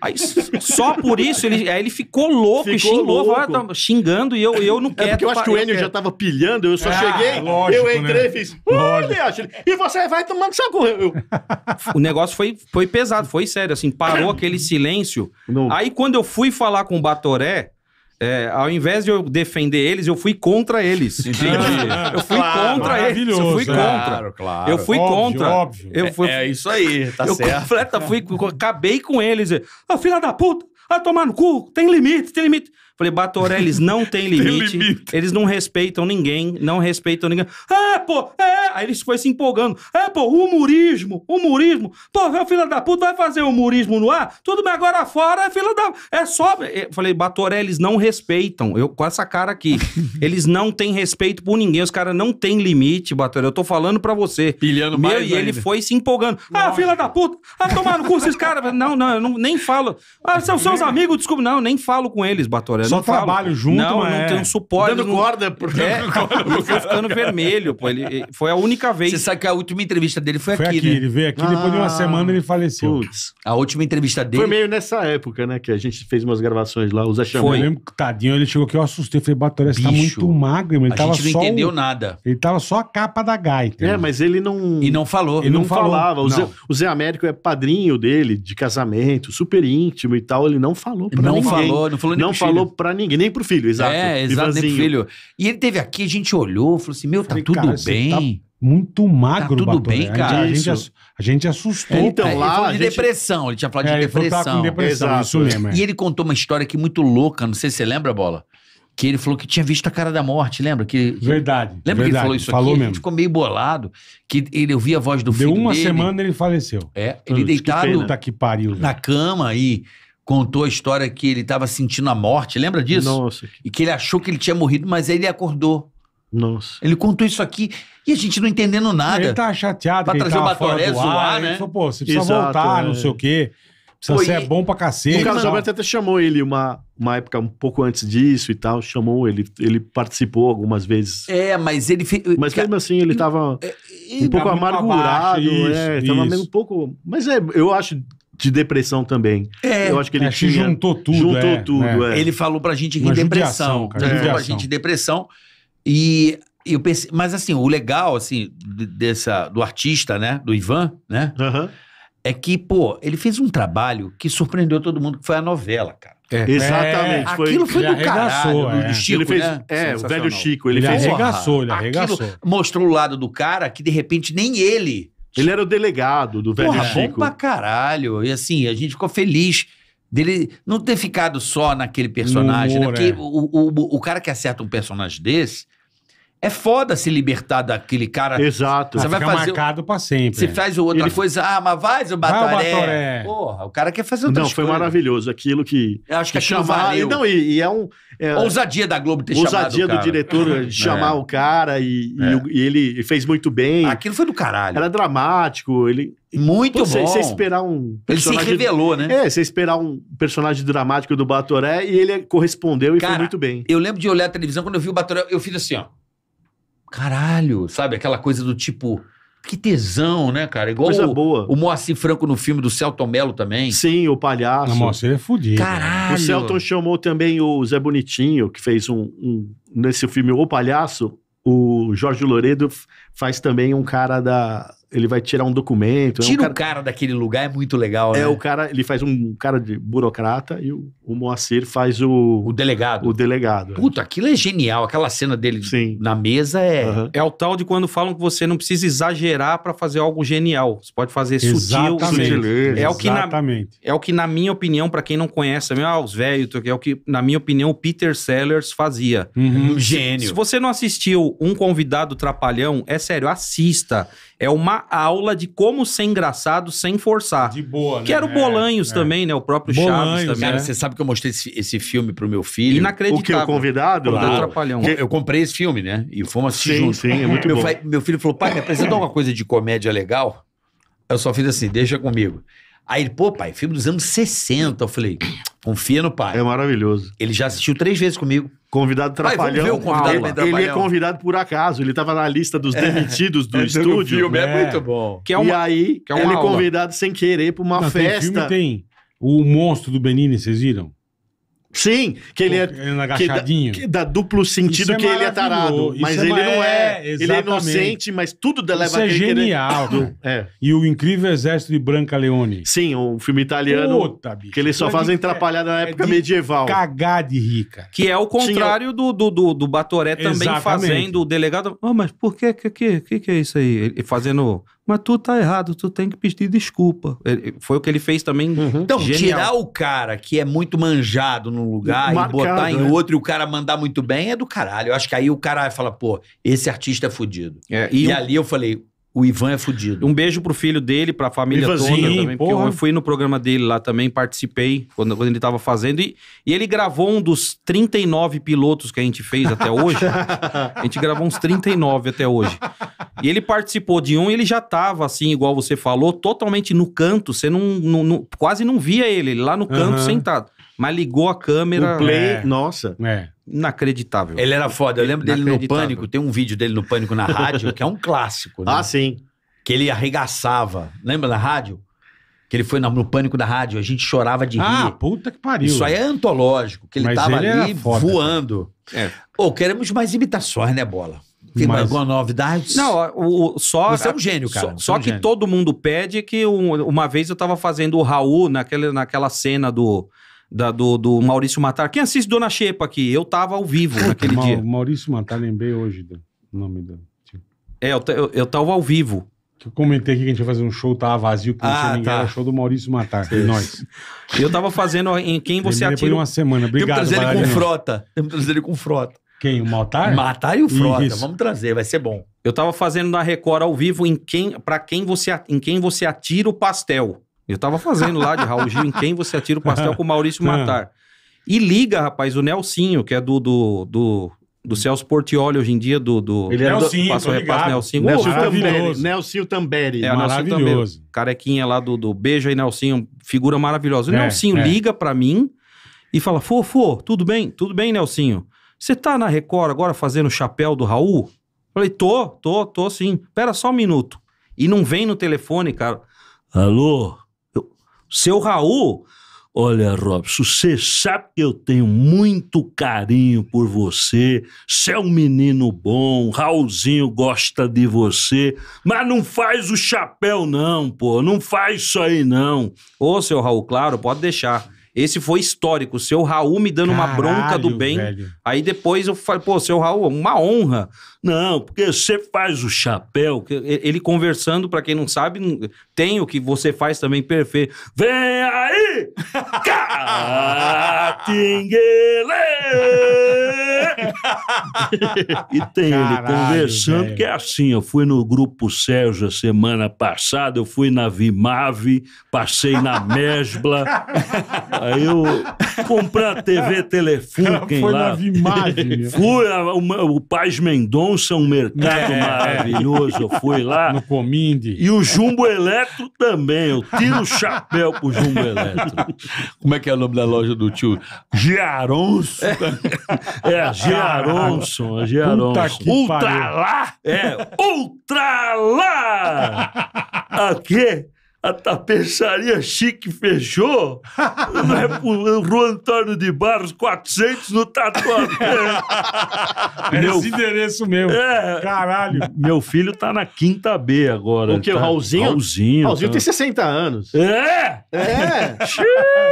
só por isso, ele, aí ele ficou louco, ficou xingou, ah, louco. Tá xingando e eu, eu não quero. É porque eu acho que o Enio já tava pilhando, eu só ah, cheguei, lógico, eu né? entrei e fiz. Ô, oh, E você vai tomando seu cu. Eu... O negócio foi, foi pesado, foi sério, assim, parou aquele silêncio. Aí quando eu fui falar com o Batoré, é, ao invés de eu defender eles, eu fui contra eles. Entendi. eu fui claro, contra eles. Eu fui contra. Claro, claro. Eu fui óbvio, contra. Óbvio. Eu fui... É, é, isso aí, tá eu certo. Eu completa, fui, acabei com eles. Ô, oh, filha da puta, vai tomar no cu, tem limite, tem limite. Falei, eles não tem limite, tem limite. Eles não respeitam ninguém, não respeitam ninguém. Ah, pô, é. Aí eles foi se empolgando. É, pô, humorismo, humorismo. Pô, é filho da puta, vai fazer humorismo no ar? Tudo bem, agora fora, é filho da. É só. É, falei, falei, eles não respeitam. Eu com essa cara aqui. eles não têm respeito por ninguém. Os caras não têm limite, Batoré. Eu tô falando pra você. Pilhando Meu, mais. E ainda. ele foi se empolgando. Ah, Nossa. Ah, filha da puta! Ah, tomar no cu esses caras. Não, não, eu não, nem falo. Ah, são seus é. amigos, desculpa. Não, nem falo com eles, Batoré só não trabalho falo. junto, Não, mas não é. tem um suporte. Dando não... corda. porque É, foi ficando vermelho, pô. Ele, foi a única vez. Você sabe que a última entrevista dele foi, foi aqui, aqui né? Ele veio aqui, ah. depois de uma ah. semana ele faleceu. Putz. A última entrevista dele... Foi meio nessa época, né? Que a gente fez umas gravações lá, os Achamé. Foi. Eu lembro que, tadinho, ele chegou aqui, eu assustei. Falei, Batoré, você tá muito magro. Ele a tava gente não entendeu o... nada. Ele tava só a capa da gaita. É, mas ele não... E não falou. Ele não, não falava. Não. O, Zé, o Zé Américo é padrinho dele, de casamento, super íntimo e tal. Ele não falou pra não ninguém. Falou, não falou, não falou para ninguém, nem pro filho, exato. É, exato, nem pro filho. E ele teve aqui, a gente olhou, falou assim: meu, tá falei, tudo cara, bem tá muito magro, tá tudo bem, cara. A gente, a gente assustou. É, então, é, lá, ele falou de gente... depressão, ele tinha falado é, de tá depressão. depressão Exato. isso mesmo. É. E ele contou uma história aqui muito louca, não sei se você lembra, Bola. Que ele falou que tinha visto a cara da morte, lembra? Que, verdade. Lembra verdade, que ele falou isso falou aqui? Mesmo. Ele ficou meio bolado, que ele ouvia a voz do Deu filho Deu uma dele. semana ele faleceu. É, ele Putz, deitado que pena. na cama e contou a história que ele estava sentindo a morte, lembra disso? Nossa. E que ele achou que ele tinha morrido, mas aí ele acordou. Nossa. Ele contou isso aqui e a gente não entendendo nada. Ele tá chateado. Pra trazer o Batoré, zoar, ar, ah, né? Ele falou, pô, você precisa Exato, voltar, é. não sei o quê. Precisa Pô, ser e... bom pra cacete. O Carlos Alberto até chamou ele uma, uma época um pouco antes disso e tal. Chamou ele, ele participou algumas vezes. É, mas ele Mas mesmo assim, ele hum, tava é, um pouco amargurado, é, abaixo, isso, é, isso. tava meio um pouco. Mas é, eu acho de depressão também. É, eu acho que ele é, tinha, juntou tudo. Juntou é, tudo, né? é. Ele falou pra gente que depressão. Cara, ele falou pra gente depressão. E eu pensei, mas assim, o legal assim dessa do artista, né, do Ivan, né? Uhum. É que, pô, ele fez um trabalho que surpreendeu todo mundo, que foi a novela, cara. É. Exatamente. É. foi, aquilo foi do caralho, é. do Chico, ele fez, né? É, o velho Chico. Ele, ele fez, arregaçou, ele arregaçou. Mostrou o lado do cara que, de repente, nem ele ele era o delegado do velho Porra, Chico. bom pra caralho. E assim, a gente ficou feliz dele não ter ficado só naquele personagem, né? humor, né? Porque é. o, o, o cara que acerta um personagem desse é foda se libertar daquele cara. Exato. Você vai fazer marcado para sempre. Você faz outra Ele... coisa, ah, mas vai o Batoré. Batoré. Porra, o cara quer fazer outra coisa. Não, foi coisas. maravilhoso aquilo que Eu acho que, que chamar, e, não, e, e, é um é, ousadia da Globo ter ousadia chamado Ousadia do cara. diretor de é. chamar é. o cara e, é. e ele fez muito bem. Aquilo foi do caralho. Era dramático, ele muito Pô, bom. Você esperar um personagem... Ele se revelou, né? É, você esperar um personagem dramático do Batoré e ele correspondeu e cara, foi muito bem. Eu lembro de olhar a televisão quando eu vi o Batoré, eu fiz assim, ó caralho, sabe? Aquela coisa do tipo. Que tesão, né, cara? Igual Coisa o, boa. o Moacir Franco no filme do Celton Mello também. Sim, o palhaço. Não, Moacir é fudido. Né? Caralho! O Celton chamou também o Zé Bonitinho, que fez um, um nesse filme O Palhaço, o Jorge Loredo faz também um cara da. Ele vai tirar um documento. Tira é um cara... o cara daquele lugar, é muito legal, é, né? É, o cara, ele faz um cara de burocrata e o, o Moacir faz o. O delegado. O delegado. É. Puta, aquilo é genial. Aquela cena dele Sim. na mesa é. Uhum. É o tal de quando falam que você não precisa exagerar para fazer algo genial. Você pode fazer Exatamente. sutil. É o que Exatamente. Na, é o que, na minha opinião, para quem não conhece ah, os velhos, é o que, na minha opinião, o Peter Sellers fazia. Uhum. Um gênio. Se, se você não assistiu Um Convidado Trapalhão, essa é sério, assista. É uma aula de como ser engraçado sem forçar. De boa, né? Que era o é, Bolanhos é, também, né? O próprio Bolanhos, Chaves também. Cara, né? você sabe que eu mostrei esse, esse filme pro meu filho. Inacreditável. O que, o convidado? Claro. Do Eu comprei esse filme, né? E fomos assistir sim, junto. Sim, é muito meu, bom. meu filho falou, pai, me apresenta alguma coisa de comédia legal? Eu só fiz assim, deixa comigo. Aí ele, pô, pai, filme dos anos 60. Eu falei, confia no pai. É maravilhoso. Ele já assistiu três vezes comigo. Convidado atrapalhão. Vai, o convidado ele, ele é convidado por acaso. Ele estava na lista dos é. demitidos do é, estúdio. Filme, é. é. muito bom. Que é uma, e aí, que é ele é convidado sem querer para uma Não, festa. Tem filme, tem o monstro do Benini, vocês viram? Sim, que ele é. é agachadinho. Que, dá, que dá duplo sentido é que ele é tarado. Mas é ele mar... não é. É, é. Exatamente. ele é inocente, mas tudo leva Isso a é genial. Ele... É. E o incrível exército de Branca Leone. Sim, um filme italiano. Puta, bicho. Que eles só fazem de... atrapalhada na época medieval. Cagar de rica. Que é o contrário Tinha... do, do, do, do, Batoré também Exatamente. fazendo o delegado. Oh, mas por que que, que que é isso aí? Ele fazendo mas tu tá errado, tu tem que pedir desculpa. Ele, foi o que ele fez também. Uhum. Então, Genial. tirar o cara que é muito manjado num lugar Marcado, e botar em é. outro e o cara mandar muito bem é do caralho. Eu acho que aí o cara fala, pô, esse artista é fudido. É, e, e eu... ali eu falei, o Ivan é fudido. Um beijo pro filho dele, pra família Ivanzinho, toda também. Porra. Porque eu fui no programa dele lá também, participei quando, quando ele tava fazendo. E, e, ele gravou um dos 39 pilotos que a gente fez até hoje. a gente gravou uns 39 até hoje. E ele participou de um e ele já tava, assim, igual você falou, totalmente no canto. Você não, não, não quase não via ele, ele lá no canto uhum. sentado. Mas ligou a câmera. O play, é. nossa. É inacreditável. Ele era foda. Eu lembro dele no Pânico, tem um vídeo dele no Pânico na rádio, que é um clássico. Né? Ah, sim. Que ele arregaçava. Lembra na rádio? Que ele foi no pânico da rádio, a gente chorava de ah, rir. Ah, puta que pariu. Isso aí é antológico, que ele Mas tava ele ali voando. É. Ou oh, queremos mais imitações, né, bola? Tem Mas... alguma novidade? Não, o, só. Você é um gênio, cara. Só, só é um que gênio. todo mundo pede que um, uma vez eu tava fazendo o Raul naquele, naquela cena do da, do, do Maurício Matar. Quem assiste Dona Xepa aqui? Eu tava ao vivo naquele Ma dia. Maurício Matar, lembrei hoje do nome do. Tipo. É, eu, eu, eu tava ao vivo. Que eu comentei aqui que a gente ia fazer um show, tava vazio, porque ah, tinha ninguém, tá. era show do Maurício Matar, Sim. nós. Eu tava fazendo em quem você atira... Depois de uma semana, obrigado. Temos trazer ele com frota, temos trazer ele com frota. Quem, o Matar? Matar e o frota, Isso. vamos trazer, vai ser bom. Eu tava fazendo na Record ao vivo em quem, quem você, em quem você atira o pastel. Eu tava fazendo lá de Raul Gil, em quem você atira o pastel com o Maurício Matar. E liga, rapaz, o Nelsinho, que é do, do, do do Celso Portioli hoje em dia, do, do ele Nelsinho, passou repasse Nelsinho. Nelsinho Tamberi. Nelsinho Tamberi. É, maravilhoso. Tamberi, carequinha lá do, do Beijo aí, Nelsinho, figura maravilhosa. O é, Nelsinho é. liga para mim e fala, Fofô, tudo bem? Tudo bem, Nelsinho? Você tá na Record agora fazendo o chapéu do Raul? Falei, tô, tô, tô sim. Pera só um minuto. E não vem no telefone, cara. Alô, seu Raul, olha, Robson, você sabe que eu tenho muito carinho por você. Você é um menino bom, Raulzinho gosta de você, mas não faz o chapéu, não, pô. Não faz isso aí, não. Ô, seu Raul, claro, pode deixar. Esse foi histórico. O seu Raul me dando Caralho, uma bronca do bem. Velho. Aí depois eu falei, pô, seu Raul, uma honra. Não, porque você faz o chapéu. Ele conversando, para quem não sabe, tem o que você faz também perfeito. Vem aí! Catinguele! e tem Caralho, ele conversando, velho. que é assim, eu fui no Grupo Sérgio semana passada, eu fui na Vimave, passei na Mesbla, aí eu comprei a TV Telefunken lá. Foi na Vimave. fui, a, o o Paz Mendonça, um mercado é, é, maravilhoso, eu fui lá. No Cominde. E o Jumbo Eletro também, eu tiro o chapéu pro Jumbo Eletro. Como é que é o nome da loja do tio? Giaronso? É, é Giaronson, ah, ah, Giaronson. Ultra pariu. lá! É, ultra lá! Aqui a tapeçaria chique fechou, o é Rua Antônio de Barros, 400 no Tatuapé. É meu... Esse endereço mesmo. É... Caralho. Meu filho tá na quinta B agora. O que, tá... o Raulzinho? Raulzinho. Raulzinho tá... tem 60 anos. É? É.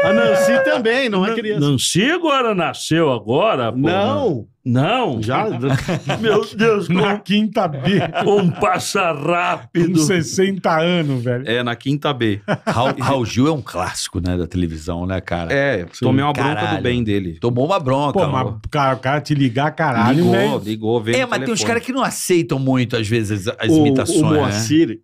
a Nancy também, não é criança. Nancy agora nasceu agora, Não. Não. Já? Meu Deus, na com... quinta B. Um passa rápido. Com 60 anos, velho. É, na quinta B. Raul, Raul Gil é um clássico, né, da televisão, né, cara? É, Sim. tomei uma caralho. bronca do bem dele. Tomou uma bronca. Pô, mas cara, o cara te ligar, caralho, ligou, velho. Né? Ligou, ligou, É, mas telefone. tem uns caras que não aceitam muito, às vezes, as o, imitações, O né? Moacir, né?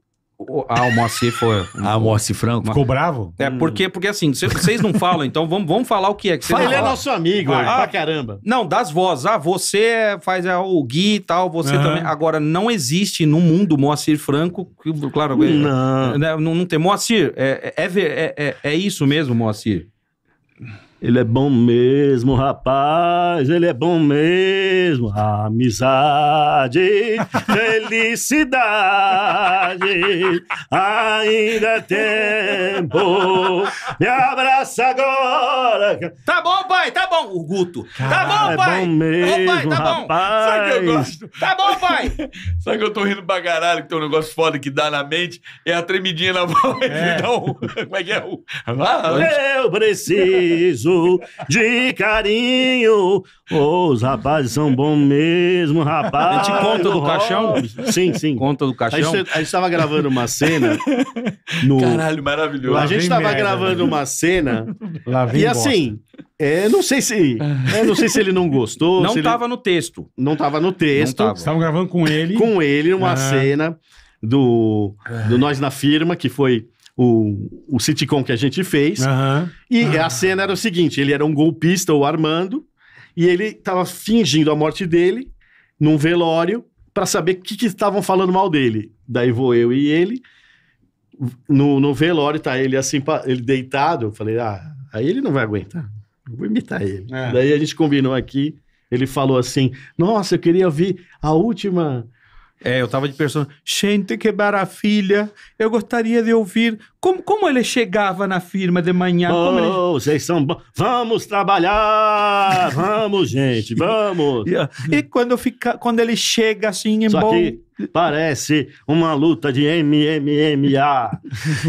Ah, o Moacir foi. Ah, o Moacir Franco. Ficou bravo? É, hum. porque, porque assim, vocês não falam, então vamos, vamos falar o que é. Que Fala, ele é nosso amigo, ah, é pra caramba. Não, das vozes. Ah, você faz ah, o Gui e tal, você uhum. também. Agora, não existe no mundo Moacir Franco, claro, é, não. É, não, não tem. Moacir, é, é, é, é, é isso mesmo, Moacir? Ele é bom mesmo, rapaz, ele é bom mesmo. Amizade, felicidade, ainda é tempo. Me abraça agora. Tá bom, pai, tá bom, o Guto. Cara, tá bom, é pai. É bom mesmo, Ô, pai, tá rapaz. bom. Sabe que eu gosto? Tá bom, pai. Sabe que eu tô rindo pra caralho, que tem um negócio foda que dá na mente, é a tremidinha na voz. É. Então, como é que é? Eu preciso de carinho. Oh, os rapazes são bons mesmo, rapaz. A gente conta do caixão? Sim, sim. Conta do caixão. A gente, a gente tava gravando uma cena. No... Caralho, maravilhoso. A gente tava merda, gravando uma cena. e assim. É, não sei se. É, não sei se ele não gostou. Não estava ele... no texto. Não estava no texto. Estavam gravando com ele. Com ele, uma ah. cena do, do ah. Nós na Firma, que foi o, o sitcom que a gente fez. Uhum. E uhum. a cena era o seguinte: ele era um golpista, o Armando, e ele estava fingindo a morte dele num velório para saber o que estavam falando mal dele. Daí vou eu e ele. No, no velório tá ele assim, ele deitado. Eu falei, ah, aí ele não vai aguentar. Eu vou imitar ele. É. Daí a gente combinou aqui. Ele falou assim: Nossa, eu queria ouvir a última é, eu tava de pessoa. Gente, que maravilha! Eu gostaria de ouvir como, como ele chegava na firma de manhã? Oh, ele... vocês são bons. Vamos trabalhar! vamos, gente, vamos! e, quando, fica, quando ele chega assim em Só bom... que parece uma luta de MMMA.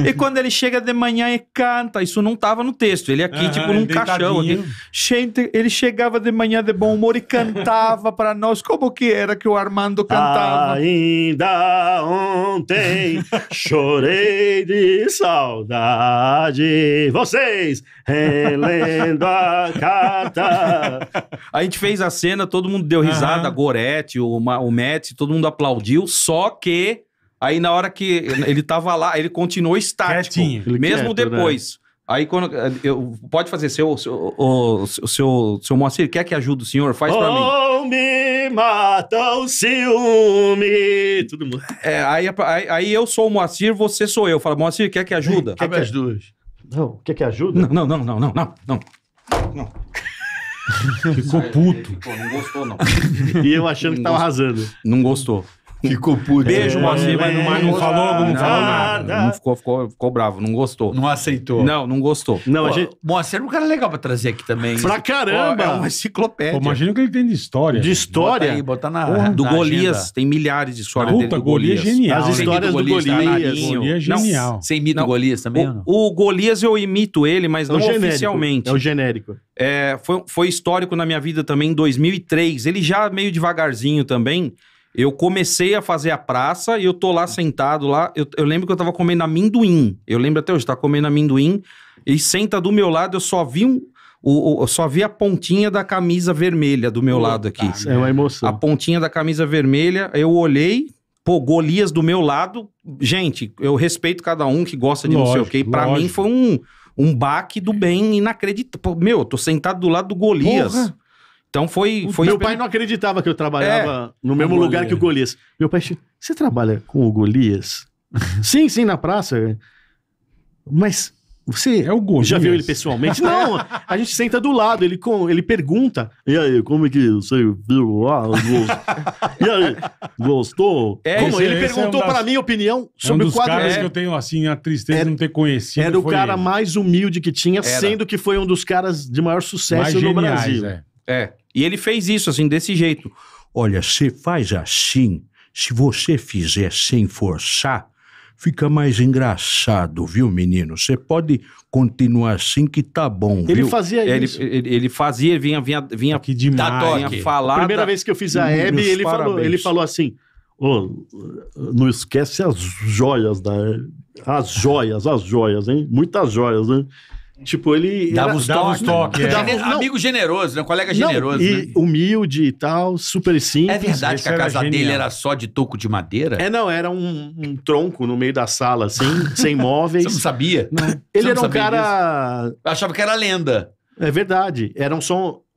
e quando ele chega de manhã e canta, isso não estava no texto. Ele aqui, uhum, tipo, num caixão. Aqui. Gente, ele chegava de manhã de bom humor e cantava para nós. Como que era que o Armando cantava? Ainda ontem chorei de saudade saudade. Vocês relendo a carta. A gente fez a cena, todo mundo deu risada, uhum. a Gorete, o, o Matt, todo mundo aplaudiu, só que aí na hora que ele tava lá, ele continuou estático. Quietinho. Mesmo quieto, né? depois. Né? Aí quando eh, eu pode fazer seu o seu, seu, seu Moacir quer que ajude o senhor faz para mim. Não me mata o ciúme. Todo mundo. É, aí, aí, aí, eu sou o Moacir, você sou eu. Fala Moacir quer que ajuda? Quer que as duas. Não, quer que ajuda? Não, não, não, não, não, não. Não. Ficou puto. Ficou, não gostou não. e eu achando que tava arrasando. Não gostou. Ficou puto. Beijo, é. Moacir, mas não, mas não falou, não, não falou nada. Não ficou, ficou, ficou bravo, não gostou. Não aceitou. Não, não gostou. Não, Pô, a gente... Moacir é um cara legal pra trazer aqui também. Pra caramba! Pô, é uma enciclopédia. Imagina o que ele tem de história. De história? Bota aí, bota na, Porra, do na Golias, agenda. tem milhares de histórias Puta, dele do Golias. É Golias genial. As histórias do Golias. Tá Golias, tá Golias é genial. você imita o Golias também? O, o Golias eu imito ele, mas não oficialmente. É o genérico. É, foi, foi histórico na minha vida também em 2003. Ele já meio devagarzinho também. Eu comecei a fazer a praça e eu tô lá sentado lá. Eu, eu lembro que eu tava comendo amendoim. Eu lembro até hoje, tá comendo amendoim. E senta do meu lado, eu só vi um, o, o, só vi a pontinha da camisa vermelha do meu Puta, lado aqui. É uma emoção. A pontinha da camisa vermelha, eu olhei, pô, Golias do meu lado. Gente, eu respeito cada um que gosta de lógico, não sei o quê. pra lógico. mim foi um, um baque do bem inacreditável. Meu, eu tô sentado do lado do Golias. Porra. Então foi. foi meu pai não acreditava que eu trabalhava é, no mesmo lugar que o Golias. Meu pai, você trabalha com o Golias? sim, sim, na praça. Mas você é o Golias. Já viu ele pessoalmente? não, a gente senta do lado, ele, com, ele pergunta. E aí, como é que você viu lá? E aí, gostou? É, como, é- ele é perguntou é um das, pra minha opinião sobre é um o quadro. Caras é que eu tenho assim a tristeza era, de não ter conhecido. Era o cara ele. mais humilde que tinha, era. sendo que foi um dos caras de maior sucesso mais no geniais, Brasil. É. É. E ele fez isso, assim, desse jeito. Olha, você faz assim, se você fizer sem forçar, fica mais engraçado, viu, menino? Você pode continuar assim que tá bom, ele viu? Fazia é, ele fazia isso. Ele, ele, fazia, vinha, vinha, vinha que demais. vinha falar. A primeira da... vez que eu fiz a Hebe, ele falou, ele falou assim, não esquece as joias da Hebe. As joias, as joias, hein? Muitas joias, hein? Né? Tipo, ele. Dava era... os toques. Toque, Dava... Né? É. Amigo generoso, né? Um colega generoso. Não, e né? humilde e tal, super simples. É verdade Esse que a casa genial. dele era só de toco de madeira? É, não, era um, um tronco no meio da sala, assim, sem móveis. Você não sabia? Não. Ele era um cara. Disso? achava que era lenda. É verdade. Era um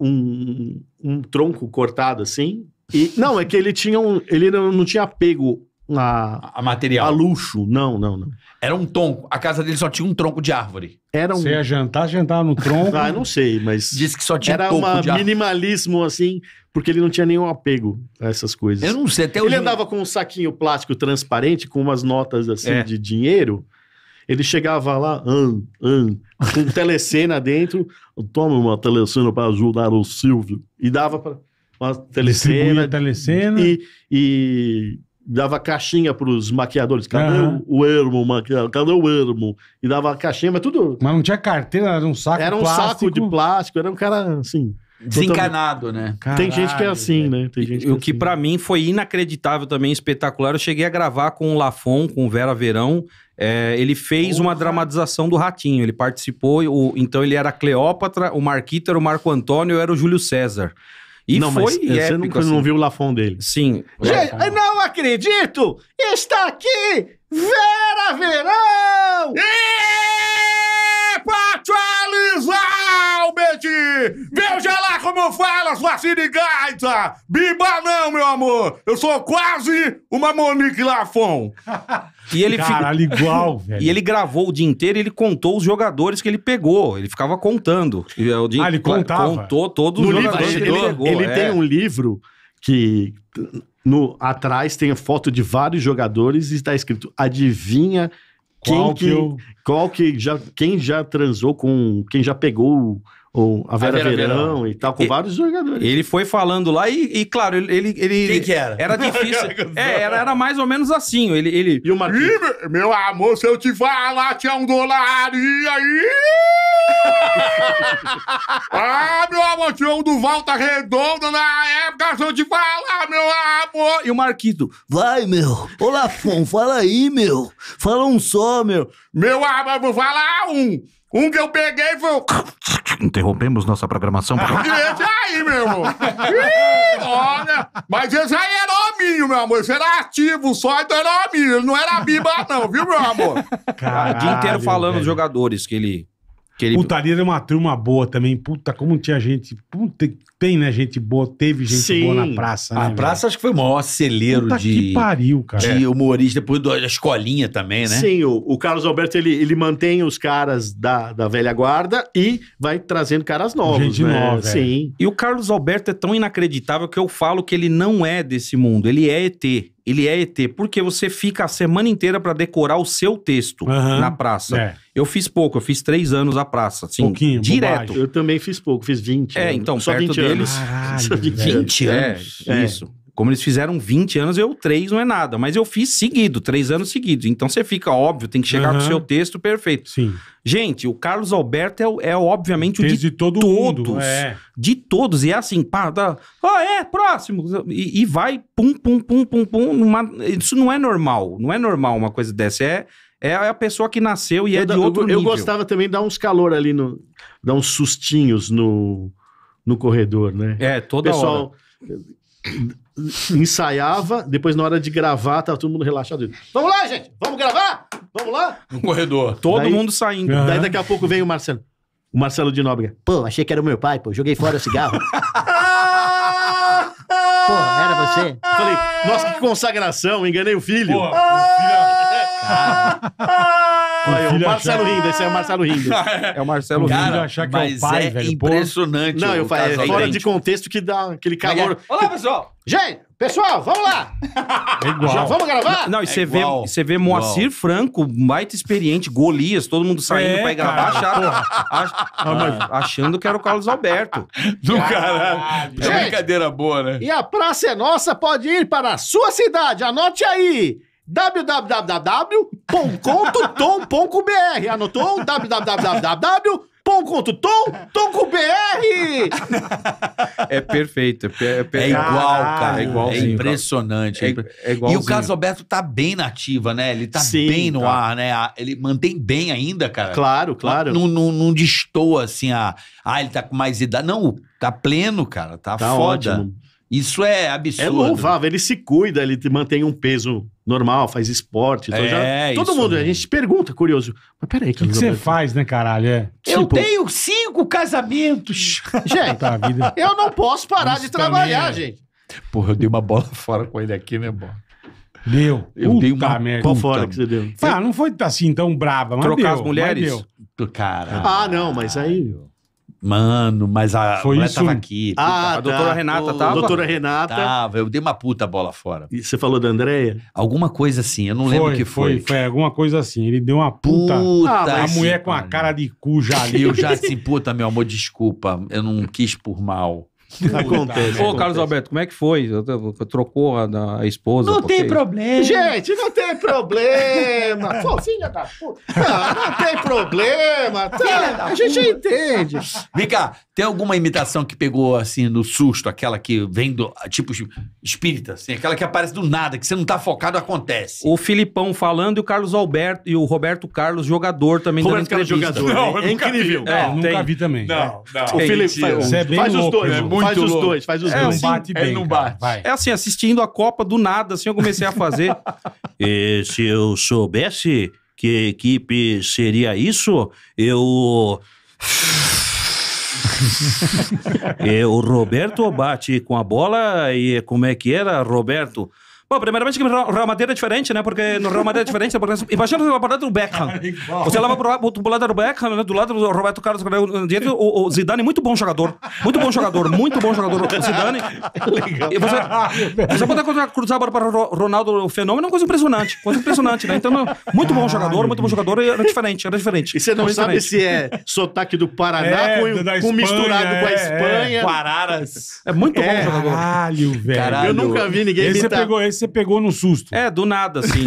Um, um tronco cortado assim. E, não, é que ele tinha um, Ele não, não tinha apego a, a material. A luxo. Não, não, não. Era um tronco. A casa dele só tinha um tronco de árvore. Era um... Você ia jantar, jantava no tronco. ah, não sei, mas. Diz que só tinha Era um Era minimalismo, assim, porque ele não tinha nenhum apego a essas coisas. Eu não sei, até Ele andava com um saquinho plástico transparente, com umas notas assim é. de dinheiro. Ele chegava lá, an, an, com telecena dentro. Toma uma telecena para ajudar o Silvio. E dava para uma telecena. Telecena. E, e dava caixinha para os maquiadores. Cadê uhum. o ermo, maquiador? Cadê o ermo? E dava caixinha, mas tudo. Mas não tinha carteira, era um saco Era um plástico. saco de plástico, era um cara assim. Desencanado, né? Caralho, Tem gente que é assim, né? Tem gente que é o é que assim. para mim foi inacreditável também, espetacular. Eu cheguei a gravar com o Lafon, com o Vera Verão. É, ele fez uma dramatização do Ratinho. Ele participou, o, então ele era Cleópatra, o Marquito era o Marco Antônio, eu era o Júlio César. E não, foi mas é, e você nunca não, assim. não viu o Lafon dele. Sim. Gente, não acredito! Está aqui Vera Verão! E para atualizar o Meu fala, sua sirigaita! Bimba não, meu amor! Eu sou quase uma Monique Lafon. E ele Caralho, fico... igual, velho. E ele gravou o dia inteiro e ele contou os jogadores que ele pegou. Ele ficava contando. É o dia... Ah, ele contava? Contou todos no os livro, jogadores ele, que ele pegou. Ele é. tem um livro que no atrás tem a foto de vários jogadores e está escrito adivinha quem qual que, que eu... qual que já quem já transou com quem já pegou ou a Vera, a Vera Verão, Verão, e tal, com e, vários jogadores. Ele foi falando lá e, e claro, ele... ele, Quem que era? Era difícil. é, era, era mais ou menos assim. Ele, ele... E o Marquinhos? meu amor, se eu te falar tinha um dólar, e aí... ah, meu amor, tinha um do Volta Redonda na época, se eu te falar, meu amor. E o Marquito, vai, meu. Olá, Lafon, fala aí, meu. Fala um só, meu. Meu amor, vou falar um. Um que eu peguei foi. o- Interrompemos nossa programação. esse aí, meu irmão. Ih, olha. Mas esse aí era hominho, meu amor. Esse era ativo só, então era hominho. Ele não era biba, não, viu, meu amor? Caralho, o dia inteiro falando dos jogadores que ele que ele... Putaria era uma turma boa também. Puta, como tinha gente. Puta, tem, né? Gente boa. Teve gente Sim. boa na praça, né? A praça velho? acho que foi o maior celeiro Puta de. Que pariu, cara. De é. humorista, depois da escolinha também, né? Sim, o, o Carlos Alberto ele, ele mantém os caras da, da velha guarda e vai trazendo caras novos. Gente né? nova. É. Sim. E o Carlos Alberto é tão inacreditável que eu falo que ele não é desse mundo, ele é ET ele é ET, porque você fica a semana inteira para decorar o seu texto uhum, na praça. É. Eu fiz pouco, eu fiz três anos na praça, assim, Pouquinho, direto. Bobagem. Eu também fiz pouco, fiz 20. É, anos. Né? então, Só perto 20 deles... Anos. Caralho, 20 é, anos. É, é, isso. Como eles fizeram 20 anos, eu três não é nada. Mas eu fiz seguido, três anos seguidos. Então você fica óbvio, tem que chegar uhum. com o seu texto perfeito. Sim. Gente, o Carlos Alberto é, é obviamente o, de, de todo todos. Mundo, é. De todos. E é assim, pá, tá, ó ah, é, próximo. E, e, vai, pum, pum, pum, pum, pum. isso não é normal. Não é normal uma coisa dessa. É, é a pessoa que nasceu e eu, é de outro eu, nível. Eu gostava também de dar uns calor ali, no, dar uns sustinhos no, no corredor, né? É, toda Pessoal, hora eh, ensaiava, depois na hora de gravar, tava todo mundo relaxado. Vamos lá, gente! Vamos gravar? Vamos lá? No corredor. Todo Daí- mundo saindo. Uhum. Daí daqui a pouco vem o Marcelo. O Marcelo de Nóbrega. Pô, achei que era o meu pai, pô. Joguei fora o cigarro. pô, era você? Falei, nossa, que consagração, enganei o filho. Pô, o filho Cara. É- Ah, é o Marcelo achar... rindo, esse é o Marcelo rindo. É o Marcelo rindo. achar que mas é, o pai, é velho, impressionante. Não, eu falei, é fora idêntico. de contexto que dá aquele é é? calor. É. Olá, pessoal! Gente, pessoal, vamos lá! É igual. Já vamos gravar? Não, e é você, é vê, você vê Moacir Franco, baita experiente, Golias, todo mundo saindo é, pra ir gravar, achando, ah, ah, achando que era o Carlos Alberto. Do caralho. É brincadeira boa, né? E a praça é nossa, pode ir para a sua cidade, anote aí! www.tom.br. Anotou? www pão.tom.com.br É perfeito. É, é, é perfeito. é igual, cara. É, é impressionante. É, é, é e o Carlos Alberto tá bem na ativa, né? Ele tá Sim, bem no tá. ar, né? Ele mantém bem ainda, cara. Claro, claro. Não, não, não destoa assim a. Ah, ele tá com mais idade. Não, tá pleno, cara. Tá, tá foda. Ótimo. Isso é absurdo. É louvável, ele se cuida, ele mantém um peso normal, faz esporte. Então é, já, todo mundo, a gente pergunta, curioso. Mas peraí, o que, que, que você faz, né, caralho? É. Eu tipo, tenho cinco casamentos. Gente, eu não posso parar Isso de trabalhar, também, é. gente. Porra, eu dei uma bola fora com ele aqui, né, bola? Deu. Eu Puta dei uma merda. Qual fora que você deu? Ah, não foi assim tão brava, mas Trocar deu, as mulheres? Mas deu. Caralho. Ah, não, mas aí... Mano, mas a Foi mulher isso? tava aqui. Ah, puta, ah, a tá, doutora tá. Renata tava? A doutora Renata. Tava, eu dei uma puta bola fora. E você falou da Andréia? Alguma coisa assim, eu não lembro o que foi. Foi, foi alguma coisa assim. Ele deu uma puta. puta ah, a mulher sim, com mano. a cara de cu já ali. Eu já assim, puta, meu amor, desculpa. Eu não quis por mal. Acontece. Ô, Carlos Alberto, como é que foi? Trocou a, a esposa? Não tem problema. Gente, não tem problema. Pô, filha da puta. Não, não tem problema. Tá, a gente já entende. Vem cá, tem alguma imitação que pegou, assim, no susto? Aquela que vem do... Tipo, espírita, assim. Aquela que aparece do nada, que você não tá focado, acontece. O Filipão falando e o Carlos Alberto... E o Roberto Carlos, jogador também. Roberto Carlos, é jogador. Não, é incrível. Vi. É, não, tem... nunca vi também. Não, não. O Felipe faz, é bem faz louco, os dois. É muito muito faz os dois, faz os é, dois. Assim, não bate bem, é, não bate. Vai. É assim, assistindo a Copa do nada, assim, eu comecei a fazer. e se eu soubesse que equipe seria isso, eu... e o Roberto bate com a bola e como é que era, Roberto? Bom, primeiramente que o Real Madrid é diferente, né? Porque no Real Madrid é diferente, porque imagina você vai para do Beckham. Você leva para o lado do Beckham, né? do lado do Roberto Carlos, é o, o Zidane é muito bom jogador. Muito bom jogador, muito bom jogador o Zidane. Legal. E você, ah, você pode cruzar para o Ronaldo, o fenômeno, é uma coisa impressionante. Coisa impressionante, né? Então, muito bom jogador, muito bom jogador, e era diferente, era diferente. E você não sabe se é sotaque do Paraná é, com, com misturado é, com a é, é. Espanha. É, Pararas. É muito bom jogador. Caralho, velho. Caralho. Eu nunca vi ninguém esse Você pegou esse você pegou no susto. É, do nada, assim.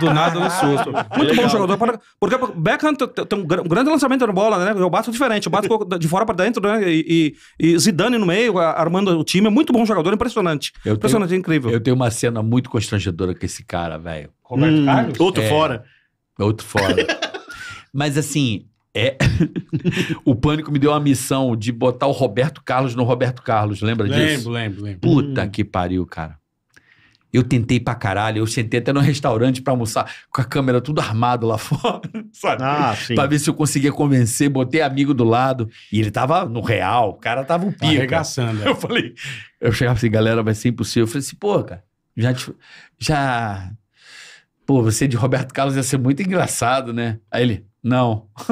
do nada no susto. Muito Legal. bom jogador. Porque Beckham tem um grande lançamento na bola, né? Eu bato diferente. Eu bato de fora pra dentro, né? E, e Zidane no meio, armando o time. É muito bom jogador, impressionante. Eu impressionante, tenho, é incrível. Eu tenho uma cena muito constrangedora com esse cara, velho. Roberto hum, Carlos? Outro é, fora. Outro fora. Mas assim, é. o Pânico me deu a missão de botar o Roberto Carlos no Roberto Carlos, lembra lembro, disso? Lembro, lembro, lembro. Puta hum. que pariu, cara. Eu tentei pra caralho, eu sentei até no restaurante pra almoçar com a câmera tudo armado lá fora, sabe? Ah, sim. Pra ver se eu conseguia convencer, botei amigo do lado. E ele tava no real, o cara tava um pica. Arregaçando. É. Eu falei, eu chegava assim, galera, vai ser impossível. Eu falei assim, pô, cara, já te, já... Pô, você de Roberto Carlos ia ser muito engraçado, né? Aí ele, não.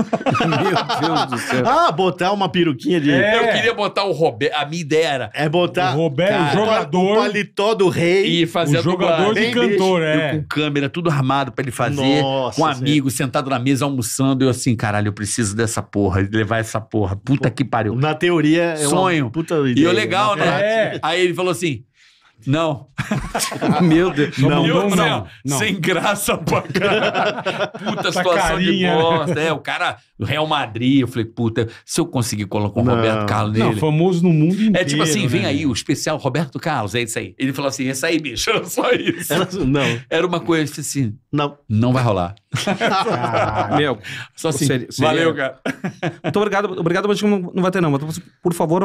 Meu Deus do céu. Ah, botar uma peruquinha de. É. Eu queria botar o Roberto. A minha ideia era. É botar. O Roberto, cara, o jogador. O paletó do rei. E fazer o jogador de cantor, é. com câmera, tudo armado pra ele fazer. Nossa, com um amigo, sentado na mesa, almoçando. Eu assim, caralho, eu preciso dessa porra, levar essa porra. Puta Pô, que pariu. Na teoria, é Sonho. puta ideia. E o legal, né? né? É. Aí ele falou assim: não. Meu Deus. Não, Meu não, não, não, Sem graça pra caralho. Puta Essa situação carinha. de bosta. É, o cara, o Real Madrid, eu falei, puta, se eu conseguir colocar o não. Roberto Carlos nele. Não, famoso no mundo inteiro. É tipo assim, né? vem aí o especial Roberto Carlos, é isso aí. Ele falou assim, é isso aí, bicho, era só isso. Era, não. Era uma coisa assim, não. Não vai rolar meu, só assim. Seria, seria... Valeu, é- cara. Muito obrigado, obrigado, mas não, não vai ter, não. Mas, por favor,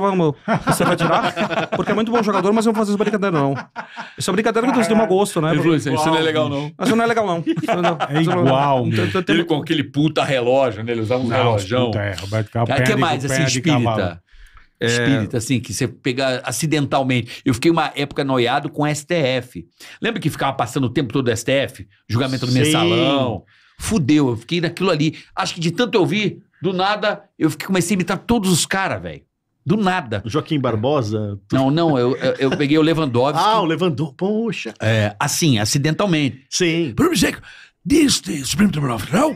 você vai tirar, porque é muito bom jogador, mas eu não vou fazer isso brincadeira, não. Isso é brincadeira que você deu mau gosto, né? Porque... É isso não é legal, não. Isso não é, é legal, não. É igual. Então, então, Ele com aquele puta relógio, né? Ele usava um relógio É, Roberto O que mais, assim, espírita? É... espírita, assim, que você pegar acidentalmente. Eu fiquei uma época noiado com STF. Lembra que ficava passando o tempo todo STF? Julgamento do Sim. mensalão fudeu. Eu fiquei naquilo ali. Acho que de tanto eu vi, do nada, eu fiquei, comecei a imitar todos os caras, velho. Do nada. Joaquim Barbosa? Tu... Não, não, eu, eu, eu, peguei o Lewandowski. ah, o Lewandowski, poxa. É, assim, acidentalmente. Sim. por um jeito deste Supremo Tribunal Federal,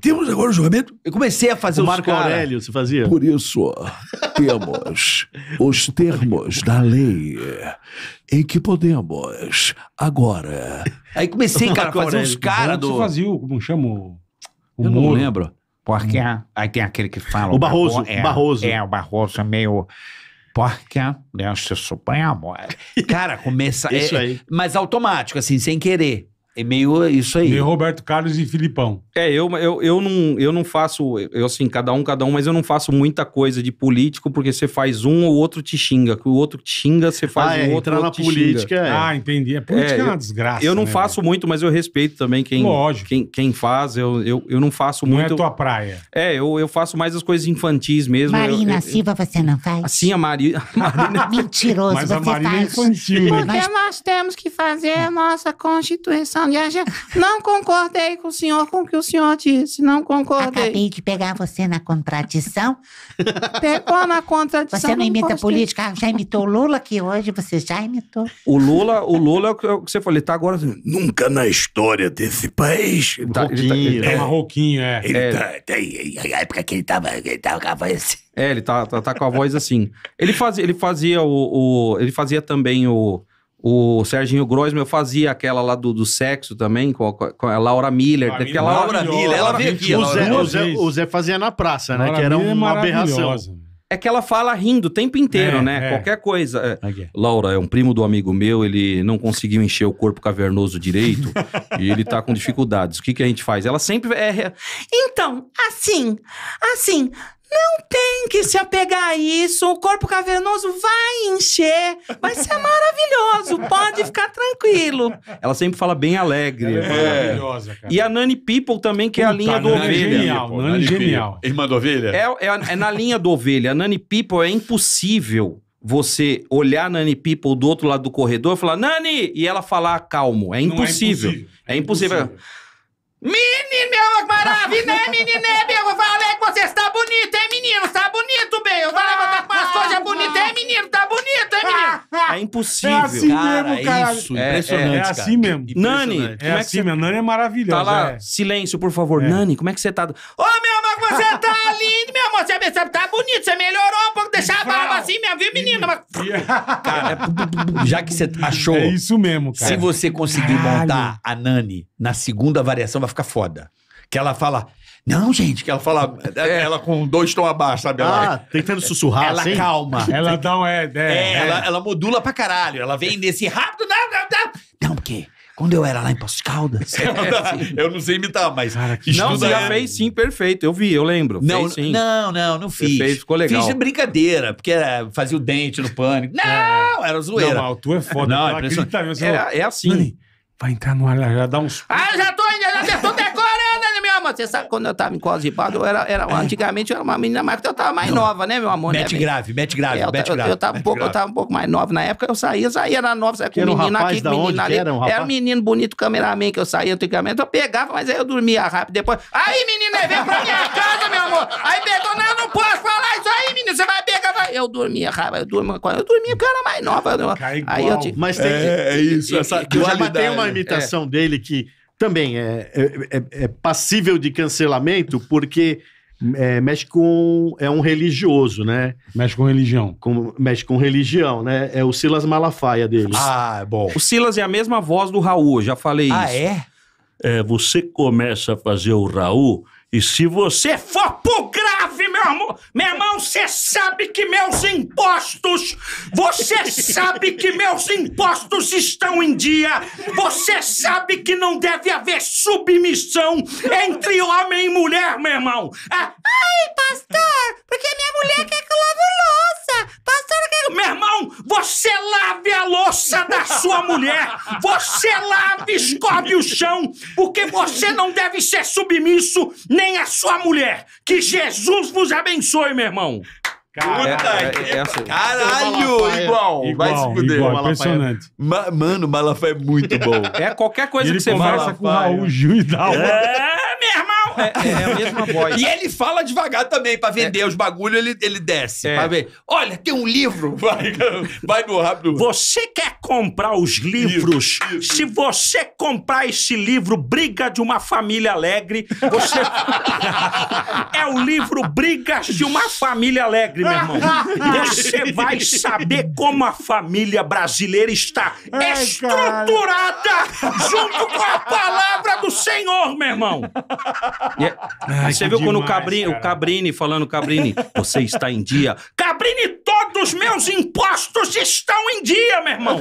temos agora o julgamento. Eu comecei a fazer o Marco cara. Aurélio, você fazia. Por isso, temos os termos da lei em que podemos agora. Aí comecei, cara, a fazer os caras do. Você fazia, como chama o. o Eu não lembro. Porque hum. aí tem aquele que fala. O, Barroso. Barroso é, Barroso. É, o Barroso é meio porque neste né, amor. Cara, começa. Isso é, aí. Mas automático, assim, sem querer. É meio isso aí. Meio Roberto Carlos e Filipão. É, eu, eu, eu, não, eu não faço, eu assim, cada um, cada um, mas eu não faço muita coisa de político, porque você faz um, o outro te xinga. O outro te xinga, você faz ah, é, um, outro, outro na política, xinga. É. Ah, entendi. A é, política é, é uma desgraça. Eu não né, faço velho? muito, mas eu respeito também quem, Lógico. quem, quem faz. Eu, eu, eu não faço não é muito. Não é tua praia. É, eu, eu faço mais as coisas infantis mesmo. Marina eu, eu, Silva, você não faz? Sim, a Mari... Ah, Marina. Mentiroso, mas você a Marina é faz. É infantil, Porque né? nós temos que fazer a nossa Constituição não concordei com o senhor, com o que o senhor disse. Não concordei. Acabei de pegar você na contradição. Pegou na contradição. Você não, imita gostei. política. Ah, já imitou o Lula aqui hoje, você já imitou. O Lula, o Lula é o que é você falou, ele tá agora assim, nunca na história desse país. Ele roquinho. Tá, ele tá, ele tá, é, marroquinho, é. Ele é. Tá, tem, tá a época que ele tava, ele tava com a voz assim. É, ele tá, tá, tá com a voz assim. Ele fazia, ele fazia o, o ele fazia também o o Serginho Grosman, eu fazia aquela lá do, do sexo também, com a, com a Laura Miller. A Laura Miller, ela veio aqui. O Zé, o, Zé, o Zé, fazia na praça, né? que era é uma aberração. É que ela fala rindo o tempo inteiro, é, né? É. Qualquer coisa. Okay. É. É. Laura é um primo do amigo meu, ele não conseguiu encher o corpo cavernoso direito e ele tá com dificuldades. O que, que a gente faz? Ela sempre é. Então, assim, assim, não tem que se apegar a isso. O corpo cavernoso vai encher. Vai ser é maravilhoso. Pode ficar tranquilo. Ela sempre fala bem alegre. É, é maravilhosa, cara. E a Nani People também, que Puta, é a linha do Nani Ovelha. Genial, Nani, Nani genial. People. Irmã do Ovelha? É, é, é na linha do Ovelha. A Nani People é impossível você olhar a Nani People do outro lado do corredor e falar, Nani! E ela falar calmo. É impossível. Não é impossível. É impossível. É impossível. Menino, é meu maravilha, né, menina? É eu falei que você está bonita, hein, menino? É impossível. É assim cara, mesmo, é cara. Isso, é, é impressionante. Assim é, é assim mesmo. Nani, como é, é assim mesmo. Nani é maravilhosa. Tá lá, é. silêncio, por favor. Nani, como é que você tá? Ô, oh, meu amor, você tá lindo, meu amor. Você tá bonito, você melhorou um pouco. Deixar a barba assim mesmo, viu, menina? Mas... cara, já que você achou. É isso mesmo, cara. Se você conseguir Caralho. montar a Nani na segunda variação, vai ficar foda. Que ela fala. Não, gente, que ela fala. É, é. Ela com dois tons abaixo, sabe? Ela, ah, tentando sussurrar. Ela assim? calma. Ela dá um. É, é, é, Ela, ela modula pra caralho. Ela vem nesse rápido. Não, não, não. Não, porque. Quando eu era lá em Poços Caldas. Assim. eu não sei imitar, mas. Cara, não, você já é... fez sim, perfeito. Eu vi, eu lembro. Não, fez, não, não, não fiz. Fez, ficou legal. Fiz de brincadeira, porque era, fazia o dente no pânico. Não, é. era zoeira. Não, tu é foda. Não, é, impressionante. Tá é, é assim. Mano, vai entrar no ar, já dá uns. Ah, já tô, já acertou mas você sabe quando eu tava encosipado, eu era, era, antigamente eu era uma menina mais, porque eu tava mais não. nova, né, meu amor? Mete né, grave, mete grave, é, eu, mete grave. Eu, eu, tava um pouco, grave. eu tava um pouco mais nova. Na época eu saía, saía, era nova, saía com um menino aqui, com menino ali. Era um, era um menino bonito, cameraman, que eu saía antigamente. Eu pegava, mas aí eu dormia rápido. Depois, aí menina, vem pra minha casa, meu amor. Aí pegou, não, eu não posso falar isso aí, menina, você vai pegar. Vai. Eu dormia, rápido eu dormia, eu dormia porque eu era mais nova. Eu, aí eu, te... Mas tem é, é isso, essa eu já matei uma imitação dele que também é, é, é, é passível de cancelamento porque é, mexe com é um religioso, né? Mexe com religião. Com, mexe com religião, né? É o Silas Malafaia deles. Ah, é bom. O Silas é a mesma voz do Raul, já falei ah, isso. Ah, é? é? Você começa a fazer o Raul e se você for pro amor, meu irmão, você sabe que meus impostos, você sabe que meus impostos estão em dia, você sabe que não deve haver submissão entre homem e mulher, meu irmão. É. Ai, pastor, porque minha mulher quer que eu lave louça. Pastora, que... meu irmão, você lave a louça da sua mulher, você lave, escove o chão, porque você não deve ser submisso nem à sua mulher. Que Jesus vos abençoe, meu irmão. Cara, Puta é, é, é, é assim. Caralho, igual, igual. Vai se fuder. Igual, impressionante. Ma mano, Malafaia é muito bom. É qualquer coisa que ele você conversa com o Raul Gil e dá É, minha irmã. É, é, é a mesma voz. E ele fala devagar também, pra vender é. os bagulho ele, ele desce. É. ver. Olha, tem um livro. Vai, vai no rápido. Você quer comprar os livros? Livro. Se você comprar esse livro, Briga de uma Família Alegre, você. é o livro Brigas de uma Família Alegre, meu irmão. Você vai saber como a família brasileira está Ai, estruturada cara. junto com a palavra do Senhor, meu irmão. É- Ai, você viu demais, quando o Cabrini, o Cabrini falando, Cabrini, você está em dia. Cabrini, todos os meus impostos estão em dia, meu irmão!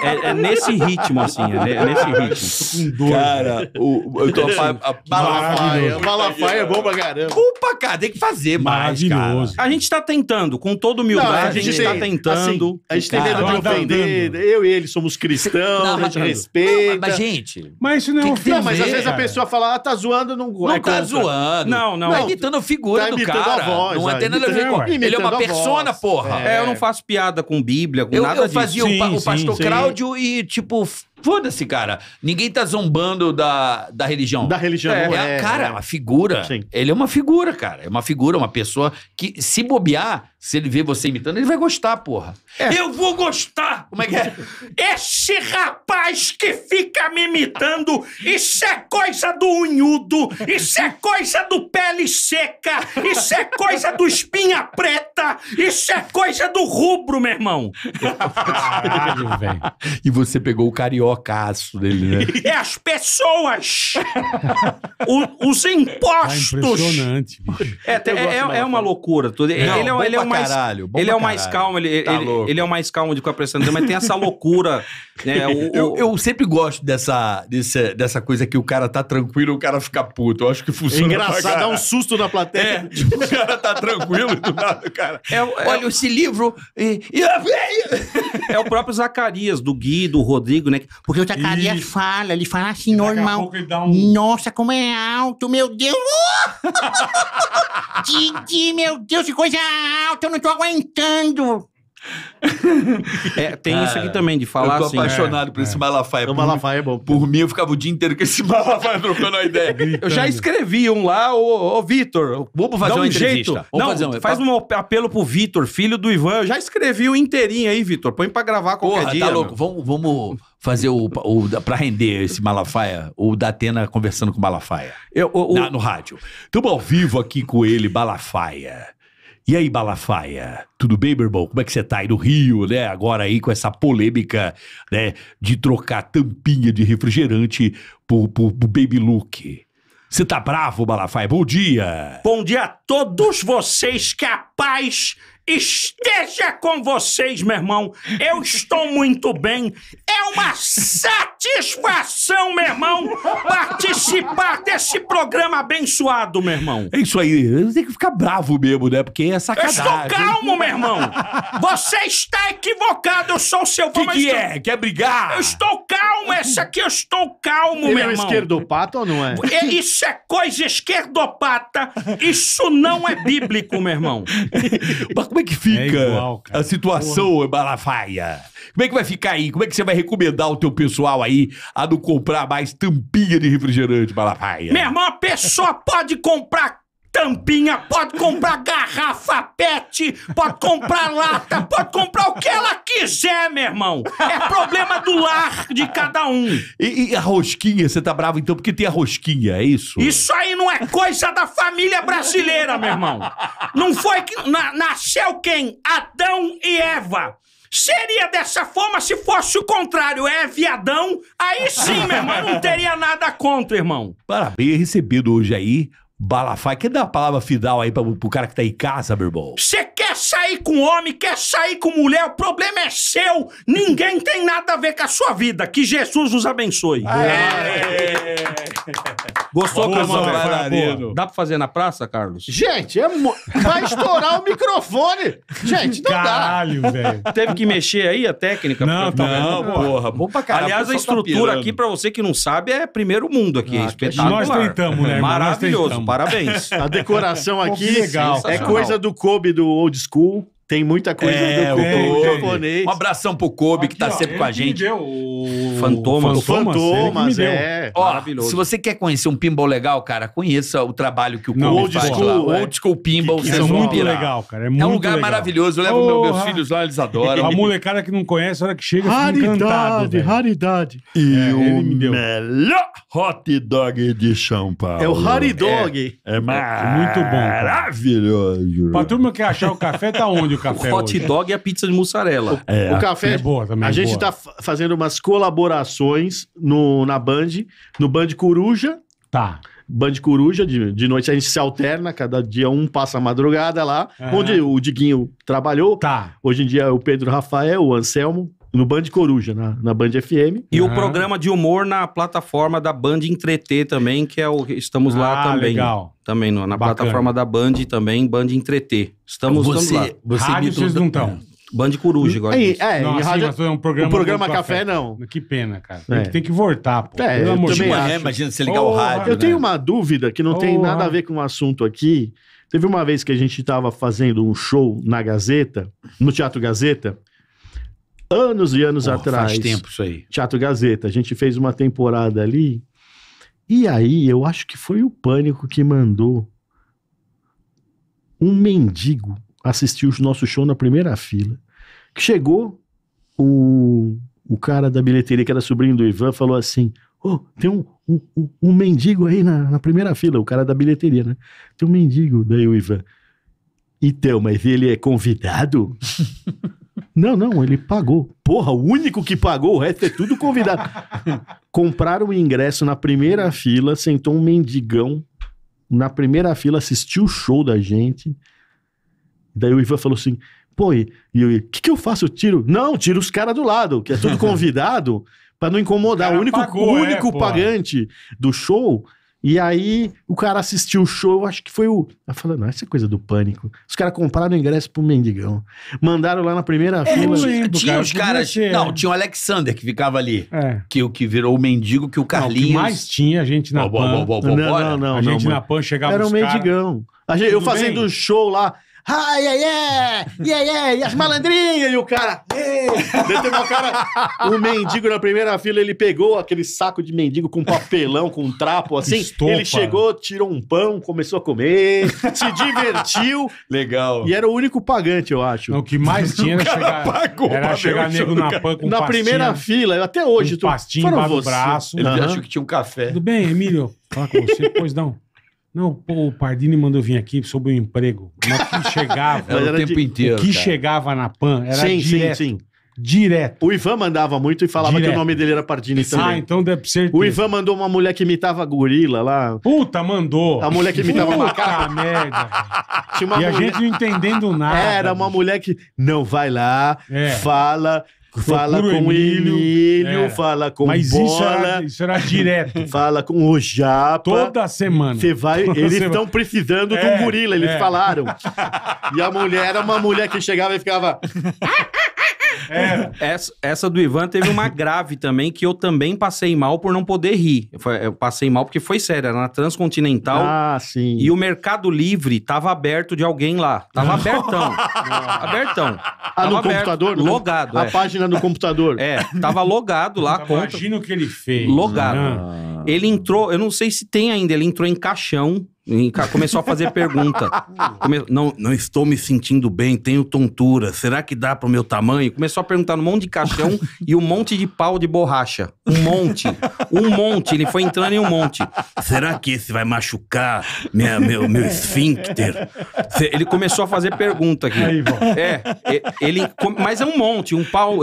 é, é, é, nesse ritmo, assim, é, nesse ritmo. Cara, né? o, eu tô a, a, Malafaia. Malafaia é bom pra caramba. Culpa, cara, tem que fazer mais, cara. A gente tá tentando, com toda humildade, Não, a, gente tá tentando. Assim, a gente tem medo de tá ofender. Né? Eu e ele somos cristãos, Não, a gente respeita. Não, mas, gente. Mas isso não é Não, Mas às vezes a pessoa fala, ah, tá zoando, não não gosto. Não é tá contra. zoando. Não, não. Tá imitando a figura tá do cara. A voz, não é é, tem nada a ver com. Ele é uma persona, voz. porra. É. é, eu não faço piada com Bíblia, com eu, nada Eu fazia sim, o, o, pastor sim. Cláudio e, tipo, foda-se, cara. Ninguém tá zombando da, da religião. Da religião, é. é, cara, é uma figura. Ele é uma figura, cara. É uma figura, uma pessoa que, se bobear, se ele vê você imitando, ele vai gostar, porra. É. Eu vou gostar! Como é que é? Esse rapaz que fica me imitando, isso é coisa do unhudo, isso é coisa do pele seca, isso é coisa do espinha preta, isso é coisa do rubro, meu irmão. Caralho, velho. E você pegou o cariocaço dele, né? É as pessoas! o, os tá impostos! É impressionante, bicho. É, é, é, é uma loucura toda. Ele, é, ele é uma mais, caralho, ele é o mais caralho. calmo, ele, tá ele, ele, é o mais calmo de ficar prestando mas tem essa loucura. Né? O, eu, eu, sempre gosto dessa, dessa coisa que o cara tá tranquilo o cara fica puto. Eu acho que funciona. É engraçado, dá um susto na plateia. É, tipo, o cara tá tranquilo do nada, cara. É, é Olha, esse livro. é o próprio Zacarias, do Gui, do Rodrigo, né? Porque o Zacarias Isso. fala, ele fala assim, normal. Um... Nossa, como é alto, meu Deus! Didi, meu Deus, que coisa alta! eu não tô aguentando. é, tem Cara, isso aqui também, de falar assim. Eu tô assim, né? apaixonado é, então, por é. esse Malafaia. O Malafaia é bom. Por mim, eu ficava o dia inteiro com esse Malafaia trocando a ideia. Gritando. Eu já escrevi um lá, ô, ô Vitor. Vamos fazer um uma jeito. Entrevista. Não, fazer um... faz tá. um apelo pro Vitor, filho do Ivan. Eu já escrevi um inteirinho aí, Vitor. Põe pra gravar qualquer Porra, tá dia. tá louco. Vamos, vamos fazer o, o... pra render esse Malafaia, o da Atena conversando com o Malafaia. Eu, o, o... no rádio. Tamo ao vivo aqui com ele, Malafaia. E aí, Balafaia? Tudo bem, meu irmão? Como é que você tá aí no Rio, né? Agora aí com essa polêmica, né? De trocar tampinha de refrigerante por, por, Baby Look. Você tá bravo, Balafaia? Bom dia! Bom dia a todos vocês, capaz esteja com vocês, meu irmão. Eu estou muito bem. É uma satisfação, meu irmão, participar desse programa abençoado, meu irmão. É isso aí. Você tem que ficar bravo mesmo, né? Porque é sacanagem. Eu estou calmo, meu irmão. Você está equivocado. Eu sou o seu... O que, que estou... é? Quer brigar? Eu estou calmo. Essa aqui eu estou calmo, Ele é meu irmão. é um esquerdopata ou não é? Isso é coisa esquerdopata. Isso não é bíblico, meu irmão. Como é que fica é igual, a situação, Porra. Malafaia? Como é que vai ficar aí? Como é que você vai recomendar o teu pessoal aí a não comprar mais tampinha de refrigerante, Malafaia? Meu irmão, a pessoa pode comprar tampinha, pode comprar garrafa PET, pode comprar lata, pode comprar o que ela quiser, meu irmão. É problema do lar de cada um. E, e a rosquinha, você tá bravo então porque tem a rosquinha, é isso? Isso aí não é coisa da família brasileira, meu irmão. Não foi que na, nasceu quem? Adão e Eva. Seria dessa forma se fosse o contrário, é viadão? Aí sim, meu irmão, não teria nada contra, irmão. Parabéns, recebido hoje aí Balafai, quer dar a palavra final aí pra, pro cara que tá em casa, meu irmão? Você quer sair com homem, quer sair com mulher, o problema é seu. Ninguém tem nada a ver com a sua vida. Que Jesus os abençoe. É. Gostou, Carlos? Dá pra fazer na praça, Carlos? Gente, é mo... vai estourar o microfone. Gente, não Caralho, dá. Caralho, velho. Teve que mexer aí a técnica? Não, tá não, não porra. Bom pra caralho. Aliás, a, tá estrutura tá aqui, pra você que não sabe, é primeiro mundo aqui. Ah, é espetacular. Nós tentamos, né? Maravilhoso. Parabéns. A decoração aqui legal, é coisa do Kobe do old school. Tem muita coisa é, do japonês. Um abração pro Kobe, Aqui, que tá ó, sempre com a gente. Deu o... Fantomas. O Fantomas é. Ó, se você quer conhecer um pinball legal, cara, conheça o trabalho que o Kobe faz school, lá. O é. old School Pinball, que, que é muito legal, cara. É, muito é um lugar legal. maravilhoso. Eu levo oh, meus filhos lá, eles adoram. A molecada que não conhece, a hora que chega, raridade, encantado, Raridade, é, E o melhor hot dog de São Paulo. É o Hot Dog. É, é, é muito bom. Maravilhoso. Pra turma que achar o café, tá onde? o café. O hot hoje. dog e a pizza de mussarela. O, é, o café é boa também. A é gente está fazendo umas colaborações no, na Band, no Band Coruja. Tá. Band Coruja, de, de noite a gente se alterna, cada dia um passa a madrugada lá, é. onde o Diguinho trabalhou. Tá. Hoje em dia é o Pedro Rafael, o Anselmo, no Band Coruja, na, na Band FM. E ah. o programa de humor na plataforma da Band Entreter também, que é o estamos ah, lá também. Legal. Também no, na Bacana. plataforma da Band também, Band Entreter. Estamos, você, estamos lá. Você Rádio vocês não estão. Band Coruja, igual É, não, rádio... um programa o programa café, café, não. Que pena, cara. É. Tem, que voltar, pô. É, amor É, imagina você ligar oh, o rádio. Eu né? tenho uma dúvida que não oh, tem nada a ver com o assunto aqui. Teve uma vez que a gente estava fazendo um show na Gazeta, no Teatro Gazeta, anos e anos oh, atrás. Faz tempo isso aí. Teatro Gazeta. A gente fez uma temporada ali. E aí, eu acho que foi o pânico que mandou um mendigo assistir o nosso show na primeira fila. Que chegou o, o cara da bilheteria, que era sobrinho do Ivan, falou assim: oh, tem um, um, um mendigo aí na, na primeira fila, o cara da bilheteria, né? Tem um mendigo, daí o Ivan. Então, mas ele é convidado? Não, não, ele pagou. Porra, o único que pagou, o resto é tudo convidado. Compraram o ingresso na primeira fila, sentou um mendigão na primeira fila, assistiu o show da gente. Daí o Ivan falou assim: pô, e o que, que eu faço? tiro? Não, tiro os caras do lado, que é tudo convidado, para não incomodar. O, o único, pagou, o único é, pagante do show e aí o cara assistiu o show, acho que foi o. Ela falou, não, essa é coisa do pânico. Os caras compraram o ingresso pro mendigão. Mandaram lá na primeira é, fila. Tinha, tinha os caras. Não, tinha o Alexander que ficava ali. É. Que o que virou o mendigo, que o Carlinhos. Não, o que mais tinha gente na bo, bo, bo, Pan. Não, não, não, A gente na Pan chegava Era um mendigão. Gente, eu fazendo bem? show lá ah, yeah, yeah, yeah, yeah, e as malandrinhas, e o cara, yeah. cara, o mendigo na primeira fila, ele pegou aquele saco de mendigo com papelão, com um trapo, assim, Estopa. ele chegou, tirou um pão, começou a comer, se divertiu. Legal. E era o único pagante, eu acho. Não, o que mais tinha era chegar, pagou, era chegar nego na pan com Na pastinha, primeira fila, até hoje. Um tu, pastinho, foram você. braço. Ele uhum. achou que tinha um café. Tudo bem, Emílio? Falar com você, pois não. Não, pô, o Pardini mandou vir aqui sobre o um emprego. Mas que chegava. era o tempo de... inteiro. O que cara. chegava na PAN era sim, direto. Sim, sim. Direto. O Ivan mandava muito e falava direto. que o nome dele era Pardini ah, também. Ah, então deve ser. O Ivan mandou uma mulher que imitava gorila lá. Puta, mandou. A mulher que imitava Puta macaco. merda. Tinha uma e mulher... a gente não entendendo nada. Era uma mulher que não vai lá, é. fala Fala com o Emílio, Emílio é. fala com Mas Bola. Isso era, isso era direto. Fala com o Japa. Toda semana. Você vai, Toda eles estão precisando é, de um é, gorila, eles é. falaram. E a mulher era uma mulher que chegava e ficava... É. Essa, essa, do Ivan teve uma grave também, que eu também passei mal por não poder rir. Eu, eu passei mal porque foi sério, era na Transcontinental. Ah, sim. E o Mercado Livre tava aberto de alguém lá. Tava abertão. abertão. Ah, tava no aberto, computador? Logado. A é. página do computador. É, tava logado lá. Imagina o que ele fez. Logado. Ah. Ele entrou, eu não sei se tem ainda, ele entrou em caixão começou a fazer pergunta. Come... Não, não estou me sentindo bem, tenho tontura. Será que dá pro meu tamanho? Começou a perguntar um monte de caixão e um monte de pau de borracha. Um monte. Um monte. Ele foi entrando em um monte. Será que esse vai machucar minha, meu, meu esfíncter? Ele começou a fazer pergunta aqui. Aí, é, ele. Mas é um monte, um pau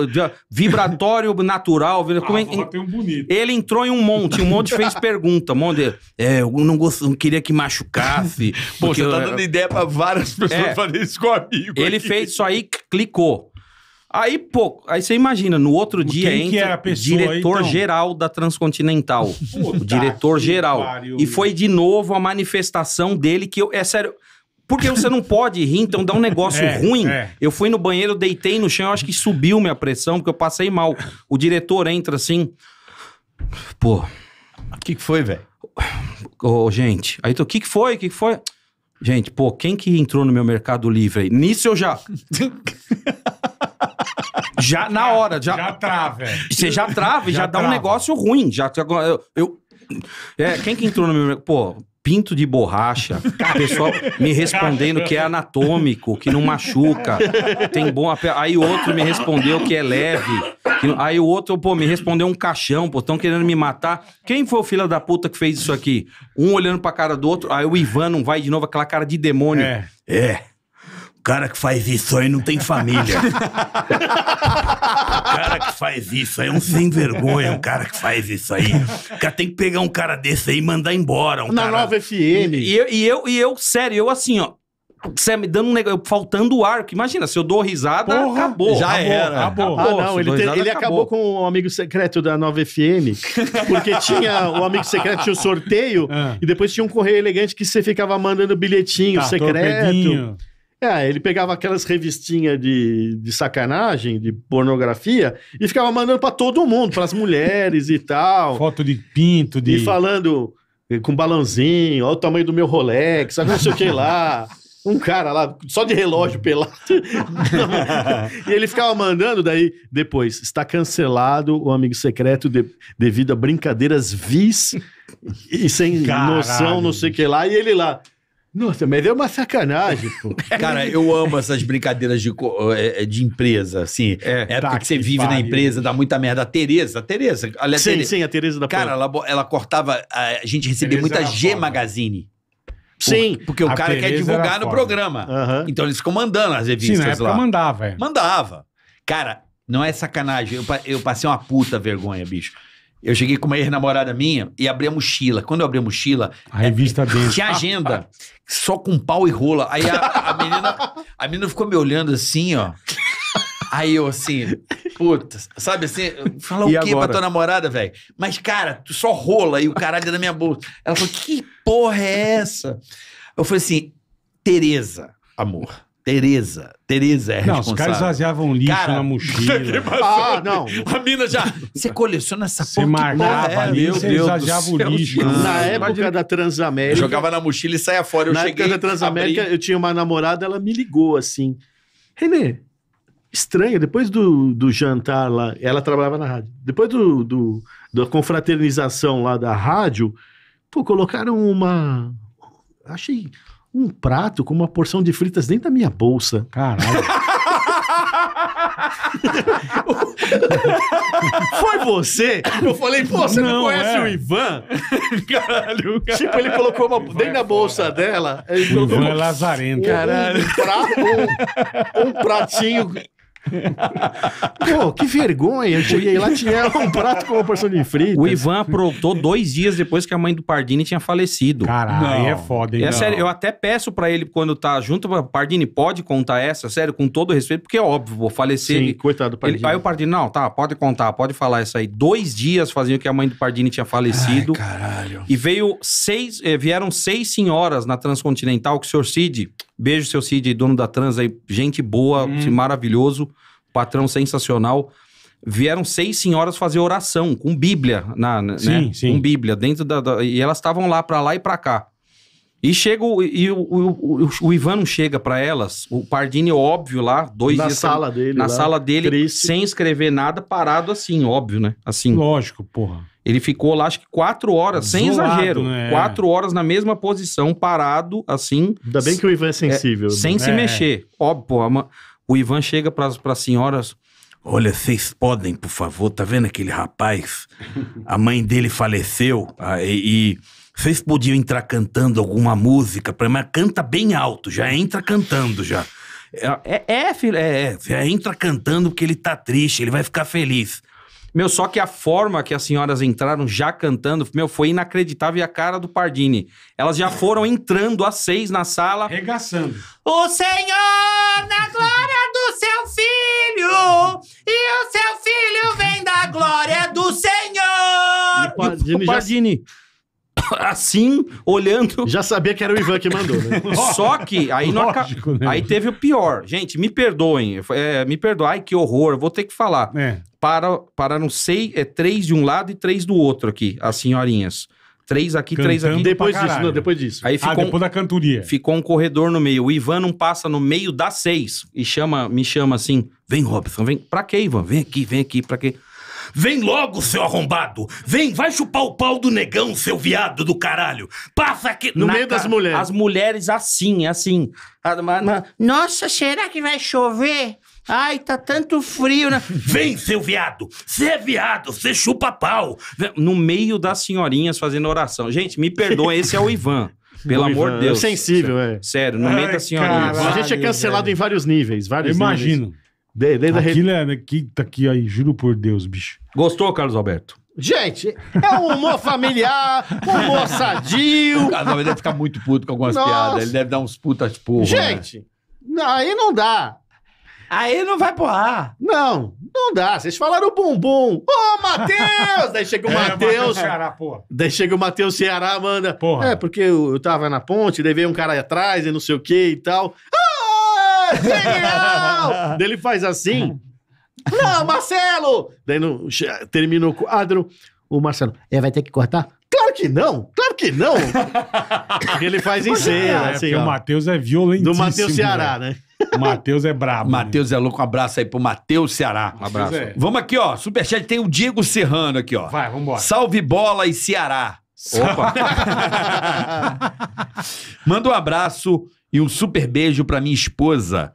vibratório natural. Ah, é ele, um ele entrou em um monte, um monte fez pergunta. Um monte de, é, eu não, não queria que machucasse machucasse. Pô, porque você tá dando ideia pra várias pessoas é, fazerem isso com um amigo. Ele aqui. fez isso aí, clicou. Aí, pô, aí você imagina, no outro dia Quem entra diretor-geral então? da Transcontinental. diretor-geral. E foi de novo a manifestação dele que eu. É sério. Porque você não pode rir, então dá um negócio é, ruim. É. Eu fui no banheiro, deitei no chão, acho que subiu minha pressão, porque eu passei mal. O diretor entra assim. Pô. O que, que foi, velho? Ô, oh, gente, aí tu, o que, que foi? O que, que foi? Gente, pô, quem que entrou no meu Mercado Livre aí? Nisso eu já. já na hora, já. Já trava. É. Você já trava e já, já, dá trava. um negócio ruim. Já, eu, eu é, quem que entrou no meu. Pô, pinto de borracha, o pessoal me respondendo que é anatômico, que não machuca, tem bom ape... Aí outro me respondeu que é leve. Que... Aí o outro, pô, me respondeu um caixão, pô, estão querendo me matar. Quem foi o filho da puta que fez isso aqui? Um olhando pra cara do outro, aí o Ivan não vai de novo, aquela cara de demônio. É. é cara que faz isso aí não tem família. o cara que faz isso aí é um sem vergonha, um cara que faz isso aí. O cara tem que pegar um cara desse aí e mandar embora. Um Na cara... nova FM. E eu, e eu, e eu, sério, eu assim, ó. Você tá me dando um negócio, faltando arco. Imagina, se eu dou risada, Porra, acabou. Já acabou, era. Acabou. acabou. Ah, não, ele, te, ele acabou. com o amigo secreto da nova fm porque tinha o amigo secreto, tinha o sorteio, é. e depois tinha um correio elegante que você ficava mandando bilhetinho tá, secreto. Torpedinho. É, ele pegava aquelas revistinhas de, de sacanagem, de pornografia, e ficava mandando para todo mundo, para as mulheres e tal. Foto de pinto, de. E falando com balãozinho, olha o tamanho do meu Rolex, não sei o que lá. Um cara lá, só de relógio pelado. e ele ficava mandando, daí depois, está cancelado o Amigo Secreto de, devido a brincadeiras vis e sem Caralho. noção, não sei o que lá. E ele lá, nossa, mas é uma sacanagem, pô. Cara, eu amo essas brincadeiras de, é, é, de empresa, assim. É, porque tá que você vive pariu. na empresa, dá muita merda. A Tereza, a Tereza. sim, Tereza. sim, a Tereza da Cara, ela, ela, cortava. A gente recebia muita G Magazine. Sim. Por, porque o cara Tereza quer divulgar no programa. Uhum. Então eles ficam mandando as revistas sim, na época lá. mandava. É. Mandava. Cara, não é sacanagem. Eu, eu passei uma puta vergonha, bicho. Eu cheguei com uma ex-namorada minha e abri a mochila. Quando eu abri a mochila. A revista é, dele. Tinha agenda, só com pau e rola. Aí a, a, menina, a menina ficou me olhando assim, ó. Aí eu assim, puta, sabe assim, falar o quê agora? pra tua namorada, velho? Mas, cara, tu só rola e o caralho é da minha bolsa. Ela falou, que porra é essa? Eu falei assim, Tereza, amor. Tereza. Tereza é Não, os caras esvaziavam lixo Cara, na mochila. ah, não. A mina já. Você coleciona essa Você marcava porra, ali, é, você esvaziava o lixo. Na época da Transamérica. Eu jogava na mochila e saia fora. Eu na cheguei, época da Transamérica, abri... eu tinha uma namorada, ela me ligou assim. Renê, estranha, depois do, do jantar lá, ela trabalhava na rádio. Depois do, do da confraternização lá da rádio, pô, colocaram uma. Achei um prato com uma porção de fritas dentro da minha bolsa. Caralho. Foi você? Eu falei, pô, você não, não conhece é. o Ivan? Caralho, cara. Tipo, ele colocou uma, dentro é da bolsa dela. Ele colocou Ivan é lazarento. Um, um, prato, um, um pratinho Pô, que vergonha. Eu cheguei lá, tinha um prato com uma porção de fritas. O Ivan aprontou dois dias depois que a mãe do Pardini tinha falecido. Caralho, aí é foda, hein? É não. sério, eu até peço pra ele, quando tá junto, Pardini, pode contar essa? Sério, com todo respeito, porque é óbvio, vou falecer. Sim, ele, coitado do Pardini. Ele, aí o Pardini, não, tá, pode contar, pode falar essa aí. Dois dias faziam que a mãe do Pardini tinha falecido. Ai, caralho. E veio seis, eh, vieram seis senhoras na Transcontinental que o senhor Cid Beijo, seu Cid, dono da Trans aí, gente boa, hum. maravilhoso, patrão sensacional. Vieram seis senhoras fazer oração com Bíblia, na, né? sim, né? sim. com Bíblia, dentro da. da e elas estavam lá para lá e para cá. E chega o, e o, o, o Ivan não chega para elas, o Pardini, óbvio, lá, dois na dias. Sala dele, na lá, sala dele, triste. sem escrever nada, parado assim, óbvio, né? Assim. Lógico, porra. Ele ficou lá, acho que quatro horas, sem exagero. Né? Quatro horas na mesma posição, parado, assim. Ainda bem que o Ivan é sensível. É, sem né? se é. mexer. Óbvio, porra, o Ivan chega para as senhoras. Olha, vocês podem, por favor, tá vendo aquele rapaz? A mãe dele faleceu e, e vocês podiam entrar cantando alguma música, mas canta bem alto, já entra cantando já. É, é, é filho, é, é. Já entra cantando porque ele tá triste, ele vai ficar feliz. Meu, só que a forma que as senhoras entraram já cantando, meu, foi inacreditável e a cara do Pardini. Elas já foram entrando às seis na sala. Regaçando. O Senhor na glória do seu filho, e o seu filho vem da glória do Senhor. E o Pardini, o Pardini já... assim, olhando. Já sabia que era o Ivan que mandou, né? Só que aí, né? aí teve o pior. Gente, me perdoem. É, me perdoem. Ai, que horror. Vou ter que falar. É. Para, para não sei, é três de um lado e três do outro aqui, as senhorinhas. Três aqui, Cantando três aqui. Depois disso, não, depois disso. Ah, aí ficou ah, depois um, da cantoria. Ficou um corredor no meio. O Ivan não passa no meio das seis e chama, me chama assim: vem, Robson, vem. Pra quê, Ivan? Vem aqui, vem aqui, pra quê? Vem logo, seu arrombado! Vem, vai chupar o pau do negão, seu viado do caralho! Passa aqui! No meio das mulheres. As mulheres assim, assim. Nossa, será que vai chover? Ai, tá tanto frio, né? Vem, seu viado! Você é viado, você chupa pau! No meio das senhorinhas fazendo oração. Gente, me perdoa, esse é o Ivan. Pelo amor de é Deus. É sensível, é. Sério, no meio das senhorinhas. A gente é cancelado velho. em vários níveis, vários Imagino. Níveis. Desde, desde é, né? Que aqui, tá aqui, aí, juro por Deus, bicho. Gostou, Carlos Alberto? Gente, é um humor familiar, um humor sadio. O Carlos deve ficar muito puto com algumas Nossa. piadas. Ele deve dar uns putas porra. Né? Gente, né? aí não dá. Aí não vai pro ar. Não, não dá. Vocês falaram bumbum. Ô, oh, Matheus! Daí chega o é, Matheus. Ceará, porra. Daí chega o Matheus Ceará, manda. Porra. É, porque eu, eu tava na ponte, daí veio um cara atrás e não sei o que e tal. Ah! tal. Daí ele faz assim. Não, Marcelo! Daí no, termina o quadro. O Marcelo, é, vai ter que cortar? Claro que não! Claro que não! ele faz em é, cena. É, assim, o Matheus é violentíssimo. Do Matheus né? Ceará, né? O Matheus é brabo. Né? Matheus é louco. Um abraço aí pro Matheus Ceará. Um abraço. É. Vamos aqui, ó. Superchat tem o Diego Serrano aqui, ó. Vai, vambora. Salve bola e Ceará. Opa! Manda um abraço e um super beijo pra minha esposa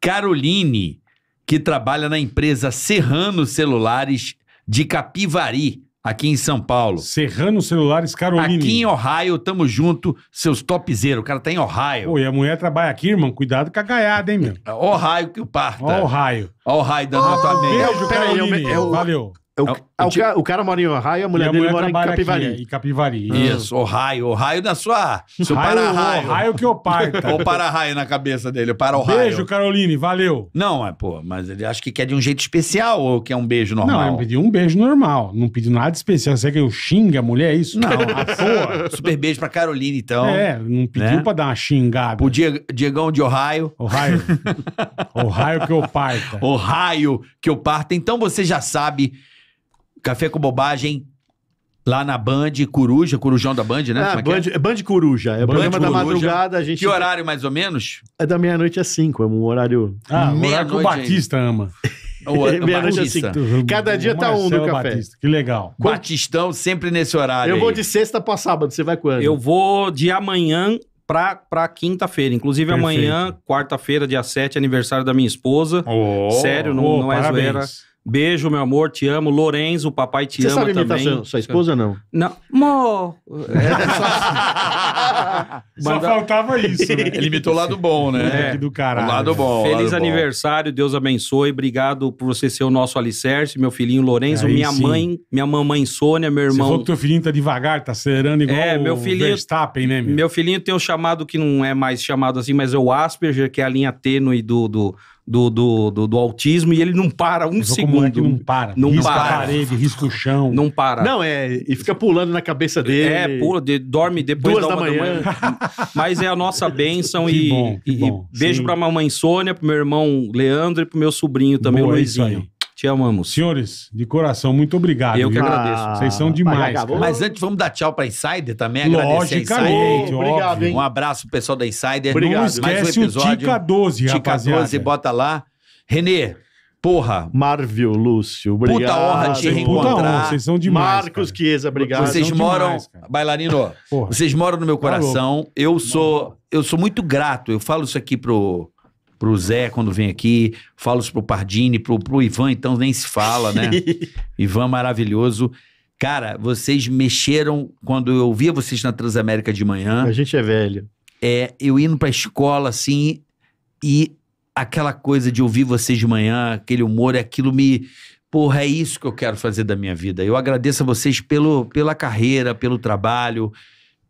Caroline, que trabalha na empresa Serrano Celulares de Capivari, aqui em São Paulo. Serrano Celulares Caroline. Aqui em Ohio, tamo junto, seus topzeiros. O cara tá em Ohio. Pô, e a mulher trabalha aqui, irmão. Cuidado com a gaiada, hein, meu? Ohio que o parta. Ohio. Ohio dando o raio oh, Beijo, Caroline. Peraí, eu, eu, Valeu. Eu, é ah, o, ca o, cara mora em Ohio, a mulher, a mulher mora em Capivari. Aqui, em Capivari. Ah. Isso, Ohio. Ohio da sua. Seu para-raio. Ohio que eu parta. o para-raio na cabeça dele, para o raio. Beijo, Caroline, valeu. Não, é, pô, mas ele acha que quer de um jeito especial ou quer um beijo normal? Não, ele pediu um beijo normal. Não pediu nada especial. Será que eu xinga a mulher? É isso? Não, à Super beijo pra Caroline, então. É, não pediu para né? pra dar uma xingada. O Diegão de Ohio. Ohio. Ohio que eu parta. Ohio que eu parta. Então você já sabe. Café com Bobagem. Lá na Band Coruja, Corujão da Band, né? Ah, é, é Band, é? Band Coruja. É o Band programa Coruja. da madrugada. A gente... Que horário, mais ou menos? É da meia-noite às cinco. É um horário... Ah, um horário que o Batista ama. meia-noite às cinco. Cada dia tá um no café. Batista, que legal. Batistão sempre nesse horário. Eu vou de sexta pra sábado. Você vai quando? Eu vou de amanhã pra, pra quinta-feira. Inclusive, Perfeito. amanhã, quarta-feira, dia 7, aniversário da minha esposa. Oh, Sério, não, oh, não é parabéns. zoeira. Beijo, meu amor, te amo. Lorenzo, o papai te Você ama sabe também. Sua, sua esposa, não? Não. Mó! É, é, só... só faltava isso, né? Ele imitou o lado bom, né? É. Do caralho. O lado bom. Feliz lado aniversário, bom. Deus abençoe. Obrigado por você ser o nosso alicerce, meu filhinho Lorenzo, Aí, minha sim. mãe, minha mamãe Sônia, meu irmão. Você falou que teu filhinho tá devagar, tá cerando igual é, meu filhinho, Verstappen, né? Meu? meu filhinho tem o um chamado que não é mais chamado assim, mas é o Asperger, que é a linha tênue do, do do, do, do, do autismo e ele não para um segundo. Não para. Não risca para. a parede, risca o chão. Não para. Não, é. E fica pulando na cabeça dele. É, pula, de, dorme depois Duas da, da manhã. manhã. Mas é a nossa bênção e, bom, e, bom. beijo Sim. pra mamãe Sônia, pro meu irmão Leandro e pro meu sobrinho também, Boa, é o Luizinho. Te amamos. Senhores, de coração, muito obrigado. Eu que agradeço. Vocês são ah, demais. Mas, Mas antes, vamos dar tchau para Insider também. Agradecer Logicamente, a Obrigado, hein? Um abraço, pessoal da Insider. Obrigado. Não esquece Mais um o Tica 12, Tica rapaziada. 12, bota lá. Renê, Porra. Marvio, Lúcio, obrigado. Puta honra te reencontrar. Honra, vocês são demais. Marcos cara. Chiesa, obrigado. Vocês moram, demais, bailarino, Porra. vocês moram no meu tá coração. Tá eu sou, eu sou muito grato. Eu falo isso aqui pro pro Zé quando vem aqui, falo isso pro Pardini, pro, pro Ivan, então nem se fala, né? Ivan maravilhoso. Cara, vocês mexeram quando eu via vocês na Transamérica de manhã. A gente é velho. É, eu indo pra escola assim e aquela coisa de ouvir vocês de manhã, aquele humor, aquilo me Porra, é isso que eu quero fazer da minha vida. Eu agradeço a vocês pelo, pela carreira, pelo trabalho,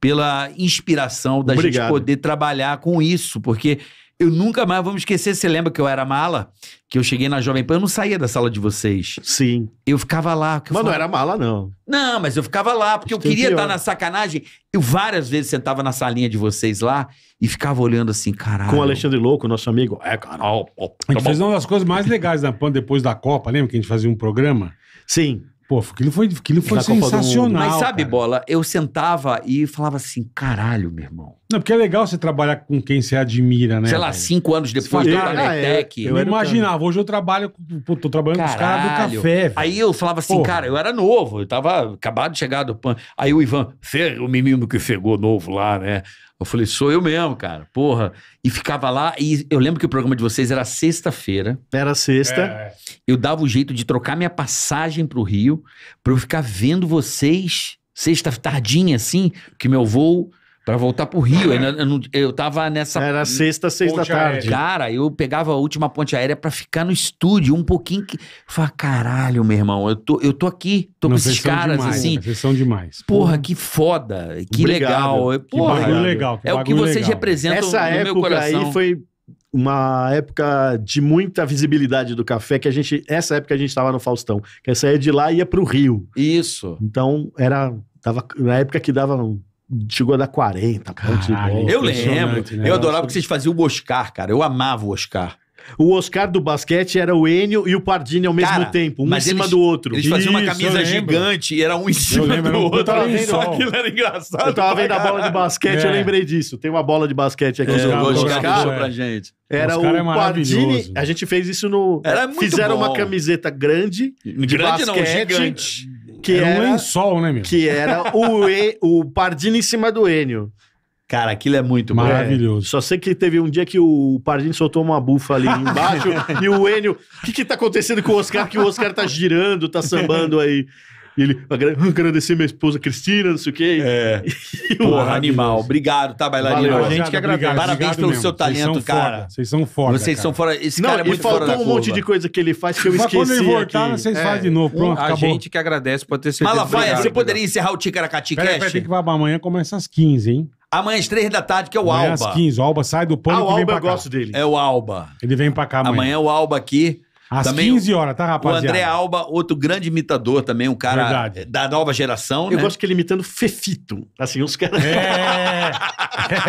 pela inspiração da Obrigado. gente poder trabalhar com isso, porque eu nunca mais vou me esquecer. Você lembra que eu era mala? Que eu cheguei na Jovem Pan, eu não saía da sala de vocês. Sim. Eu ficava lá. mas falava... não era mala, não. Não, mas eu ficava lá, porque eu queria estar na sacanagem. Eu várias vezes sentava na salinha de vocês lá e ficava olhando assim, caralho. Com o Alexandre Louco, nosso amigo. É, caralho. Ó, a gente tá fez uma das coisas mais legais da Pan depois da Copa, lembra que a gente fazia um programa? Sim. Pô, aquilo foi, aquilo foi sensacional. Mas sabe, cara. Bola, eu sentava e falava assim, caralho, meu irmão. Não, porque é legal você trabalhar com quem você admira, né? Sei lá, velho? cinco anos depois do tá Canetec. É, eu, eu, eu imaginava, hoje eu trabalho, pô, tô trabalhando caralho. com os caras do café. Velho. Aí eu falava assim, Porra. cara, eu era novo, eu tava acabado de chegar do PAN. Aí o Ivan, o menino que chegou novo lá, né? Eu falei, sou eu mesmo, cara. Porra. E ficava lá, e eu lembro que o programa de vocês era sexta-feira. Era sexta. É. é. Eu dava o jeito de trocar minha passagem pro Rio, pra eu ficar vendo vocês sexta tardinha, assim, que meu voo Pra voltar pro Rio. Eu, eu, eu tava nessa. Era sexta, seis da tarde. Aérea. Cara, eu pegava a última ponte aérea pra ficar no estúdio um pouquinho. Que... Eu caralho, meu irmão, eu tô, eu tô aqui, tô com esses caras demais, assim. Vocês são demais. Porra, que foda, que Obrigado. legal. Porra, que legal. Que é o que vocês legal. representam Essa no época meu coração. aí foi uma época de muita visibilidade do café que a gente essa época a gente estava no Faustão que saía é de lá e ia para o Rio isso então era tava na época que dava Chegou a dar 40 pontos de bola. Eu lembro. Né? Eu adorava que vocês faziam o Oscar, cara. Eu amava o Oscar. O Oscar do basquete era o Enio e o Pardini ao mesmo Cara, tempo, um em cima eles, do outro. Eles faziam uma camisa gigante e era um em cima lembro, do outro. Só aquilo era engraçado. Eu tava vendo a bola de basquete, é. eu lembrei disso. Tem uma bola de basquete aqui. É, o Oscar deixou pra gente. Era é o, o é Pardini. A gente fez isso no. Era muito Fizeram bom. uma camiseta grande. Grande basquete, não, gigante. Que era, era um lençol, né, meu? Que era o, e, o Pardino em cima do Enio. Cara, aquilo é muito maravilhoso. É. Só sei que teve um dia que o Pardini soltou uma bufa ali embaixo e o Enio, o que que tá acontecendo com o Oscar? Que o Oscar tá girando, tá sambando aí. E ele, agradecer minha esposa Cristina, não sei o quê. É. Porra, animal. Obrigado, tá, bailarina? Valeu, a gente que agradece. Parabéns pelo seu talento, Vocês cara. Vocês são fora. Vocês são fora. Esse não, cara é muito fora da um curva. monte de coisa que ele faz que eu Mas esqueci. Mas quando ele voltar, aqui. vocês é. fazem de novo. Pronto, a acabou. gente que agradece por ter certeza. Malafaia, você poderia encerrar o Ticaracati Cash? Peraí, tem que vai amanhã, começa às 15, hein? Amanhã às 3 da tarde, que é o amanhã Alba. Às 15, o Alba sai do pano ah, e vem pra cá. o eu gosto dele. É o Alba. Ele vem pra cá amanhã. Amanhã é o Alba aqui. Às também 15 horas, tá, rapaziada? O André Alba, outro grande imitador também, um cara Verdade. da nova geração. Eu né? gosto que ele imitando Fefito. Assim, os caras. É.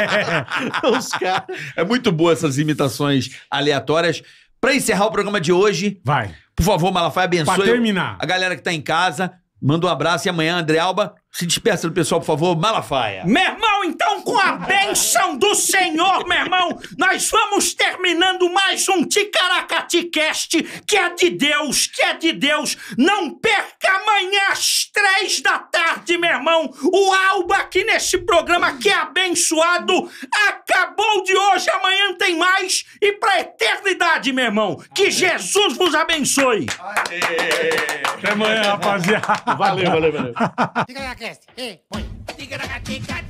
é. os caras. É muito boa essas imitações aleatórias. Pra encerrar o programa de hoje. Vai. Por favor, Malafaia, abençoe. Pra terminar. A galera que tá em casa. Manda um abraço e amanhã, André Alba, se despeça do pessoal, por favor, Malafaia. Meu irmão, então, com a bênção do Senhor, meu irmão, nós vamos terminando mais um Ticaracaticast, que é de Deus, que é de Deus. Não perca amanhã às três da tarde, meu irmão. O Alba aqui nesse programa que é abençoado. Acabou de hoje, amanhã tem mais. E pra eternidade, meu irmão, que Amém. Jesus vos abençoe. Aê. Até amanhã, rapaziada. Valeu, valeu, valeu. Hey boy, Eh, voy.